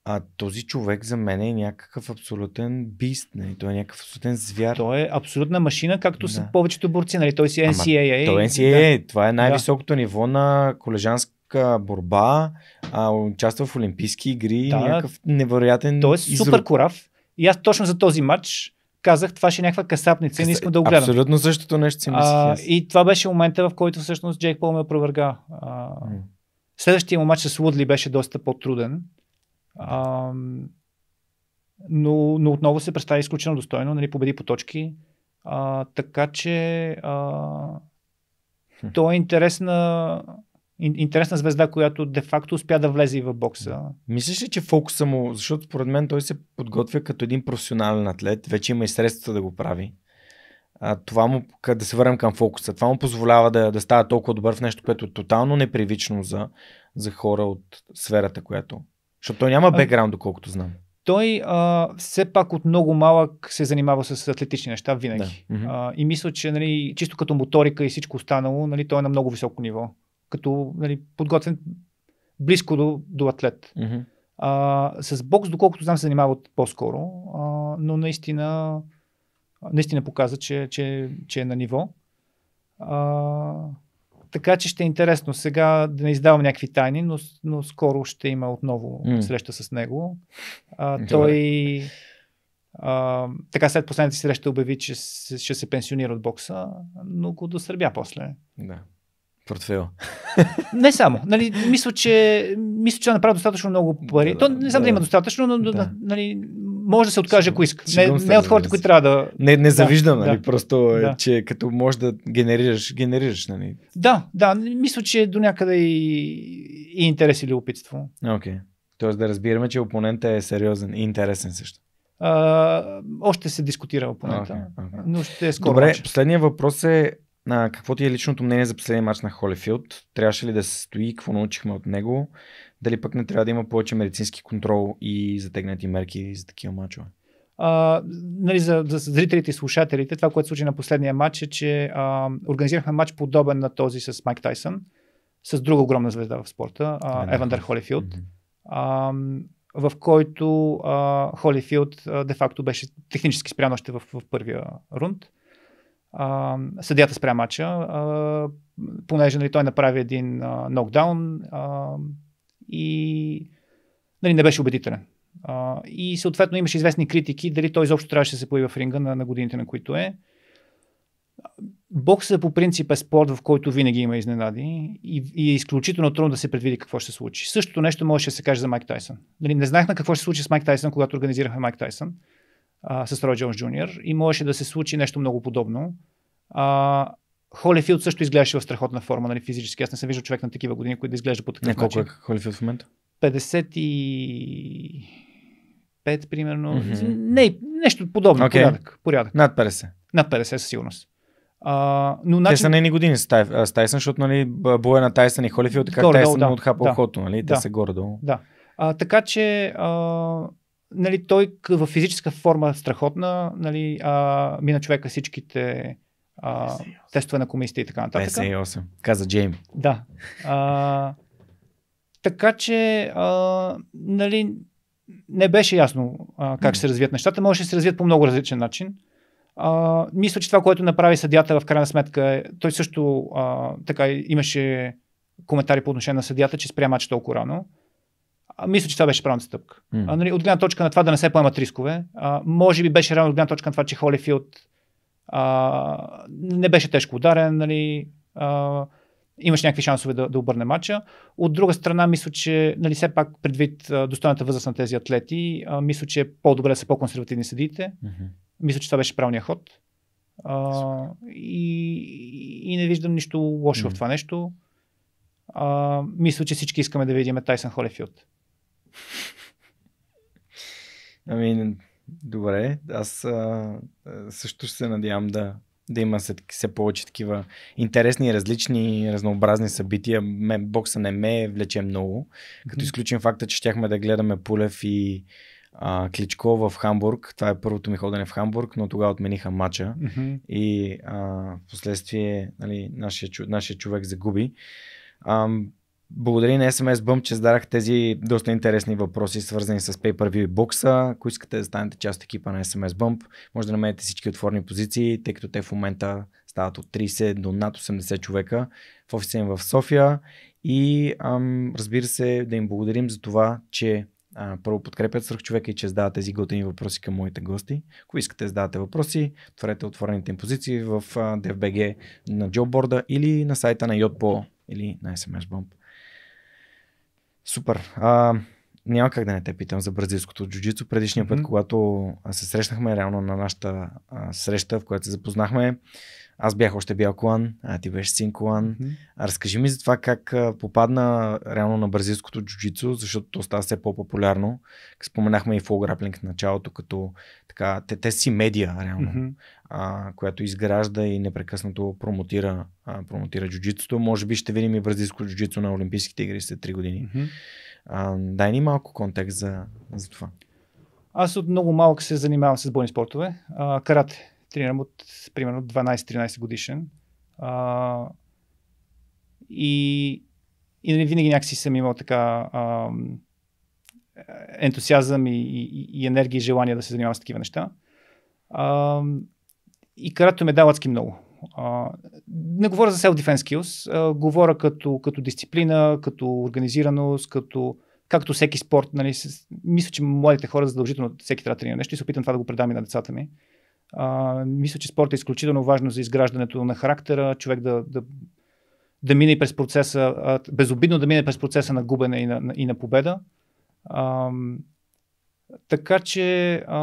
А този човек за мен е някакъв абсолютен бист, нали? той е някакъв абсолютен звяр. Той е абсолютна машина, както да. са повечето борци, нали? той си NCAA. Е Ама, той е NCAA, да. това е най-високото да. ниво на колежанска борба, а, участва в Олимпийски игри, да. някакъв невероятен Той е изрук. супер корав. И аз точно за този матч казах, това ще е някаква касапница и не искам да го гледам. Абсолютно същото нещо си мислих а, И това беше момента, в който всъщност Джейк Пол ме опроверга. А, Следващия му матч с Лудли беше доста по-труден. А, но, но отново се представи изключително достойно, нали, победи по точки. А, така че а, то е интересна, интересна звезда, която де-факто успя да влезе и в бокса. Мислиш ли, че фокуса му, защото според мен той се подготвя като един професионален атлет, вече има и средства да го прави. А, това му, да се върнем към фокуса, това му позволява да, да става толкова добър в нещо, което е тотално непривично за, за хора от сферата, която защото той няма бекграунд, доколкото знам. Той а, все пак от много малък се занимава с атлетични неща винаги. Да. А, и мисля, че нали, чисто като моторика и всичко останало, нали, той е на много високо ниво. Като нали, подготвен близко до, до атлет. Mm-hmm. А, с бокс, доколкото знам, се занимава по-скоро, а, но наистина, наистина показа, че, че, че е на ниво. А, така че ще е интересно. Сега да не издавам някакви тайни, но, но скоро ще има отново mm. среща с него. А, той. А, така след последната си среща обяви, че се, ще се пенсионира от бокса, но го досърбя после. Да. Портфел. не само. Нали, мисля, че, мисля, че направи достатъчно много пари. Да, То не знам да, да има достатъчно, но да. нали, може да се откаже, ако иска. Не, не от хората, които трябва да. Не, не завиждам, да, нали? Да, просто, е, да. че като може да генерираш, генерираш, нали? Да, да. Мисля, че до някъде и, и интерес или опитство. Окей. Okay. Тоест да разбираме, че опонента е сериозен и интересен също. А, още се дискутира опонента. Okay, okay. Но ще е скоро. Добре, матч. последния въпрос е На какво ти е личното мнение за последния матч на Холифилд? Трябваше ли да се стои? Какво научихме от него? дали пък не трябва да има повече медицински контрол и затегнати мерки за такива мачове? А, нали, за, за зрителите и слушателите, това, което случи на последния матч е, че а, организирахме матч подобен на този с Майк Тайсън, с друга огромна звезда в спорта, а, Евандър Холифилд, mm-hmm. а, в който а, Холифилд а, де-факто беше технически спрян още в, в първия рунд. А, съдията спря матча, а, понеже нали, той направи един а, нокдаун, а, и нали, не беше убедителен. А, и съответно имаше известни критики дали той изобщо трябваше да се появи в ринга на, на годините, на които е. Боксът по принцип е спорт, в който винаги има изненади и, и е изключително трудно да се предвиди какво ще се случи. Същото нещо можеше да се каже за Майк Тайсън. Нали, не знаехме какво ще се случи с Майк Тайсън, когато организирахме Майк Тайсън а, с Рой Джонс Джуниор и можеше да се случи нещо много подобно. А, Холефилд също изглеждаше в страхотна форма, нали, физически. Аз не съм виждал човек на такива години, който да изглежда по такъв начин. Колко е Холефилд в момента? 50 и... 5, примерно. Mm-hmm. Не, нещо подобно. Okay. Порядък, порядък. Над 50. Над 50 със сигурност. А, но начин... Те са нейни години с, Тай, с Тайсън, защото нали, боя на Тайсън и Холифилд, така Тайсън да, отхапа да, охото, нали? Да, те са горе-долу. Да. А, така че а, нали, той в физическа форма страхотна, нали, а, мина човека всичките а, тестове на комисията и така нататък. 58, каза Джейми. Да. А, така че, а, нали, не беше ясно а, как mm. се развият нещата. Може да се развият по много различен начин. А, мисля, че това, което направи съдята в крайна сметка, е, той също а, така имаше коментари по отношение на съдята, че спря матч толкова рано. А, мисля, че това беше правилната стъпка. Mm. А, нали, от гледна точка на това да не се поемат рискове. А, може би беше рано от гледна точка на това, че Холифилд а, не беше тежко ударен, нали, а, имаше някакви шансове да, да обърне матча. От друга страна, мисля, че нали, все пак предвид достойната възраст на тези атлети, а, мисля, че е по-добре да са по-консервативни съдиите. Mm-hmm. Мисля, че това беше правилният ход. А, и, и не виждам нищо лошо mm-hmm. в това нещо. А, мисля, че всички искаме да видим Тайсън Холефилд. Ами, Добре, аз а, също ще се надявам да, да има все, все повече такива интересни, различни, разнообразни събития. Мен бокса не ме влече много, като изключим факта, че щяхме да гледаме Пулев и а, Кличко в Хамбург. Това е първото ми ходене в Хамбург, но тогава отмениха матча mm-hmm. и а, в последствие нали, нашия, нашия човек загуби. А, благодаря на SMS Bump, че задарах тези доста интересни въпроси, свързани с Pay-Per-View и бокса. Ако искате да станете част от екипа на SMS Bump, може да намерите всички отворни позиции, тъй като те в момента стават от 30 до над 80 човека в офиса им в София. И ам, разбира се, да им благодарим за това, че а, първо подкрепят свърх човека и че задават тези готини въпроси към моите гости. Ако искате да задавате въпроси, отворете отворените им позиции в DFBG на джобборда или на сайта на Yotpo или на SMS Bump. Супер. А, няма как да не те питам за бразилското джуджицу. Предишния mm-hmm. път, когато се срещнахме реално на нашата а, среща, в която се запознахме, аз бях още бял колан, а ти беше син колан. Mm-hmm. А разкажи ми за това как а, попадна реално на бразилското джуджицу, защото то става все по-популярно. Споменахме и фулграплинг в началото, като така, те, те си медиа реално. Mm-hmm а, която изгражда и непрекъснато промотира, а, промотира джуджитото. Може би ще видим и бразилско джуджицу на Олимпийските игри след 3 години. Mm-hmm. А, дай ни малко контекст за, за това. Аз от много малко се занимавам с бойни спортове. А, карате тренирам от примерно 12-13 годишен. А, и, и нали, винаги някакси съм имал така а, ентусиазъм и, и, и енергия и желание да се занимавам с такива неща. А, и карато ме дават много. А, не говоря за self-defense skills, а, говоря като, като дисциплина, като организираност, като както всеки спорт. Нали, с, мисля, че младите хора задължително всеки трябва да тренира нещо и се опитам това да го предам и на децата ми. А, мисля, че спорт е изключително важно за изграждането на характера, човек да, да, да мине през процеса, а, безобидно да мине през процеса на губене и на, на, и на победа. А, така че а,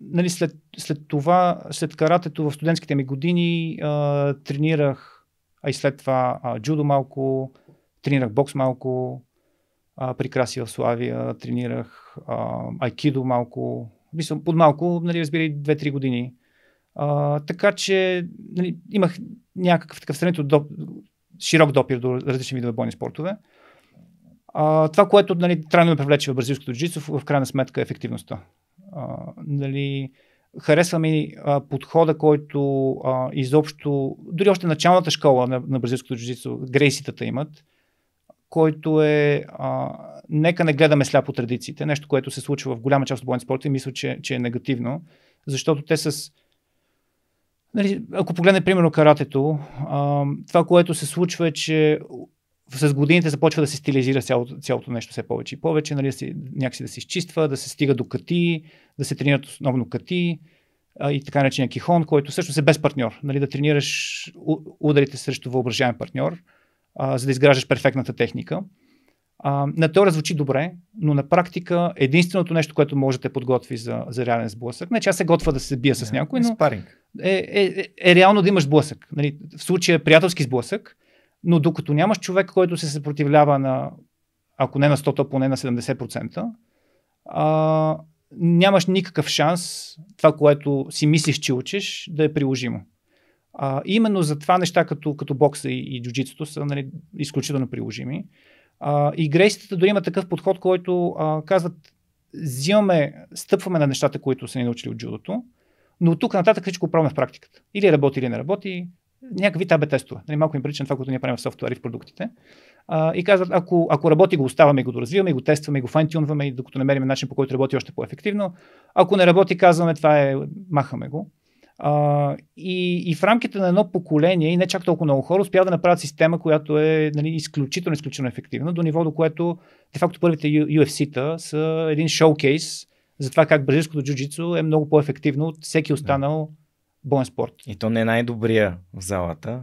нали, след, след това, след каратето в студентските ми години а, тренирах, а и след това а, джудо малко, тренирах бокс малко, а, при Краси в Славия, тренирах а, айкидо малко, мисля, под малко, нали, разбирай, 2-3 години. А, така че нали, имах някакъв такъв сравнително до, широк допир до различни видове бойни спортове. А, това, което нали, трайно ме привлече в бразилското джицо, в, крайна сметка е ефективността. А, нали, харесва ми а, подхода, който а, изобщо, дори още началната школа на, на бразилското джицо, грейситата имат, който е а, нека не гледаме сляпо традициите, нещо, което се случва в голяма част от бойните спорта и мисля, че, че е негативно, защото те с Нали, ако погледнем примерно каратето, а, това, което се случва е, че с годините започва да се стилизира цялото, цялото нещо все повече и повече, нали, да си, някакси да се изчиства, да се стига до кати, да се тренират основно кати а, и така наречения кихон, който всъщност е без партньор. Нали, да тренираш ударите срещу въображаем партньор, а, за да изграждаш перфектната техника. А, на теория звучи добре, но на практика единственото нещо, което може да те подготви за, за реален сблъсък, не че аз се готва да се бия с някой, е но е, е, е, е реално да имаш сблъсък. Нали, в случая приятелски сблъсък, но докато нямаш човек, който се съпротивлява на, ако не на 100, то поне на 70%, а, нямаш никакъв шанс това, което си мислиш, че учиш, да е приложимо. А, именно за това неща като, като бокса и, и джуджитото са нали, изключително приложими. А, и грейсите дори има такъв подход, който а, казват, взимаме, стъпваме на нещата, които са ни научили от джудото, но от тук нататък всичко правим в практиката. Или работи, или не работи, някакви табе тестове. Нали, малко ми прилича на това, което ние правим в софтуер и в продуктите. А, и казват, ако, ако работи, го оставаме и го доразвиваме, и го тестваме, и го файнтюнваме, и докато намерим начин по който работи още по-ефективно. Ако не работи, казваме, това е, махаме го. А, и, и в рамките на едно поколение, и не чак толкова много хора, успяват да направят система, която е нали, изключително, изключително ефективна, до ниво, до което де-факто първите UFC-та са един шоукейс за това как бразилското джуджицу е много по-ефективно от всеки останал боен спорт. И то не е най-добрия в залата.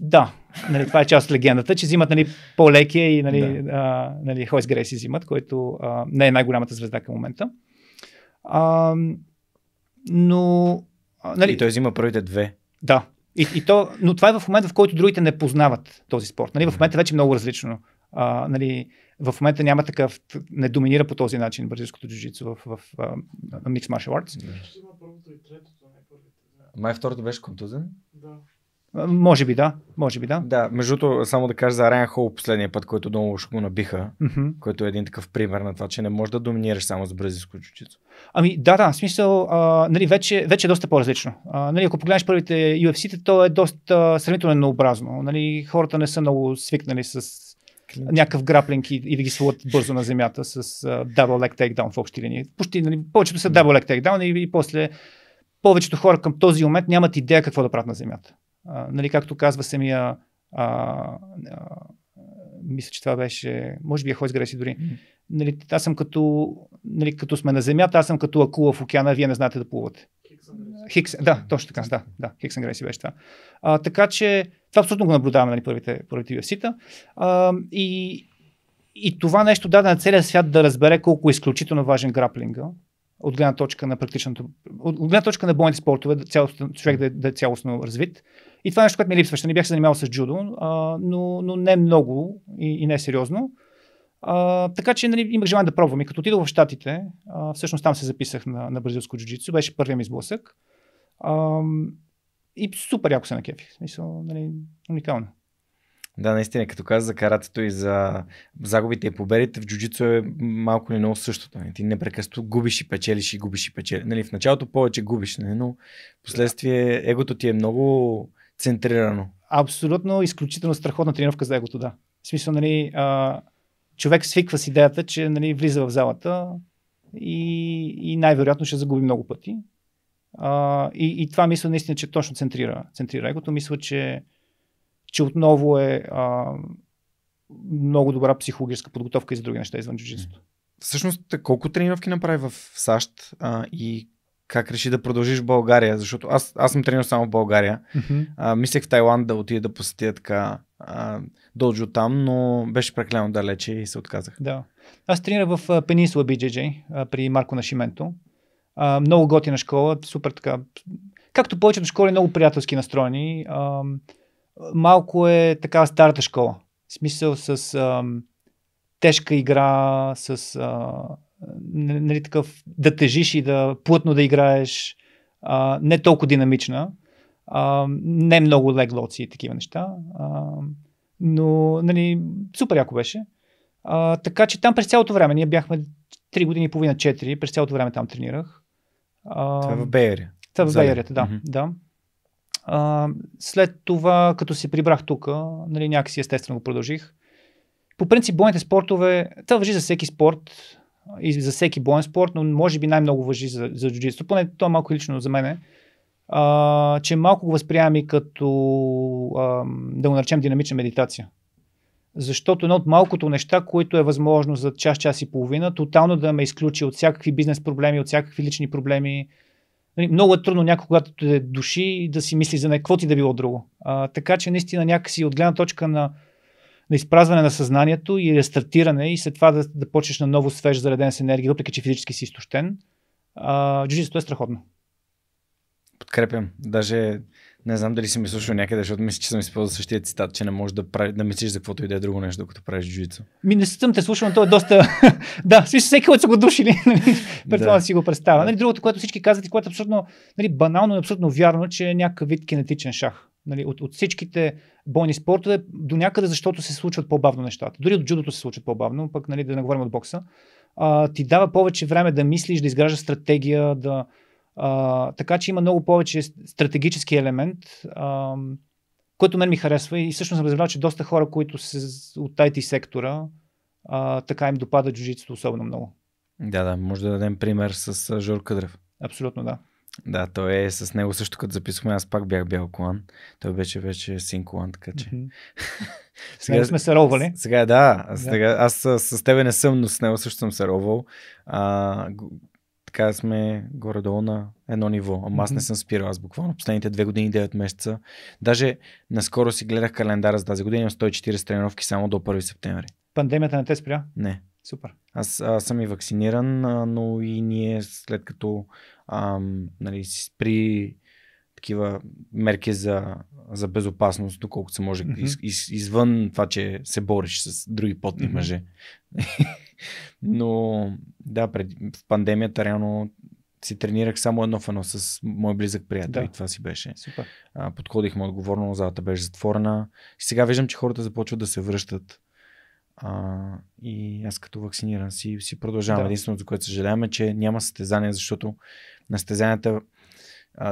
Да, нали, това е част от легендата, че взимат нали, по-лекия и нали, да. а, нали, Хойс Грейси взимат, който а, не е най-голямата звезда към момента. А, но... А, нали, и той взима първите две. Да. И, и то, но това е в момента, в който другите не познават този спорт. Нали, в момента вече е много различно. А, нали, в момента няма такъв, не доминира по този начин бразилското джуджицу в, в, в, в Mixed Martial Arts. Yes. първото и май второто беше контузен? Да. Може би да, може би да. Да, между другото, само да кажа за Райан Хол последния път, който долу ще го набиха, mm-hmm. който е един такъв пример на това, че не можеш да доминираш само с бразилско чучицо. Ами да, да, в смисъл, а, нали, вече, вече е доста по-различно. А, нали, ако погледнеш първите UFC-та, то е доста сравнително еднообразно. Нали, хората не са много свикнали с Клинч. някакъв граплинг и, и да ги слуват бързо на земята с uh, double leg takedown в общи линии. Почти, нали, повечето са double leg takedown и, и после повечето хора към този момент нямат идея какво да правят на Земята. А, нали, както казва самия. А, а, мисля, че това беше. Може би е хой сгреши дори. Mm-hmm. Нали, аз съм като. Нали, като сме на Земята, аз съм като акула в океана, вие не знаете да плувате. Хикс, да, точно така, да, да, Хикс Греси беше това. А, така че това абсолютно го наблюдаваме нали, първите, първите UFC-та. А, и, и това нещо даде на целия свят да разбере колко е изключително важен граплинга от гледна точка на практичното, от гледна точка на бойните спортове, да цялостно, човек да, е, да е цялостно развит. И това е нещо, което ми Ще Не бях се занимавал с джудо, а, но, но не много и, и не е сериозно. А, така че нали, имах желание да пробвам. И като отидох в Штатите, а, всъщност там се записах на, на бразилско джуджицу, беше първият ми сблъсък. А, и супер яко се накефих. Смисъл, нали, уникално. Да, наистина, като каза за каратето и за загубите и победите, в джуджицу е малко или много същото. Нали? Ти непрекъснато губиш и печелиш и губиш и печелиш. Нали, в началото повече губиш, не? Нали, но последствие егото ти е много центрирано. Абсолютно, изключително страхотна тренировка за егото, да. В смисъл, нали, а, човек свиква с идеята, че нали, влиза в залата и, и най-вероятно ще загуби много пъти. А, и, и това мисля наистина, че точно центрира, центрира егото. Мисля, че че отново е а, много добра психологическа подготовка и за други неща извън джуджинството. Всъщност, колко тренировки направи в САЩ а, и как реши да продължиш в България? Защото аз, аз съм тренирал само в България. Mm-hmm. А, мислех в Тайланд да отида да посетя така а, доджо там, но беше прекалено далече и се отказах. Да. Аз тренирах в Пенисула BJJ а, при Марко Нашименто. А, много готина школа, супер така. Както повечето школи, много приятелски настроени. А, малко е така старата школа. В смисъл с а, тежка игра, с а, нали, такъв да тежиш и да плътно да играеш, а, не толкова динамична, а, не много леглоци и такива неща, а, но нали, супер яко беше. А, така че там през цялото време, ние бяхме 3 години и половина, 4, през цялото време там тренирах. А, това е в Бейерия. Това е в Бейерията, да. Mm-hmm. да. А, след това, като се прибрах тук, нали, някакси естествено го продължих. По принцип, бойните спортове, това въжи за всеки спорт и за всеки боен спорт, но може би най-много въжи за, за джуджитсу. Поне то е малко лично за мене. А, че малко го и като, а, да го наречем, динамична медитация. Защото едно от малкото неща, което е възможно за час, час и половина, тотално да ме изключи от всякакви бизнес проблеми, от всякакви лични проблеми, Нали, много е трудно някой, когато те души, да си мисли за някакво ти да било друго. А, така че наистина някакси от гледна точка на, на изпразване на съзнанието и рестартиране и след това да, да почнеш на ново свеж зареден с енергия, въпреки че физически си изтощен, джуджитото е страхотно подкрепям. Даже не знам дали си ми слушал някъде, защото мисля, че съм използвал същия цитат, че не можеш да, прави, да мислиш за каквото и да е друго нещо, докато правиш джуджицу. Ми не съм те слушал, но то е доста... да, смисъл, всеки, който са го душили, нали? предполагам да. си го представя. Нали, другото, което всички казват и което е абсолютно нали, банално и абсолютно вярно, че е някакъв вид кинетичен шах. Нали, от, от всичките бойни спортове до някъде, защото се случват по-бавно нещата. Дори от джудото се случват по-бавно, пък нали, да не говорим от бокса. А, ти дава повече време да мислиш, да изграждаш стратегия, да, а, така че има много повече стратегически елемент, а, който мен ми харесва и всъщност съм разбрал, че доста хора, които са от IT сектора, а, така им допада джуджитството особено много. Да, да, може да дадем пример с Жор Кадрев. Абсолютно да. Да, той е с него също, като записахме, аз пак бях бял колан. Той беше вече син колан, така че. Mm-hmm. сега него сме се ровали. Сега да, сега, аз с, с тебе не съм, но с него също съм се ровал. А, така сме горе-долу на едно ниво. Ама аз не съм спирал. Аз буквално последните две години, 9 месеца. Даже наскоро си гледах календара за тази година. Имам 140 тренировки само до 1 септември. Пандемията не те спря? Не. Супер. Аз, аз съм и вакциниран, но и ние след като ам, нали, си спри такива мерки за, за безопасност, доколкото се може, mm-hmm. из, извън това, че се бориш с други потни mm-hmm. мъже. Но да, пред, в пандемията реално си тренирах само едно в с мой близък приятел. Да. И това си беше. Супер. А, подходихме отговорно, залата беше затворена. И сега виждам, че хората започват да се връщат. А, и аз като вакциниран си, си продължавам. Да. Единственото, за което съжаляваме, че няма състезания, защото на състезанията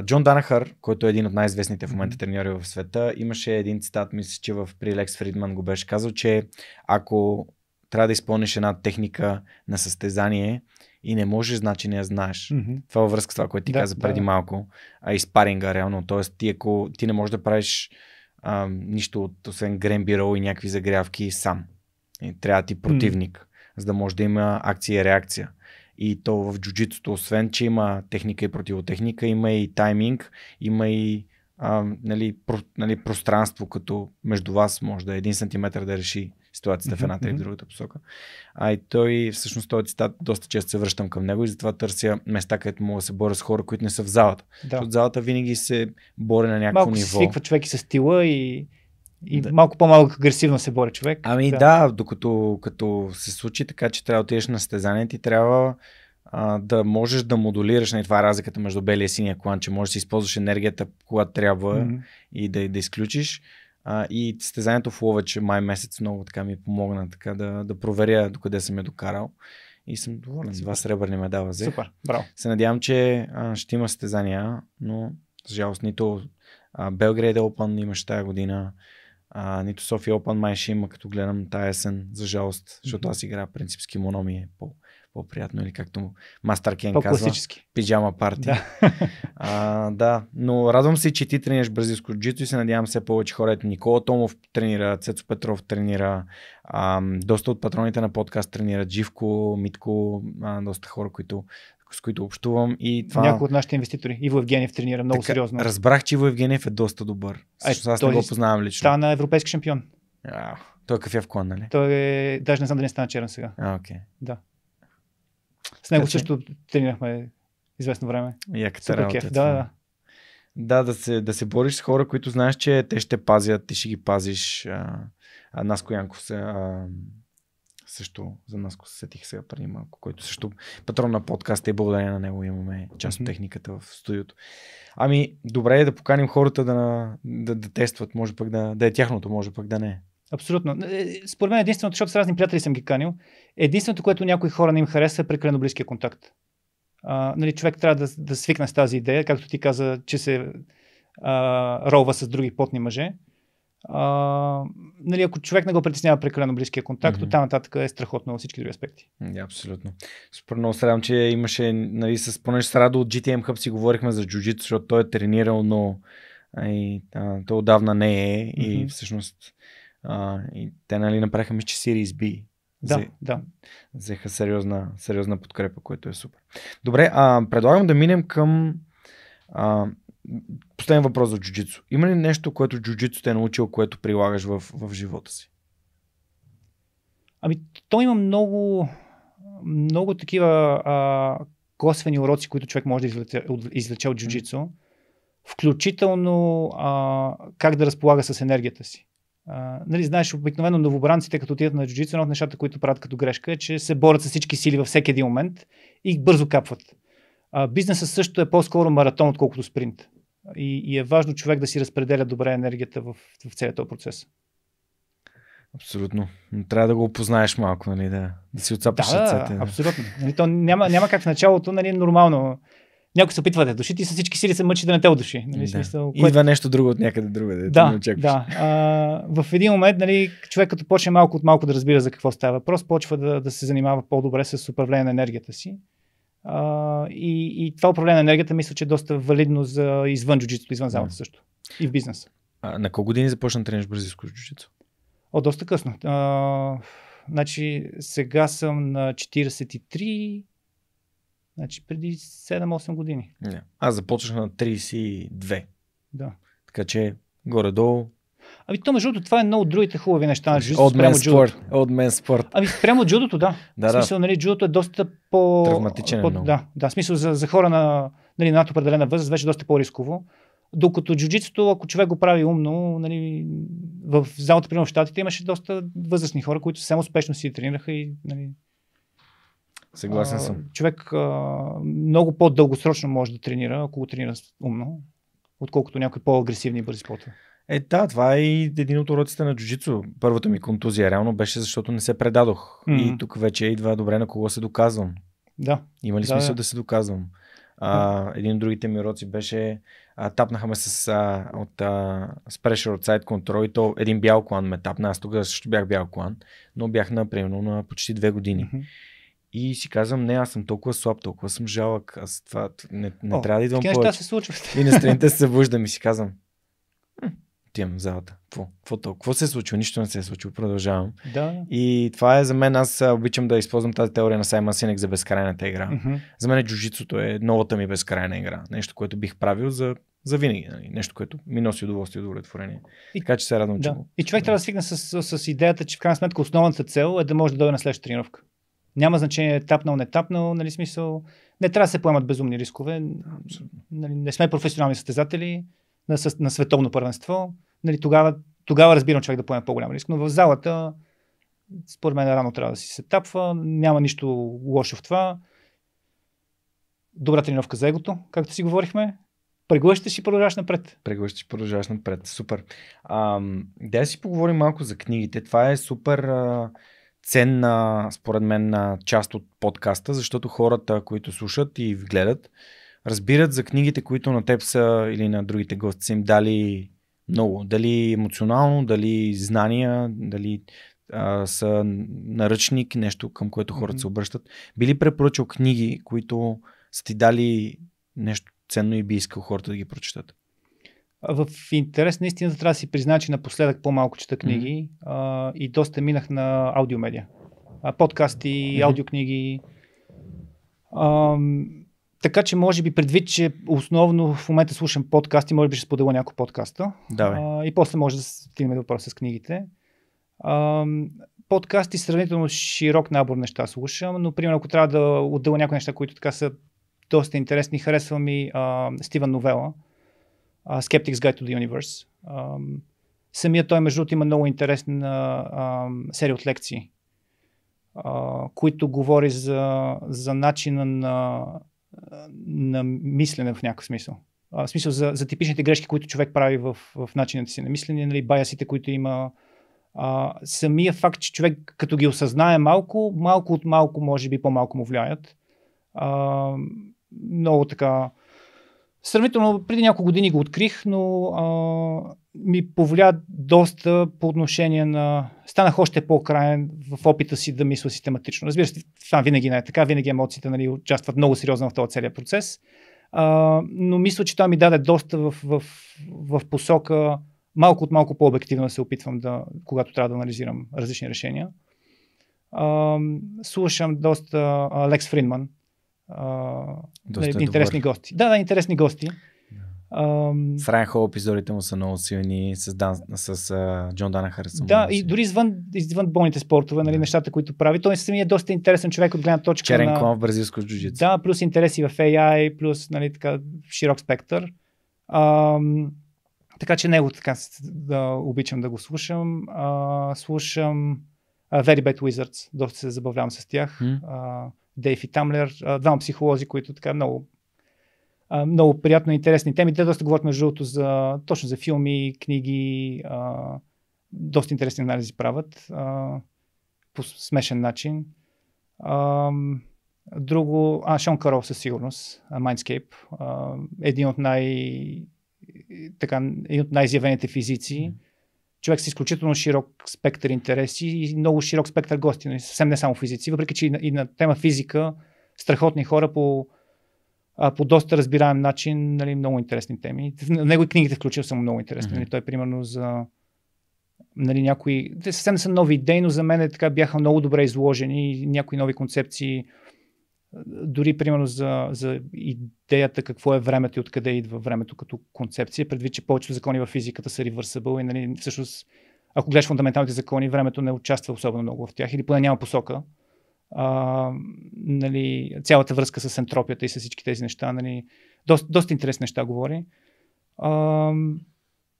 Джон Данахър, който е един от най-известните в момента треньори в света, имаше един цитат, мисля, че в Прилекс Фридман го беше казал, че ако трябва да изпълниш една техника на състезание и не можеш, значи не я знаеш. Mm-hmm. Това е във връзка с това, което ти да, каза преди да. малко, а и спаринга реално. Тоест, ти ако ти не можеш да правиш а, нищо от освен грембиро и някакви загрявки сам. И трябва ти противник, mm-hmm. за да може да има акция и реакция. И то в джуджитото, освен, че има техника и противотехника, има и тайминг, има и а, нали, про, нали, пространство, като между вас може да е един сантиметр да реши ситуацията в едната или в другата посока. А и той, всъщност, този цитат доста често се връщам към него и затова търся места, където мога да се боря с хора, които не са в залата. Да. От залата винаги се боря на някакво Малко ниво. Малко свиква човек и с стила и и да. малко по-малко агресивно се боря човек. Ами да, да докато като се случи така, че трябва да отидеш на състезание, ти трябва да можеш да модулираш. на нали, това е разликата между белия и синия клан, че можеш да използваш енергията, когато трябва mm-hmm. и да, да изключиш. А, и стезанието в Ловече май месец много така ми помогна така да, да проверя докъде съм я докарал. И съм доволен. Супер. Два сребърни медала взех. Супер, браво. Се надявам, че а, ще има стезания, но за жалост нито а, Белград Open е имаше тази година, а, нито София Опан май ще има, като гледам тази есен, за жалост, защото mm-hmm. аз играя принцип с кимоно ми е по по-приятно или както Мастър Кен казва. Пиджама парти. Да. а, да, но радвам се, че ти тренираш бразилско джито и се надявам все повече хора. Ето Никола Томов тренира, Цецо Петров тренира, а, доста от патроните на подкаст тренират, Живко, Митко, а, доста хора, които с които общувам. И това... Някои от нашите инвеститори. Иво Евгениев тренира много така, сериозно. Разбрах, че Иво Евгениев е доста добър. Е, Също, аз не го познавам лично. Стана европейски шампион. А, той е в кон, нали? Той е... Даже не знам да не стана черен сега. А, окей. Okay. Да. С него също тренирахме известно време. Яката Супер работа. Кеф. Да, да. Да, да се, да се бориш с хора, които знаеш, че те ще пазят, ти ще ги пазиш. А, а Наско Янков се, а, също за Наско се сетих сега преди малко, който също патрон на подкаста и благодарение на него имаме част от техниката в студиото. Ами, добре е да поканим хората да, да, да тестват, може пък да, да е тяхното, може пък да не. Абсолютно. Е, е, според мен единственото, защото с разни приятели съм ги канил, единственото, което някои хора не им харесва е прекалено близкия контакт. А, нали, човек трябва да, да свикне с тази идея, както ти каза, че се а, ролва с други потни мъже. А, нали, ако човек не го притеснява прекалено близкия контакт, mm-hmm. оттам нататък е страхотно във всички други аспекти. Yeah, абсолютно. Супер много се че имаше, нали, с, понеже с Радо от GTM Hub си говорихме за джуджит, защото той е тренирал, но и, а, той отдавна не е mm-hmm. и всъщност а, и те нали, направиха ми, че Series B. Да, да. Взеха сериозна, сериозна подкрепа, което е супер. Добре, а, предлагам да минем към а, последен въпрос за джуджицу. Има ли нещо, което джуджицу те е научил, което прилагаш в, в живота си? Ами, то има много, много такива а, косвени уроци, които човек може да извлече, извлече от джуджицу. Включително а, как да разполага с енергията си а, нали, знаеш, обикновено новобранците, като отидат на джуджицу, едно от нещата, които правят като грешка, е, че се борят с всички сили във всеки един момент и бързо капват. А, бизнесът също е по-скоро маратон, отколкото спринт. И, и е важно човек да си разпределя добре енергията в, в целият този процес. Абсолютно. Но трябва да го опознаеш малко, нали, да, да си отцапаш да, ръцете. Да. Абсолютно. Нали, то няма, няма как в началото, нали, нормално някой се опитва да души, ти с всички сили се мъчи да не те удуши. Нали, да. Смисъл, кое... Идва нещо друго от някъде другаде, да, да не очакваш. Да. А, в един момент нали, човек като почне малко от малко да разбира за какво става въпрос, почва да, да се занимава по-добре с управление на енергията си. А, и, и това управление на енергията мисля, че е доста валидно за извън джуджитото, извън залата да. също. И в бизнеса. А, на колко години започна да тренираш бразилско джуджицу? О, доста късно. А, значи сега съм на 43 Значи преди 7-8 години. Не. Аз започнах на 32. Да. Така че горе-долу Ами то между другото, това е много от другите хубави неща на От мен спорт. От мен спорт. Ами спрямо джудото, да. да в смисъл, нали, джудото е доста по... Травматичен е по... Е Да, да, в смисъл за, за хора на, нали, над определена възраст вече е доста по-рисково. Докато джуджитото, ако човек го прави умно, нали, в залата, примерно в Штатите, имаше доста възрастни хора, които съвсем успешно си тренираха и нали, Съгласен съм. А, човек а, много по-дългосрочно може да тренира, ако го тренира умно, отколкото някой по-агресивни и бързи спорта. Е, да, това е и един от уроците на джуджицу. Първата ми контузия реално беше, защото не се предадох. Mm-hmm. И тук вече идва добре на кого се доказвам. Да. Има ли да, смисъл да, да се доказвам? А, един от другите ми уроци беше а, тапнаха ме с, а, от, а, с pressure от side control и то един бял клан ме тапна. Аз тогава също бях бял клан, но бях на примерно на почти две години. Mm-hmm. И си казвам, не, аз съм толкова слаб, толкова съм жалък, аз това не, не О, трябва да идвам повече. се случва. И на страните се събуждам и си казвам, отивам в залата. Какво? Какво, Какво се е случило? Нищо не се е случило. Продължавам. Да. И това е за мен. Аз обичам да използвам тази теория на Саймън Синек за безкрайната игра. Mm-hmm. За мен джужицото е новата ми безкрайна игра. Нещо, което бих правил за, за винаги. Нали? Нещо, което ми носи удоволствие и удовлетворение. И, така че се радвам, да. че. И човек трябва да свикне с, с, с идеята, че в крайна сметка основната цел е да може да дойде на следващата тренировка. Няма значение тапнал, не тапнал, нали смисъл. Не трябва да се поемат безумни рискове. Нали, не сме професионални състезатели на, на световно първенство. Нали, тогава, тогава разбирам човек да поеме по-голям риск. Но в залата, според мен, рано трябва да си се тапва. Няма нищо лошо в това. Добра тренировка за егото, както си говорихме. Преглъщаш и продължаваш напред. Преглъщаш и продължаваш напред. Супер. Дай да си поговорим малко за книгите. Това е супер. А ценна, според мен, на част от подкаста, защото хората, които слушат и гледат, разбират за книгите, които на теб са или на другите гости са им дали много. Дали емоционално, дали знания, дали а, са наръчник, нещо към което хората mm-hmm. се обръщат. Би ли препоръчал книги, които са ти дали нещо ценно и би искал хората да ги прочитат? В интерес наистина трябва да си призна, че напоследък по-малко чета книги mm-hmm. а, и доста минах на аудиомедия. А, подкасти, mm-hmm. аудиокниги. А, така че може би предвид, че основно в момента слушам подкасти, може би ще споделя няколко подкаста. А, и после може да стигнем до въпроса с книгите. А, подкасти сравнително широк набор неща слушам, но примерно ако трябва да отделя някои неща, които така са доста интересни, харесвам и а, Стивън Новела. Skeptics Guide to the Universe. Um, самия той, между другото, има много интересна um, серия от лекции, uh, които говори за, за начина на, на мислене в някакъв смисъл. Uh, в смисъл за, за типичните грешки, които човек прави в, в начината си на мислене, нали, баясите, които има. Uh, самия факт, че човек като ги осъзнае малко, малко от малко, може би по-малко му влияят. Uh, много така Сравнително преди няколко години го открих, но а, ми повлия доста по отношение на... Станах още по-краен в опита си да мисля систематично. Разбира се, това винаги не е така, винаги емоциите нали, участват много сериозно в този целият процес. А, но мисля, че това ми даде доста в, в, в посока малко от малко по-обективно се опитвам да, когато трябва да анализирам различни решения. А, слушам доста Лекс Фридман, а, да, нали, е интересни добър. гости. Да, да, интересни гости. Yeah. С Райан Хол епизодите му са много силни, с, Дан, с а, Джон Дана са Да, и дори извън, извън болните спортове, нали, yeah. нещата, които прави. Той самия е доста интересен човек от гледна точка Черен на... клан в бразилско джуджицу. Да, плюс интереси в AI, плюс нали, така, широк спектър. А, така че него така да обичам да го слушам. А, слушам а, Very Bad Wizards, доста се забавлявам с тях. Mm. А, Дейв и Тамлер, двама психолози, които така много много приятно и интересни теми. Те доста говорят между другото за, точно за филми, книги, доста интересни анализи правят по смешен начин. друго, а, Шон Карол със сигурност, Mindscape, един от най- така, един от най-изявените физици. Mm човек с изключително широк спектър интереси и много широк спектър гости, но нали, съвсем не само физици, въпреки че и на, и на тема физика страхотни хора по, а, по доста разбираем начин, нали, много интересни теми. В него и книгите включил са много интересни. Mm-hmm. той примерно за нали, някои, те съвсем не са нови идеи, но за мен е, така бяха много добре изложени и някои нови концепции, дори примерно за, за идеята какво е времето и откъде идва времето като концепция, предвид, че повечето закони в физиката са ревърсабъл и нали, всъщност, ако гледаш фундаменталните закони, времето не участва особено много в тях или поне няма посока. А, нали, цялата връзка с ентропията и с всички тези неща, нали, доста, доста интересни неща говори. А,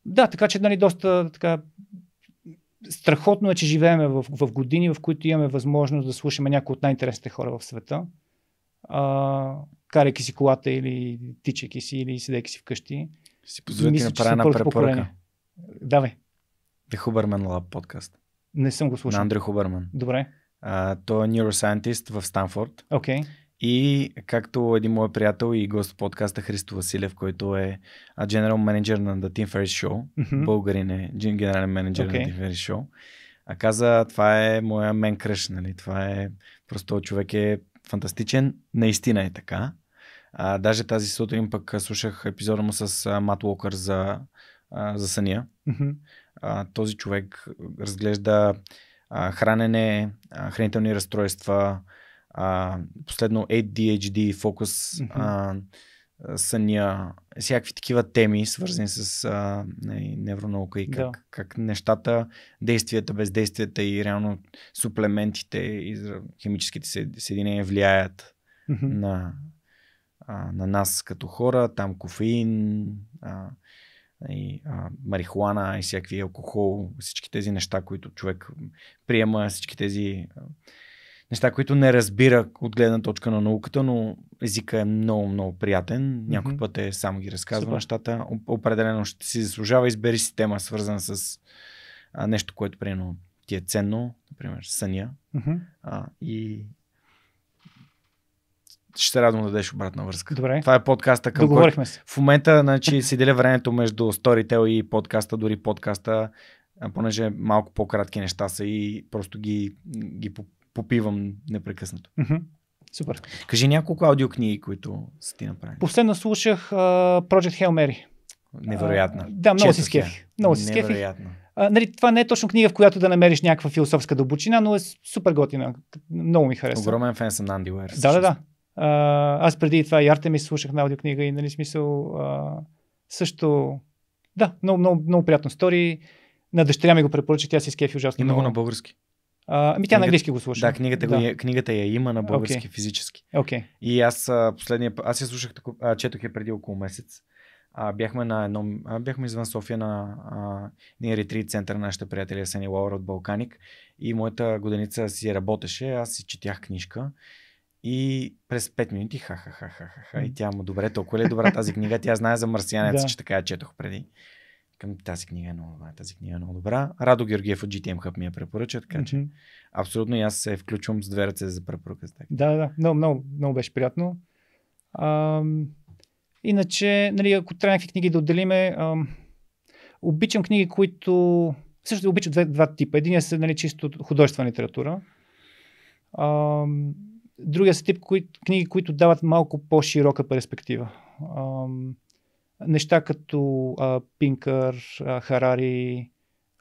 да, така че нали, доста така, страхотно е, че живееме в, в години, в които имаме възможност да слушаме някои от най-интересните хора в света а, карайки си колата или тичайки си или седейки си вкъщи. Си позволя да направя една препоръка. Давай. The Huberman Lab подкаст. Не съм го слушал. На Андрю Хуберман. Добре. А, той е нейросайентист в Станфорд. Окей. Okay. И както един мой приятел и гост в подкаста Христо Василев, който е генерал менеджер на The Team Ferris Show, mm-hmm. българин е генерален менеджер okay. на The Team Ferris Show, а каза, това е моя мен кръш, нали? това е просто човек е фантастичен, наистина е така. А, даже тази сутрин пък слушах епизода му с а, Мат Уокър за, а, за съня. А, този човек разглежда а, хранене, а, хранителни разстройства, а, последно ADHD, фокус, mm-hmm. а, съня, всякакви такива теми, свързани с а, нали, невронаука и как, да. как нещата, действията, бездействията и реално суплементите и химическите съединения влияят mm-hmm. на, а, на нас като хора, там кофеин, а, и а, марихуана и всякакви алкохол, всички тези неща, които човек приема, всички тези неща, които не разбира от гледна точка на науката, но езика е много, много приятен. Някой mm-hmm. път е само ги разказва Супер. нещата. Определено ще си заслужава. Избери си тема, свързана с а, нещо, което примерно ти е ценно, например съня. Mm-hmm. А, и ще се радвам да дадеш обратна връзка. Добре. Това е подкаста към Договорихме се. В момента значи, си деля времето между Storytel и подкаста, дори подкаста, понеже малко по-кратки неща са и просто ги, ги попивам непрекъснато. Mm-hmm. Супер. Кажи няколко аудиокниги, които са ти направили. Последно слушах uh, Project Hail Mary. Невероятно. Uh, да, много Чето си скефих. Много си скефих. Uh, нали, това не е точно книга, в която да намериш някаква философска дълбочина, но е супер готина. Много ми харесва. Огромен фен съм на Анди Уер. Да, да, да. Uh, аз преди това и Артемис слушах на аудиокнига и нали смисъл uh, също... Да, много, много, много приятно стори. На дъщеря ми го препоръчах, тя си скефи ужасно. И много на български. А, ами тя на английски го слуша. Да, книгата, да. Го, книгата я има на български okay. физически. Okay. И аз последния аз я слушах, четох я преди около месец. А, бяхме, на едно, а, бяхме извън София на един ретрит център на нашите приятели Есени Лаура от Балканик и моята годеница си работеше, аз си четях книжка и през 5 минути ха-ха-ха-ха-ха. И тя му, добре, толкова ли е добра тази книга? Тя знае за марсианец, да. че така я четох преди към тази книга е много добра, тази книга е много добра. Радо Георгиев от GTM Hub ми я препоръча, така че mm-hmm. абсолютно и аз се включвам с две ръце за препоръка. Да, да, да, много, много, много беше приятно. А, Иначе, нали, ако трябва някакви книги да отделиме, а, обичам книги, които... Също обичам два, два типа. Единият са нали, чисто художествена литература. А, Другия са тип кои... книги, които дават малко по-широка перспектива. Неща като а, Пинкър, а, Харари,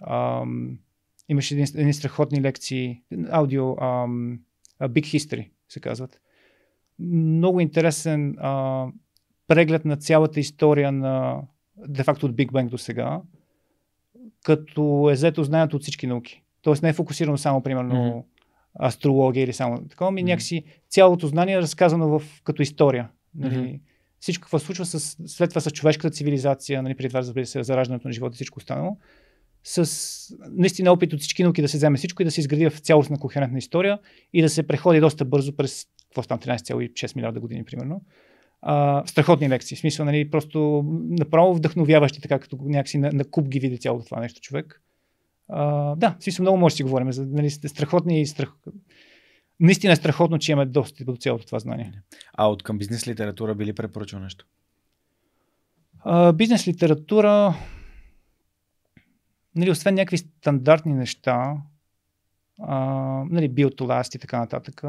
а, имаше един, едни страхотни лекции, аудио, а, а, Big History се казват. Много интересен а, преглед на цялата история на, де-факто от Big Bang до сега, като е взето знанието от всички науки. Тоест не е фокусирано само, примерно, mm-hmm. астрология или само такова, ми mm-hmm. някакси цялото знание е разказано в, като история. Нали? Mm-hmm всичко какво случва с, след това с човешката цивилизация, нали, преди това разбира се, зараждането на живота и всичко останало, с наистина опит от всички науки да се вземе всичко и да се изгради в цялостна кохерентна история и да се преходи доста бързо през какво там 13,6 милиарда години примерно. А, страхотни лекции. В смисъл, нали, просто направо вдъхновяващи, така като някакси на, на куп ги види цялото това нещо човек. А, да, в смисъл много може да си говорим за нали, страхотни и страх наистина е страхотно, че имаме доста до цялото това знание. А от към бизнес литература били препоръчал нещо? А, бизнес литература, нали, освен някакви стандартни неща, а, нали, биотоласт и така нататък,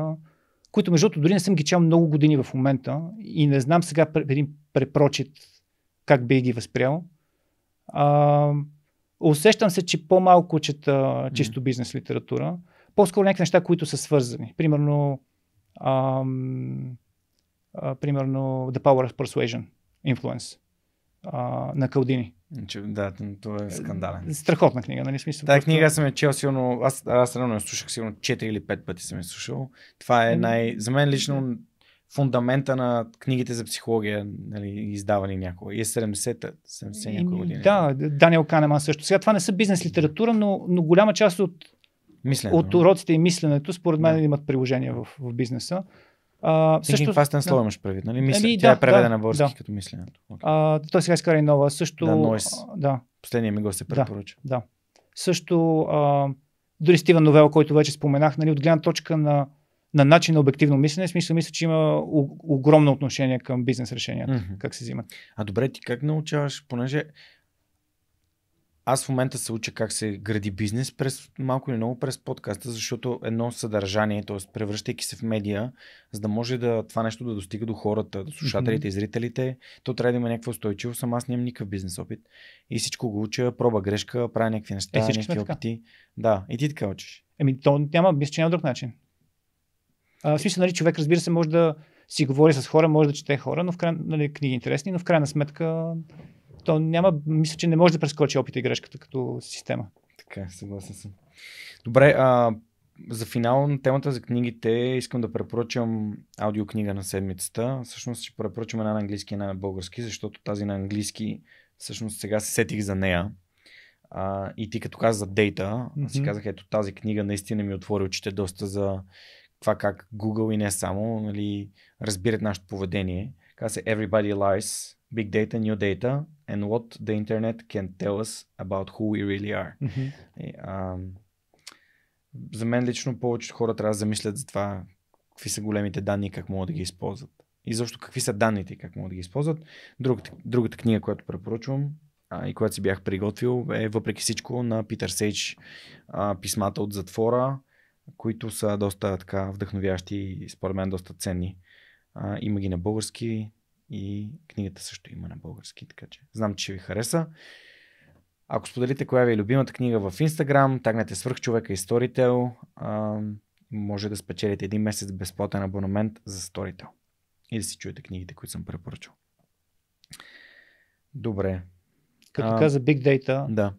които между другото дори не съм ги чел много години в момента и не знам сега един препрочит как би ги възприел. А, усещам се, че по-малко чета чисто бизнес литература по-скоро някакви неща, които са свързани. Примерно, ам, а, примерно The Power of Persuasion, Influence а, на Калдини. Да, то е скандален. Страхотна книга, нали смисъл? Тая просто... книга съм я чел сигурно, аз, аз рано я слушах сигурно 4 или 5 пъти съм я слушал. Това е най... За мен лично фундамента на книгите за психология, нали, издавани някога. И е 70-та, 70 някои години. Да, Даниел Канеман също. Сега това не са бизнес литература, но, но голяма част от Мисленето. От нали? уроците и мисленето, според мен, да. имат приложение в, в бизнеса. А, също, fast and slow да. имаш предвид, нали? Мисля, ами, тя е да, е преведена да, български да. като мисленето. Okay. А, той сега изкара и нова. Също, да, Noise. Да. Последния ми го се препоръча. Да, да. Също, а, дори Стивен Новел, който вече споменах, нали, от гледна точка на, на начин на обективно мислене, смисъл мисля, че има огромно отношение към бизнес решенията, mm-hmm. как се взимат. А добре, ти как научаваш, понеже аз в момента се уча как се гради бизнес през малко или много през подкаста, защото едно съдържание, т.е. превръщайки се в медия, за да може да, това нещо да достига до хората, до слушателите mm-hmm. и зрителите, то трябва да има някаква устойчивост, Сам аз нямам никакъв бизнес опит. И всичко го уча, проба грешка, правя някакви неща, е, някакви опити. Да, и ти така учиш. Еми, то няма, мисля, че няма друг начин. А, в смисъл, нали, човек, разбира се, може да си говори с хора, може да чете хора, но в край, нали, книги интересни, но в крайна сметка то няма, мисля, че не може да прескочи опита и грешката като система. Така, съгласен съм. Добре, а, за финал на темата за книгите искам да препоръчам аудиокнига на седмицата. Всъщност ще препоръчам една на английски и една на български, защото тази на английски всъщност сега се сетих за нея. А, и ти като каза за дейта, mm-hmm. си казах, ето тази книга наистина ми отвори очите доста за това как Google и не само нали, разбират нашето поведение. Каза се Everybody Lies, Big Data, New Data and what the internet can tell us about who we really are. Mm-hmm. И, а, за мен лично повечето хора трябва да замислят за това какви са големите данни и как могат да ги използват. И защо какви са данните и как могат да ги използват. Другата, другата книга, която препоръчвам а, и която си бях приготвил е въпреки всичко на Питър Сейдж а, писмата от затвора, които са доста така вдъхновящи и според мен доста ценни. А, има ги на български, и книгата също има на български, така че знам, че ще ви хареса. Ако споделите коя ви е любимата книга в Instagram, тагнете човека и Storytel, а, може да спечелите един месец безплатен абонамент за Storytel и да си чуете книгите, които съм препоръчал. Добре. Като а, каза Big Data, да.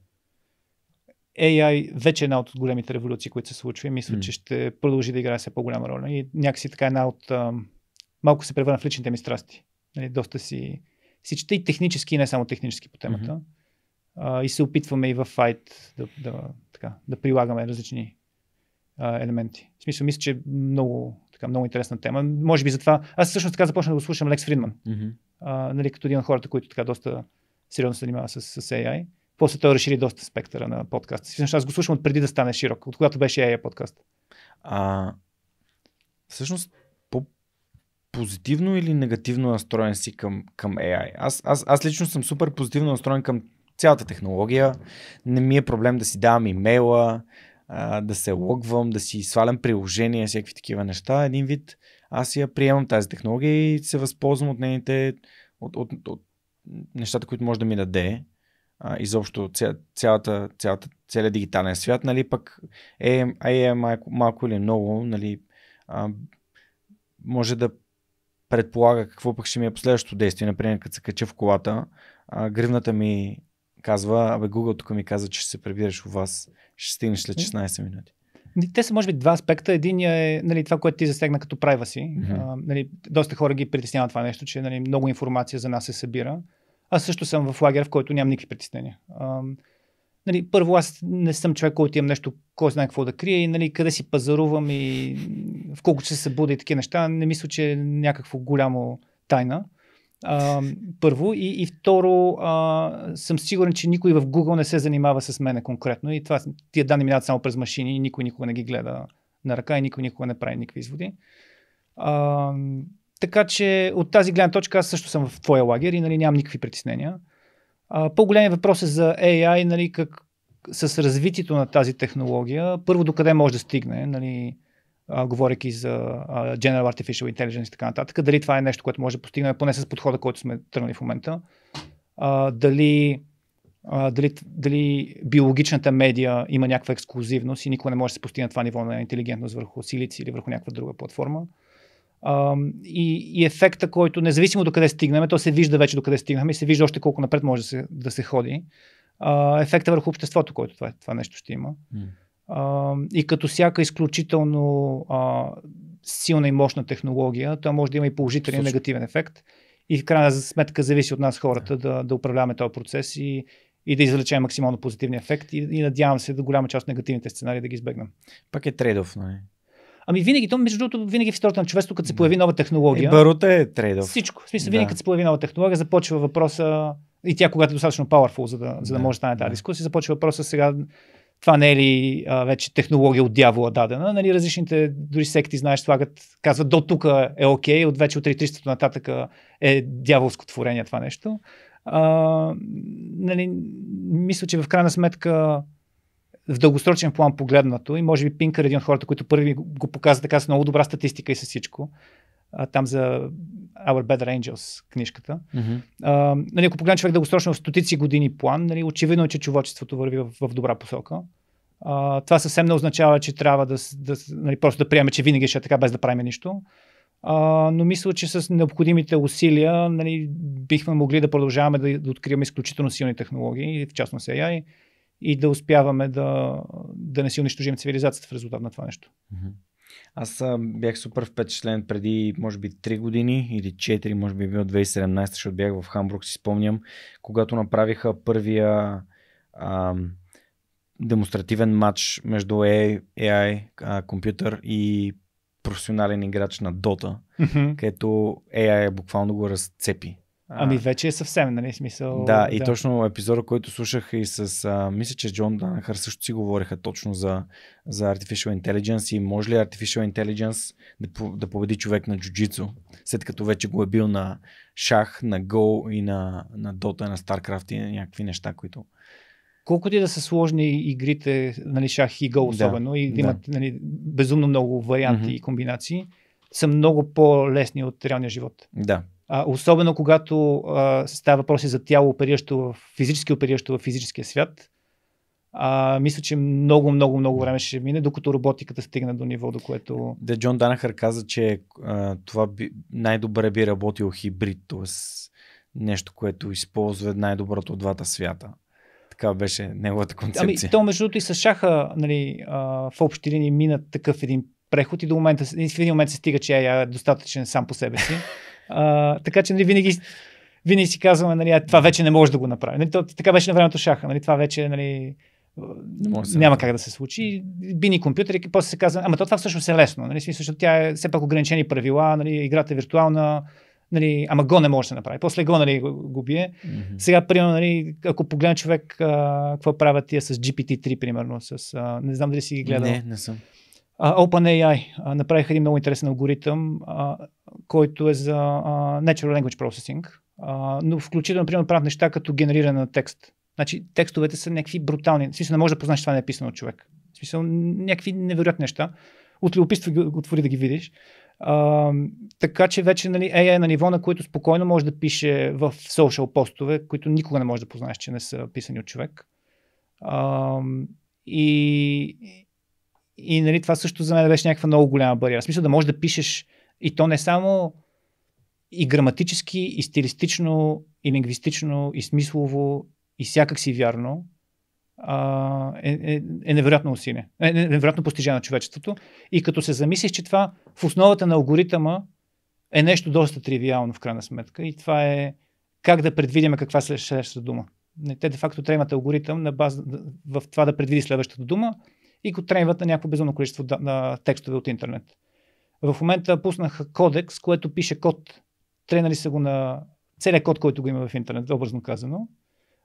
AI вече е една от големите революции, които се случва и мисля, mm. че ще продължи да играе все по-голяма роля. И някакси така една от... А, малко се превърна в личните ми страсти. Нали, доста си, си чета и технически, и не само технически по темата. Mm-hmm. А, и се опитваме и в файт да, да, така, да прилагаме различни а, елементи. В смисъл, мисля, че е много, така, много интересна тема. Може би затова. Аз всъщност така започнах да го слушам Лекс Фридман. Mm-hmm. А, нали, като един от хората, които така доста сериозно се занимава с, с AI. После той разшири доста спектъра на подкаста. Всъщност аз го слушам от преди да стане широк, от когато беше AI подкаст. А, всъщност позитивно или негативно настроен си към, към AI? Аз, аз, аз лично съм супер позитивно настроен към цялата технология. Не ми е проблем да си давам имейла, а, да се логвам, да си свалям приложения, всякакви такива неща. Един вид, аз я приемам тази технология и се възползвам от нейните, от, от, от, от нещата, които може да ми даде. А, изобщо ця, цялата, цялата, целият дигитален свят, нали, пък е, е, малко, малко или много, нали, а, може да предполага какво пък ще ми е последващото действие. Например, като се кача в колата, а, гривната ми казва, абе Google тук ми каза, че ще се прибираш у вас, ще стигнеш след 16 минути. Те са, може би, два аспекта. Единия е нали, това, което ти засегна като прайва си. Mm-hmm. А, нали, доста хора ги притесняват това нещо, че нали, много информация за нас се събира. Аз също съм в лагер, в който нямам никакви притеснения. А, нали, първо аз не съм човек, който имам нещо, кой знае какво да крие и нали, къде си пазарувам и в колко се събуда и такива неща. Не мисля, че е някакво голямо тайна. А, първо и, и второ, а, съм сигурен, че никой в Google не се занимава с мене конкретно и това, тия данни минават само през машини и никой никога не ги гледа на ръка и никой никога не прави никакви изводи. А, така че от тази гледна точка аз също съм в твоя лагер и нали, нямам никакви притеснения. По-големият въпрос е за AI, нали, как, с развитието на тази технология, първо до къде може да стигне, нали, а, говоряки за а, General Artificial Intelligence и така нататък, дали това е нещо, което може да постигне, поне с подхода, който сме тръгнали в момента, а, дали, а, дали, дали биологичната медия има някаква ексклюзивност и никога не може да се постигне това ниво на интелигентност върху силици или върху някаква друга платформа и, и ефекта, който независимо до къде стигнем, то се вижда вече до къде стигнахме и се вижда още колко напред може да се, да се ходи. А, ефекта върху обществото, който това, това нещо ще има. А, и като всяка изключително а, силна и мощна технология, то може да има и положителен и негативен ефект. И в крайна сметка зависи от нас хората да, да управляваме този процес и, и да извлечем максимално позитивния ефект и, и надявам се да голяма част от негативните сценарии да ги избегнем. Пак е трейдов, нали? Ами винаги, то между другото, винаги е в историята на човечеството, като се появи нова технология. И е, барута е трейдъл. Всичко. В смисъл, винаги да. като се появи нова технология, започва въпроса и тя, когато е достатъчно powerful, за да, за да, да може да стане тази дискусия, започва въпроса сега това не е ли а, вече технология от дявола дадена? Нали, различните дори секти, знаеш, слагат, казват до тук е окей, от вече от 300-то нататък е дяволско творение това нещо. А, нали, мисля, че в крайна сметка в дългосрочен план погледнато и може би Пинкър е един от хората, които първи го показа така с много добра статистика и с всичко. А, там за Our Better Angels книжката. Mm-hmm. А, нали, ако погледне човек дългосрочно в стотици години план, нали, очевидно е, че човечеството върви в, в добра посока. А, това съвсем не означава, че трябва да, да нали, просто да приемем, че винаги ще е така без да правим нищо. А, но мисля, че с необходимите усилия нали, бихме могли да продължаваме да, да откриваме изключително силни технологии, в частност AI и да успяваме да, да не си унищожим цивилизацията в резултат на това нещо. Аз бях супер впечатлен преди, може би, 3 години или 4, може би, бил 2017, защото бях в Хамбург, си спомням, когато направиха първия ам, демонстративен матч между AI, AI а, компютър и професионален играч на Dota, mm-hmm. където AI буквално го разцепи. Ами вече е съвсем, нали, смисъл. Да, да. и точно епизода, който слушах и с, а, мисля, че Джон Данахър също си говориха точно за, за Artificial Intelligence и може ли Artificial Intelligence да, да победи човек на джуджицу, след като вече го е бил на шах, на Go и на, на Dota, на StarCraft и на някакви неща, които... Колкото и да са сложни игрите, нали, шах и Go особено, да, и да имат нали, безумно много варианти mm-hmm. и комбинации, са много по-лесни от реалния живот. Да, а, особено когато а, става въпроси за тяло, опериращо в физически, опериращо в физическия свят, а, мисля, че много, много, много време ще мине, докато роботиката стигне до ниво, до което. Де Джон Данахър каза, че а, това би, най-добре би работил хибрид, т.е. нещо, което използва най-доброто от двата свята. Така беше неговата ами, концепция. Ами, то, между другото, и с шаха нали, а, в общи линии мина такъв един преход и до момента, в един момент се стига, че я е достатъчен сам по себе си. А, така че нали, винаги, винаги си казваме, нали, това вече не може да го направи. Нали, така беше на времето шаха. Нали, това вече нали, не може няма да. как да се случи. Бини компютър и после се казва, ама то това всъщност е лесно. Нали, смисъл, защото тя е все пак ограничени правила, нали, играта е виртуална, нали, ама го не може да се направи. После го нали, го бие. Mm-hmm. Сега, примерно, нали, ако погледне човек а, какво правят тия с GPT-3, примерно, с, а, не знам дали си ги гледал. Не, не съм. OpenAI направиха един много интересен алгоритъм, uh, който е за uh, Natural Language Processing, uh, но включително, например, правят неща като генериране на текст. Значи текстовете са някакви брутални. В смисъл, не може да познаеш, това не е писано от човек. В смисъл, някакви невероятни неща. От любопитство ги отвори да ги видиш. Uh, така че вече нали, AI е на ниво, на което спокойно може да пише в социал постове, които никога не може да познаеш, че не са писани от човек. Uh, и, и нали, това също за мен беше някаква много голяма бариера. В смисъл да можеш да пишеш и то не само и граматически, и стилистично, и лингвистично, и смислово, и всякак си вярно, а, е, е, е невероятно усилие. Е, е невероятно постижение на човечеството. И като се замислиш, че това в основата на алгоритъма е нещо доста тривиално в крайна сметка. И това е как да предвидим каква следваща дума. Те де факто трябват алгоритъм на база, в това да предвиди следващата дума, и го тренват на някакво безумно количество да, на текстове от интернет. В момента пуснах кодекс, което пише код. Тренали са го на целият код, който го има в интернет, образно казано.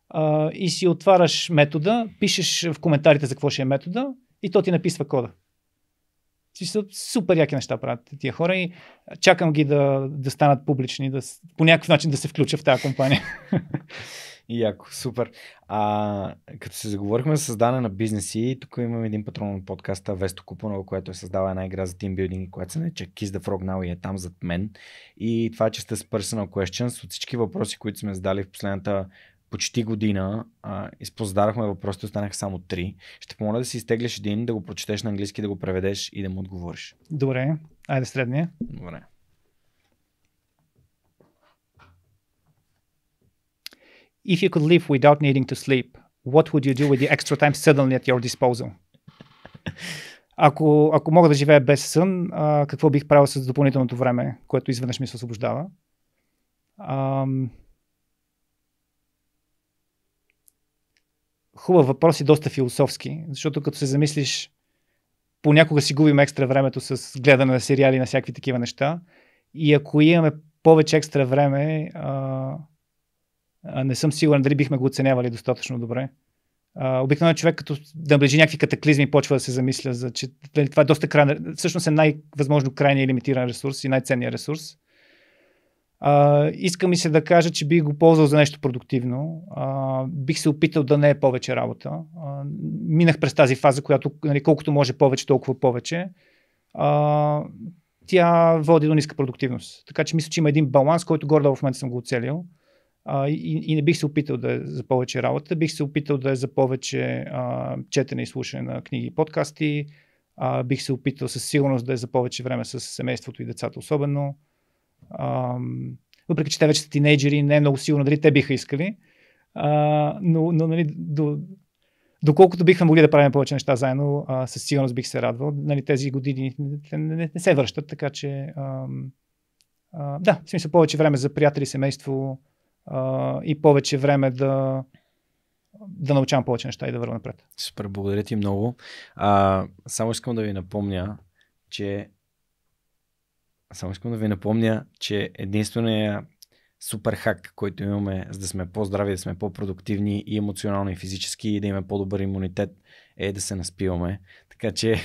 А, и си отваряш метода, пишеш в коментарите за какво ще е метода и то ти написва кода. Си са супер яки неща правят тия хора и чакам ги да, да станат публични, да, по някакъв начин да се включа в тази компания. Яко, супер. А, като се заговорихме за създаване на бизнеси, тук имам един патрон на подкаста Весто Купонова, което е създала една игра за тимбилдинг, която се нарича Kiss the Frog Now и е там зад мен. И това, че сте с personal questions, от всички въпроси, които сме задали в последната почти година, а, изпоздарахме въпросите, останаха само три. Ще помоля да си изтеглиш един, да го прочетеш на английски, да го преведеш и да му отговориш. Добре, айде средния. Добре. if you could live without needing to sleep, what would you do with the extra time suddenly at your disposal? Ако, ако мога да живея без сън, а, какво бих правил с допълнителното време, което изведнъж ми се освобождава? Ам... Хубав въпрос и доста философски, защото като се замислиш, понякога си губим екстра времето с гледане на сериали и на всякакви такива неща. И ако имаме повече екстра време, а, не съм сигурен дали бихме го оценявали достатъчно добре. Обикновено човек, като наближи някакви катаклизми, почва да се замисля, за, че нали, това е доста крайен, всъщност е най-възможно крайния лимитиран ресурс и най-ценният ресурс. А, иска ми се да кажа, че бих го ползвал за нещо продуктивно. А, бих се опитал да не е повече работа. А, минах през тази фаза, която нали, колкото може повече, толкова повече. А, тя води до ниска продуктивност. Така че мисля, че има един баланс, който горе в момента съм го оцелил а, и, и не бих се опитал да е за повече работа, бих се опитал да е за повече а, четене и слушане на книги и подкасти, а, бих се опитал със сигурност да е за повече време с семейството и децата особено. А, въпреки, че те вече са тинейджери, не е много сигурно дали те биха искали, а, но, но нали, до, доколкото бихме могли да правим повече неща заедно, а, със сигурност бих се радвал. Нали, тези години не, не, не се връщат, така че а, а, да, в смисъл повече време за приятели, семейство, а, и повече време да, да научавам повече неща и да върна напред. Супер, благодаря ти много. А, само искам да ви напомня, че само искам да ви напомня, че единственият супер хак, който имаме, за да сме по-здрави, да сме по-продуктивни и емоционално и физически и да имаме по-добър имунитет, е да се наспиваме. Така че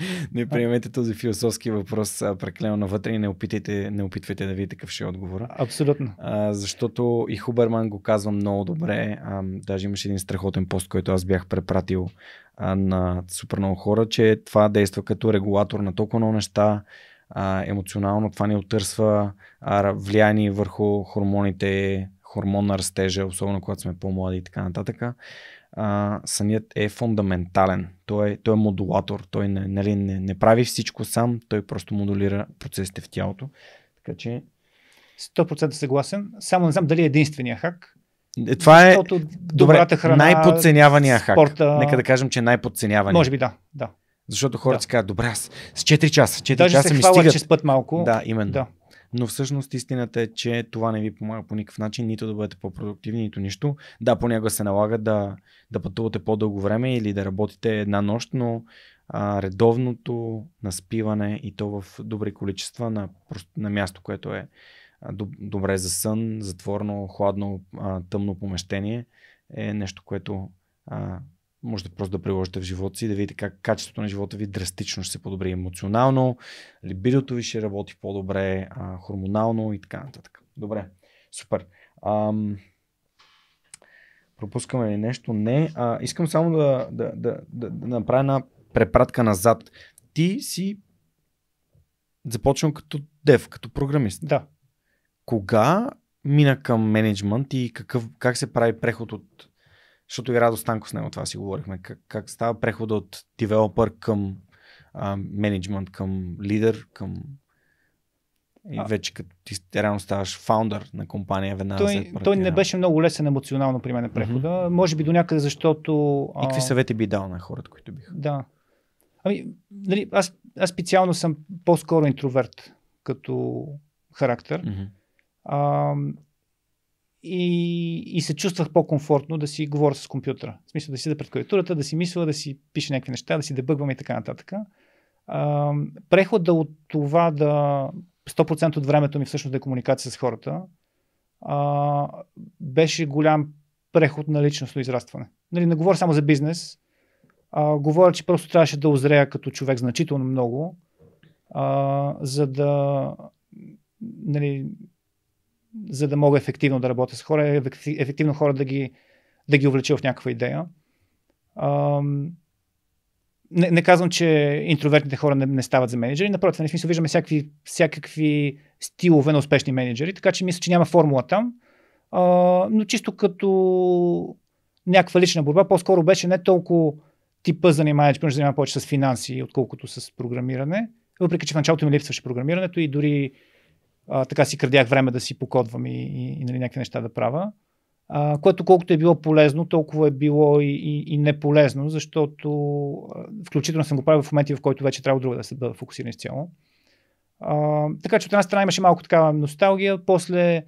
не приемете този философски въпрос преклено навътре и не, опитайте, не опитвайте да видите какъв ще е отговора. Абсолютно. А, защото и Хуберман го казва много добре. А, даже имаше един страхотен пост, който аз бях препратил а, на супер много хора, че това действа като регулатор на толкова много неща, а, емоционално това ни отърсва а, влияние върху хормоните, хормон на растежа, особено когато сме по-млади и така нататък а, самият е фундаментален. Той е, той е модулатор. Той не, нали, не, не прави всичко сам, той просто модулира процесите в тялото. Така че. 100% съгласен. Само не знам дали е единствения хак. Е, това е добрата храна. Най-подценявания хак. Спорта... Нека да кажем, че е най-подценявания. Може би да. да. Защото хората да. си казват, добре, аз с 4 часа, 4 Даже часа се ми хвала, че спът малко. Да, именно. Да но всъщност истината е, че това не ви помага по никакъв начин, нито да бъдете по-продуктивни, нито нищо. Да, понякога се налага да, да пътувате по-дълго време или да работите една нощ, но а, редовното наспиване и то в добри количества на, на място, което е добре за сън, затворно, хладно, а, тъмно помещение е нещо, което а, можете просто да приложите в живота си и да видите как качеството на живота ви драстично ще се подобри емоционално, либидото ви ще работи по-добре, а, хормонално и така нататък. Добре, супер. Ам... Пропускаме ли нещо? Не. А, искам само да, да, да, да, да направя една препратка назад. Ти си започнал като дев, като програмист. Да. Кога мина към менеджмент и какъв, как се прави преход от защото и Радо Станко с него това си говорихме, как, как става прехода от девелопър към а, менеджмент, към лидер, към и а, вече като ти реално ставаш фаундър на компания веднага. Той, се той не беше много лесен емоционално при мен прехода. Mm-hmm. Може би до някъде, защото. И какви съвети би дал на хората, които биха? Да. Ами, нали, аз, аз специално съм по-скоро интроверт като характер. Mm-hmm. А, и, и се чувствах по-комфортно да си говоря с компютъра. В смисъл да си да пред клавиатурата, да си мисля, да си пише някакви неща, да си дебъгвам и така нататък. А, прехода от това да 100% от времето ми всъщност да е комуникация с хората, а, беше голям преход на личностно израстване. Нали, не говоря само за бизнес, а, говоря, че просто трябваше да озрея като човек значително много, а, за да нали, за да мога ефективно да работя с хора, ефективно хора да ги, да ги увлеча в някаква идея. Не, не казвам, че интровертните хора не, не стават за менеджери. Напротив, не нали, смисъл виждаме всякакви, всякакви стилове на успешни менеджери, така че мисля, че няма формула там. А, но чисто като някаква лична борба, по-скоро беше не толкова типа занимание, че занимава повече с финанси, отколкото с програмиране. Въпреки, че в началото ми липсваше програмирането и дори а, така си крадях време да си покодвам и, и, и нали, някакви неща да правя. А, което колкото е било полезно, толкова е било и, и, и неполезно, защото а, включително съм го правил в моменти, в който вече трябва друга да се бъда фокусиран изцяло. А, така че от една страна имаше малко такава носталгия, после,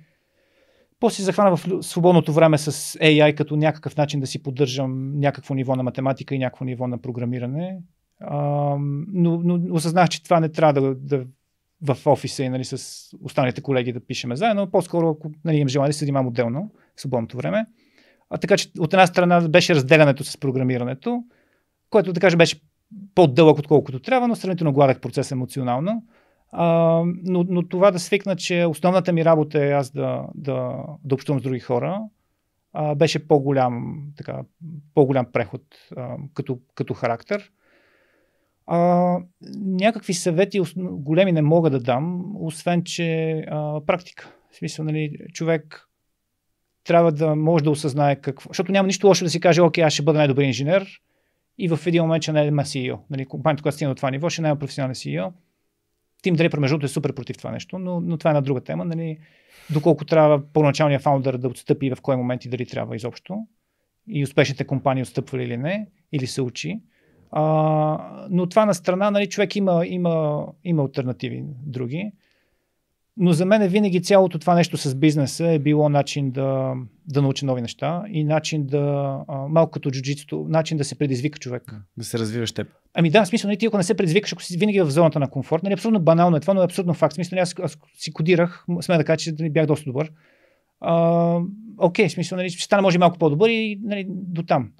после се захвана в свободното време с AI като някакъв начин да си поддържам някакво ниво на математика и някакво ниво на програмиране. А, но, но осъзнах, че това не трябва да, да в офиса и нали, с останалите колеги да пишеме заедно. По-скоро, ако нали, имам желание, да седим отделно в свободното време. А така че от една страна беше разделянето с програмирането, което да кажа беше по-дълъг отколкото трябва, но сравнително гладък процес емоционално. А, но, но това да свикна, че основната ми работа е аз да, да, да общувам с други хора, а, беше по-голям, така, по-голям преход а, като, като характер. А, някакви съвети големи не мога да дам, освен че а, практика. В смисъл, нали, човек трябва да може да осъзнае какво. Защото няма нищо лошо да си каже, окей, аз ще бъда най-добър инженер и в един момент ще не е CEO. Нали, компанията, която стигна до това ниво, ще не е професионален CEO. Тим Дрейпер, между другото, е супер против това нещо, но, но това е на друга тема. Нали, доколко трябва първоначалният фаундър да отстъпи в кой момент и дали трябва изобщо. И успешните компании отстъпвали или не, или се учи. А, но това на страна, нали, човек има, има, има альтернативи други. Но за мен винаги цялото това нещо с бизнеса е било начин да, да научи нови неща и начин да, малко като джуджитото, начин да се предизвика човек. Да се развиваш теб. Ами да, в смисъл, нали, ти ако не се предизвикаш, ако си винаги в зоната на комфорт, нали, абсолютно банално е това, но е абсолютно факт. В смисъл, нали, аз, аз си кодирах, сме да кажа, че нали, бях доста добър. А, окей, в смисъл, нали, стана може и малко по-добър и нали, до там.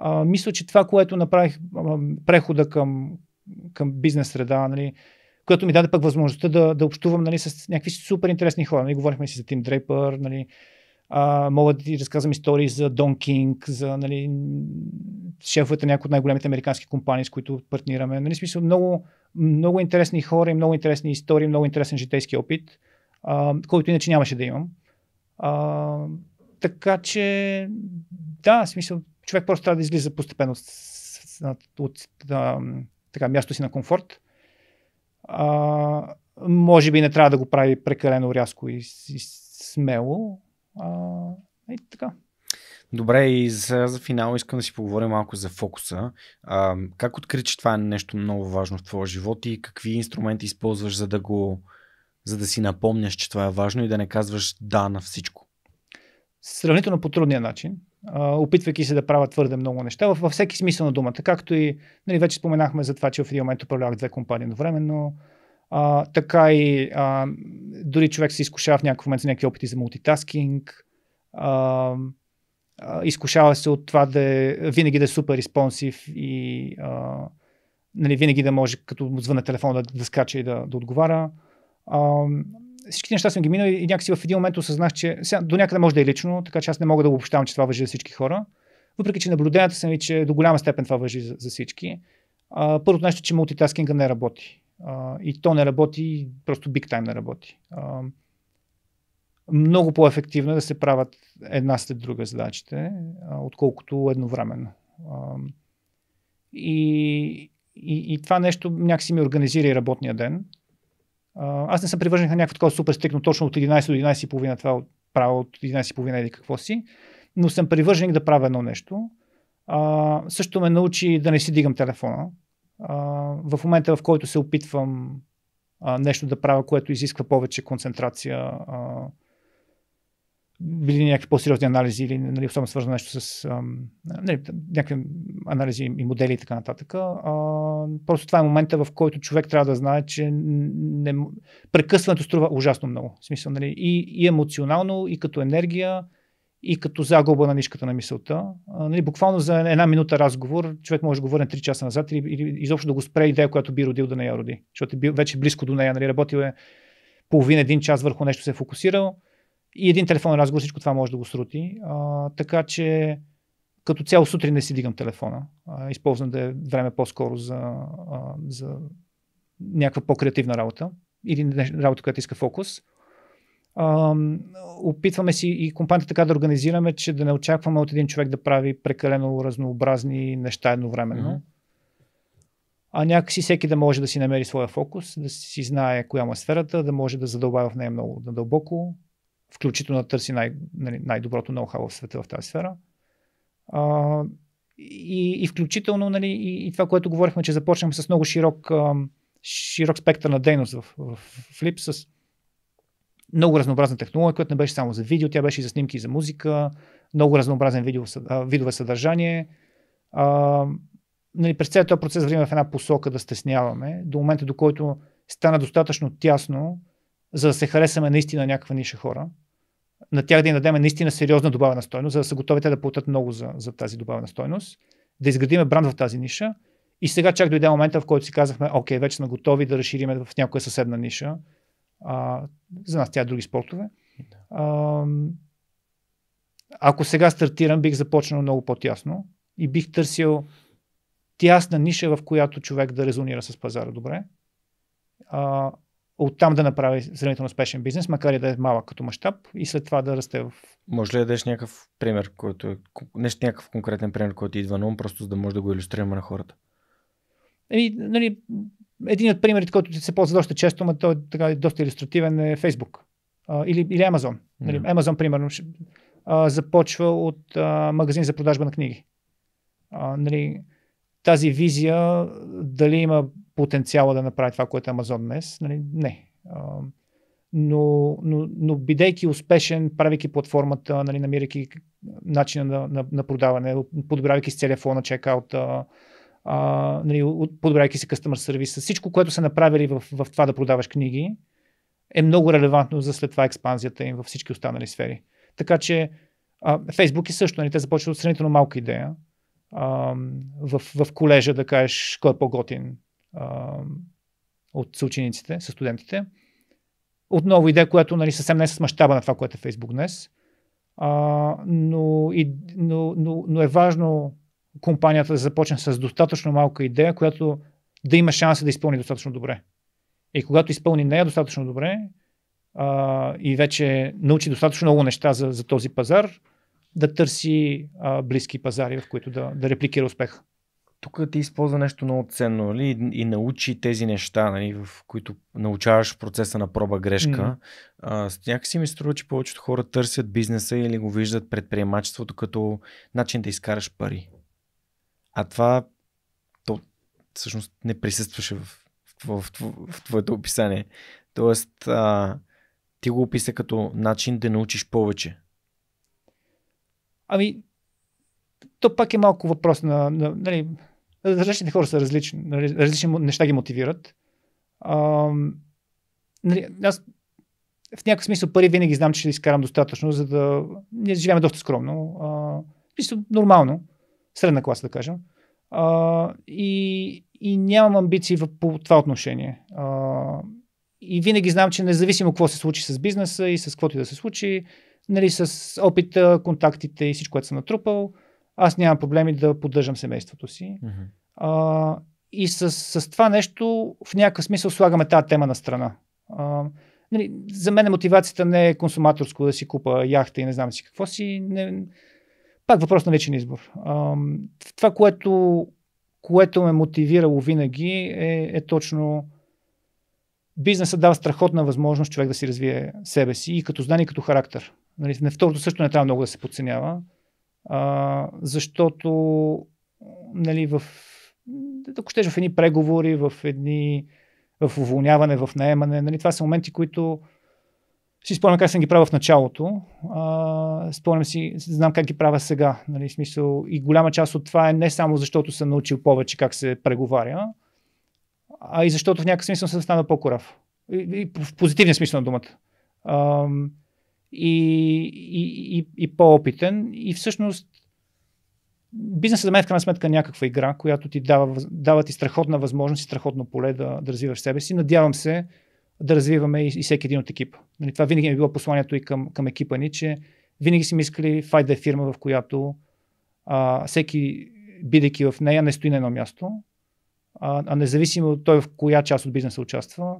А, мисля, че това, което направих а, прехода към, към бизнес среда, нали, което ми даде пък възможността да, да общувам нали, с някакви супер интересни хора. Нали, говорихме си за Тим Дрейпър, нали, а, мога да ти разказвам истории за Дон Кинг, за нали, шефовете на някои от най-големите американски компании, с които партнираме. Нали, смисъл, много, много интересни хора и много интересни истории, много интересен житейски опит, а, който иначе нямаше да имам. А, така че, да, смисъл, човек просто трябва да излиза постепенно от, от а, така, място си на комфорт. А, може би не трябва да го прави прекалено рязко и, и смело. А, и така. Добре, и за, за финал искам да си поговорим малко за фокуса. А, как откри, че това е нещо много важно в твоя живот и какви инструменти използваш, за да го за да си напомняш, че това е важно и да не казваш да на всичко? Сравнително по трудния начин, опитвайки се да правят твърде много неща, във всеки смисъл на думата. Както и, нали, вече споменахме за това, че в един момент управлявах две компании едновременно, а, така и а, дори човек се изкушава в някакъв момент за някакви опити за мултитаскинг, а, изкушава се от това да е, винаги да е супер респонсив и а, нали, винаги да може, като звъна телефона, да, да скача и да, да отговаря. А, всички неща съм ги минал и някакси в един момент осъзнах, че сега, до някъде може да е лично, така че аз не мога да обобщавам, че това въжи за всички хора. Въпреки, че наблюденията са ми, че до голяма степен това въжи за, за всички. А, първото нещо, е, че мултитаскинга не работи. А, и то не работи, просто биг тайм не работи. А, много по-ефективно е да се правят една след друга задачите, а, отколкото едновременно. А, и, и, и това нещо някакси ми организира и работния ден аз не съм привържен на някакво такова супер стрикно точно от 11 до 11.30 това правя от 11.30 или какво си, но съм привърженик да правя едно нещо. А, също ме научи да не си дигам телефона. А, в момента, в който се опитвам а, нещо да правя, което изисква повече концентрация, а, били някакви по-сериозни анализи или нали, особено свързано нещо с а, нали, някакви анализи и модели и така нататък. А, просто това е момента, в който човек трябва да знае, че не, прекъсването струва ужасно много. В смисъл, нали, и, и емоционално, и като енергия, и като загуба на нишката на мисълта. А, нали, буквално за една минута разговор човек може да го върне 3 часа назад или, или изобщо да го спре идея, която би родил да не я роди. Защото е бил, вече близко до нея, нали, работил е половин един час върху нещо се е фокусирал и един телефон разговор, всичко това може да го срути. А, така че като цяло сутрин не си дигам телефона. А, използвам да е време по-скоро за, а, за някаква по-креативна работа или работа, която иска фокус. А, опитваме си и компанията така да организираме, че да не очакваме от един човек да прави прекалено разнообразни неща едновременно. Mm-hmm. А някакси всеки да може да си намери своя фокус, да си знае коя му е сферата, да може да задълбава в нея много дълбоко включително да търси най- нали, най-доброто ноу-хау в света в тази сфера. А, и, и включително нали, и, и това, което говорихме, че започнем с много широк, широк спектър на дейност в, в, в Flip, с много разнообразна технология, която не беше само за видео, тя беше и за снимки и за музика, много разнообразен видео, видове съдържание. А, нали, през целият този процес време в една посока да стесняваме, до момента, до който стана достатъчно тясно, за да се харесаме наистина някаква ниша хора, на тях да им дадем наистина сериозна добавена стойност, за да са готови те да платят много за, за тази добавена стойност, да изградиме бранд в тази ниша. И сега чак дойде момента, в който си казахме, окей, вече сме готови да разшириме в някоя съседна ниша. А, за нас тя е други спортове. А, ако сега стартирам, бих започнал много по-тясно и бих търсил тясна ниша, в която човек да резонира с пазара добре. А, оттам да направи сравнително успешен бизнес, макар и да е малък като мащаб и след това да расте в... Може ли да дадеш някакъв пример, който е, нещо, някакъв конкретен пример, който идва на ум, просто за да може да го иллюстрираме на хората? Еми, нали, един от примерите, който се ползва доста често, но той е така, доста иллюстративен е Facebook а, или, или Amazon. Yeah. Нали, Amazon, примерно, а, започва от а, магазин за продажба на книги. А, нали, тази визия, дали има потенциала да направи това, което е Амазон днес. Нали? Не. Но, но, но бидейки успешен, правейки платформата, нали, намирайки начина на, на, на продаване, подобрявайки с телефона, чекаута, нали, подобрявайки си customer сервиса, всичко, което са направили в, в това да продаваш книги, е много релевантно за след това експанзията им във всички останали сфери. Така че а, Facebook и също, нали, те започват от сравнително малка идея. А, в, в колежа да кажеш кой е по-готин, а, от съучениците, с студентите. Отново идея, която нали, съвсем не е с мащаба на това, което е Фейсбук днес, а, но, и, но, но, но е важно компанията да започне с достатъчно малка идея, която да има шанса да изпълни достатъчно добре. И когато изпълни нея достатъчно добре а, и вече научи достатъчно много неща за, за този пазар, да търси а, близки пазари, в които да, да репликира успеха тук ти използва нещо много ценно нали? и, и научи тези неща, нали? в които научаваш процеса на проба грешка. Mm. А, някакси ми струва, че повечето хора търсят бизнеса или го виждат предприемачеството като начин да изкараш пари. А това то всъщност не присъстваше в, в, в, в твоето описание. Тоест, а, ти го описа като начин да научиш повече. Ами, то пак е малко въпрос на, на на нали, различните хора са различни, нали, различни неща ги мотивират. А, нали, аз в някакъв смисъл пари винаги знам, че ще изкарам достатъчно, за да... Ние живеем доста скромно. А, нормално. Средна класа, да кажем. А, и, и нямам амбиции в, по това отношение. А, и винаги знам, че независимо какво се случи с бизнеса и с каквото и да се случи, нали, с опита, контактите и всичко, което съм натрупал, аз нямам проблеми да поддържам семейството си. Mm-hmm. А, и с, с това нещо в някакъв смисъл слагаме тази тема на страна. А, нали, за мен мотивацията не е консуматорско да си купа яхта и не знам си какво си. Не, пак въпрос на личен избор. А, това, което, което ме мотивирало винаги е, е точно бизнесът дава страхотна възможност човек да си развие себе си и като знание, и като характер. Нали, второто също не трябва много да се подценява а, защото нали, в, ако щеш, в едни преговори, в едни в уволняване, в наемане, нали, това са моменти, които си спомням как съм ги правил в началото. А, спомням си, знам как ги правя сега. Нали, смисъл, и голяма част от това е не само защото съм научил повече как се преговаря, а и защото в някакъв смисъл съм станал по-корав. И, и в позитивния смисъл на думата. А, и, и, и, и по-опитен. И всъщност бизнесът за мен е в крайна сметка е някаква игра, която ти дава, дава ти страхотна възможност и страхотно поле да, да развиваш себе си. Надявам се да развиваме и, и всеки един от екипа. Нали, това винаги ми е било посланието и към, към екипа ни, че винаги си мислили файт да е фирма, в която а, всеки, бидейки в нея, не стои на едно място, а, а независимо от той в коя част от бизнеса участва,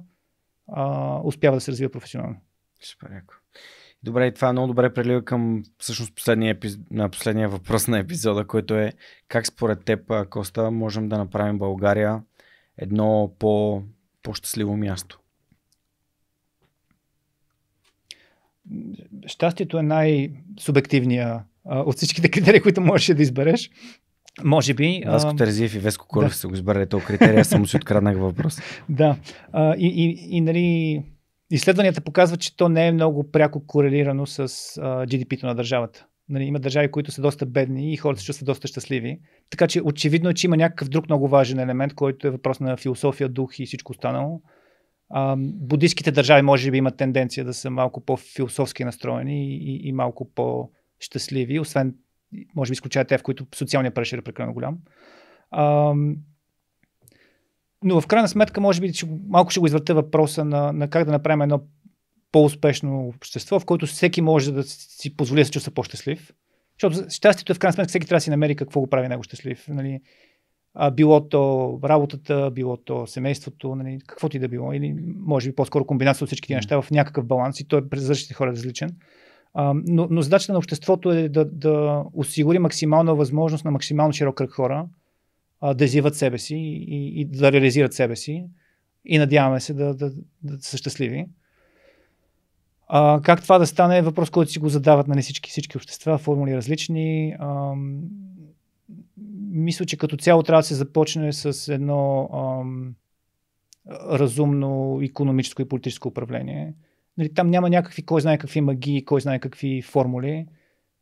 а, успява да се развива професионално. Супер, яко. Добре, и това е много добре прелива към всъщност последния, епиз... на последния въпрос на епизода, който е как според теб, Коста, можем да направим България едно по... по-щастливо място? Щастието е най-субективния от всичките критерии, които можеш да избереш. Може би. Васко а... Терзиев и Веско Колев да. са го избрали този критерия, само си откраднах въпрос. да. А, и, и, и, нали, изследванията показват, че то не е много пряко корелирано с GDP-то на държавата. Нали, има държави, които са доста бедни и хората се чувстват доста щастливи. Така че очевидно е, че има някакъв друг много важен елемент, който е въпрос на философия, дух и всичко останало. А, буддийските държави може би имат тенденция да са малко по-философски настроени и, и, и малко по-щастливи, освен, може би, изключая те, в които социалният преше е прекалено голям. А, но в крайна сметка, може би, че малко ще го извърта въпроса на, на как да направим едно по-успешно общество, в което всеки може да си позволи да се чувства по-щастлив. Защото щастието е в крайна сметка всеки трябва да си намери какво го прави него щастлив. Нали? А, било то работата, било то семейството, нали? каквото и да било. Или може би по-скоро комбинация от всички тези неща в някакъв баланс и той е през различните хора различен. А, но, но задачата на обществото е да, да осигури максимална възможност на максимално широк кръг хора да изяват себе си и, и да реализират себе си. И надяваме се да, да, да са щастливи. А, как това да стане е въпрос, който си го задават на нали, не всички, всички общества, формули различни. А, мисля, че като цяло трябва да се започне с едно а, разумно економическо и политическо управление. Нали, там няма някакви, кой знае какви магии, кой знае какви формули.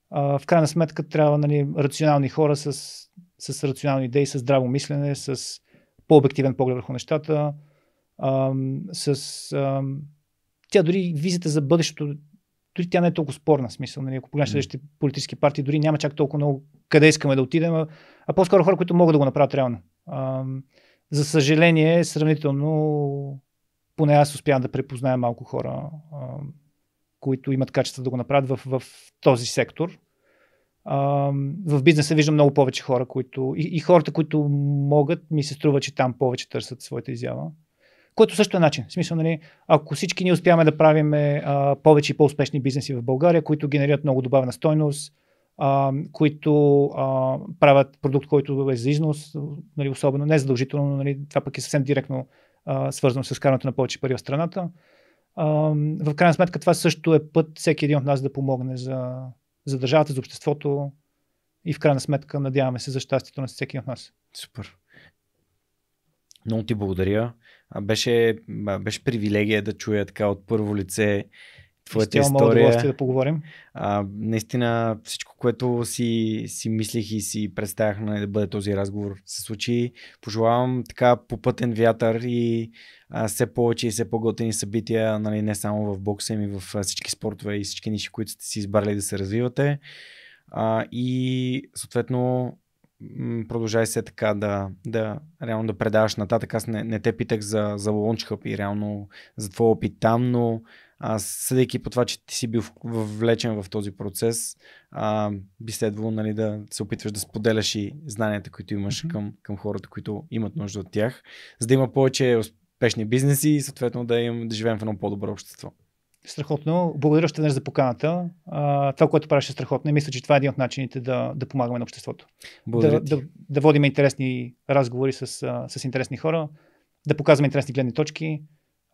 А, в крайна сметка трябва нали, рационални хора с с рационални идеи, с здраво мислене, с по-обективен поглед върху нещата, с... тя дори визита за бъдещето, дори тя не е толкова спорна смисъл. Нали? Ако погледнеш следващите mm. политически партии, дори няма чак толкова много къде искаме да отидем, а, а по-скоро хора, които могат да го направят реално. А, за съжаление, сравнително, поне аз успявам да препозная малко хора, а, които имат качество да го направят в, в този сектор в бизнеса виждам много повече хора, които. И, и хората, които могат, ми се струва, че там повече търсят своята изява. Което също е начин. В смисъл, нали, ако всички ние успяваме да правим а, повече и по-успешни бизнеси в България, които генерират много добавена стойност, а, които а, правят продукт, който е за износ, нали, особено не задължително, но нали, това пък е съвсем директно а, свързано с карането на повече пари в страната. А, в крайна сметка това също е път всеки един от нас да помогне за, за държавата, за обществото и в крайна сметка надяваме се за щастието на всеки от нас. Супер. Много ти благодаря. Беше, беше привилегия да чуя така от първо лице твоята история. да поговорим. А, наистина всичко, което си, си мислих и си представях на нали, да бъде този разговор се случи. Пожелавам така попътен вятър и а, все повече и все по готени събития, нали, не само в бокса, ми в а, всички спортове и всички ниши, които сте си избрали да се развивате. А, и съответно продължай се така да, да реално да предаваш нататък. Аз не, не те питах за, за Launch Hub и реално за твой опит там, но а, съдейки по това, че ти си бил влечен в този процес, а, би следвало нали, да се опитваш да споделяш и знанията, които имаш mm-hmm. към, към хората, които имат нужда от тях, за да има повече успешни бизнеси и съответно да, им, да живеем в едно по-добро общество. Страхотно. Благодаря още за поканата. А, това, което правиш е страхотно и мисля, че това е един от начините да, да помагаме на обществото. Благодаря да, да, да водим интересни разговори с, с интересни хора, да показваме интересни гледни точки.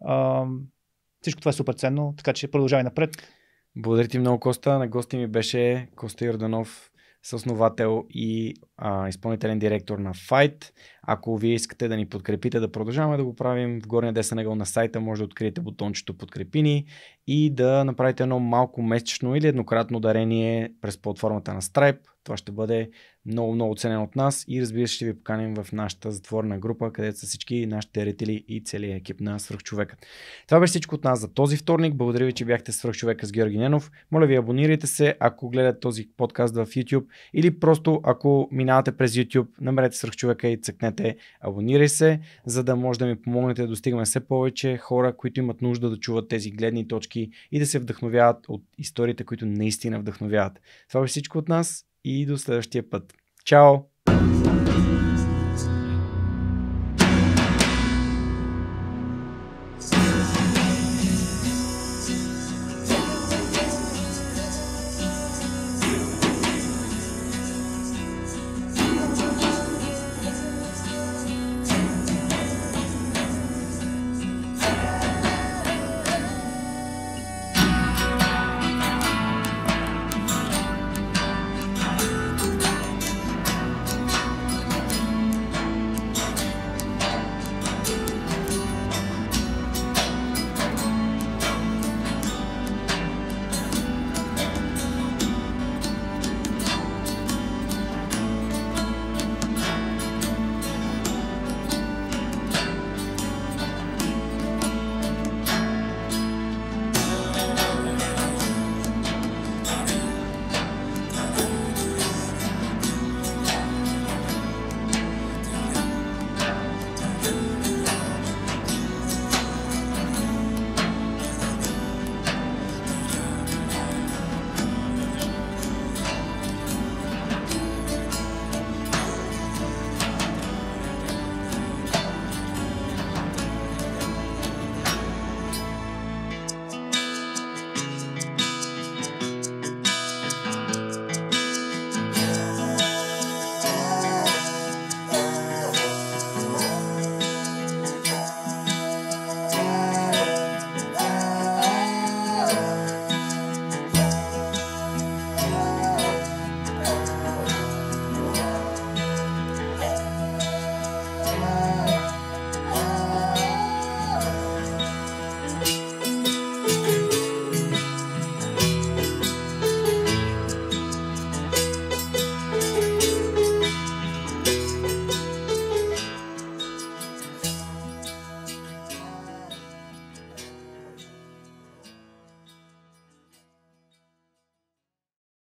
А, всичко това е супер ценно, така че продължавай напред. Благодаря ти много, Коста. На гости ми беше Коста Йорданов, съосновател и а, изпълнителен директор на Fight. Ако вие искате да ни подкрепите, да продължаваме да го правим, в горния десен ъгъл на сайта може да откриете бутончето Подкрепи ни и да направите едно малко месечно или еднократно дарение през платформата на Stripe. Това ще бъде много, много ценен от нас и разбира се ще ви поканим в нашата затворна група, където са всички нашите рители и целият екип на Свърхчовека. Това беше всичко от нас за този вторник. Благодаря ви, че бяхте Свърхчовека с Георги Ненов. Моля ви, абонирайте се, ако гледате този подкаст в YouTube или просто ако минавате през YouTube, намерете Свърхчовека и цъкнете абонирай се, за да може да ми помогнете да достигаме все повече хора, които имат нужда да чуват тези гледни точки и да се вдъхновяват от историите, които наистина вдъхновяват. Това беше всичко от нас и до следващия път. Чао!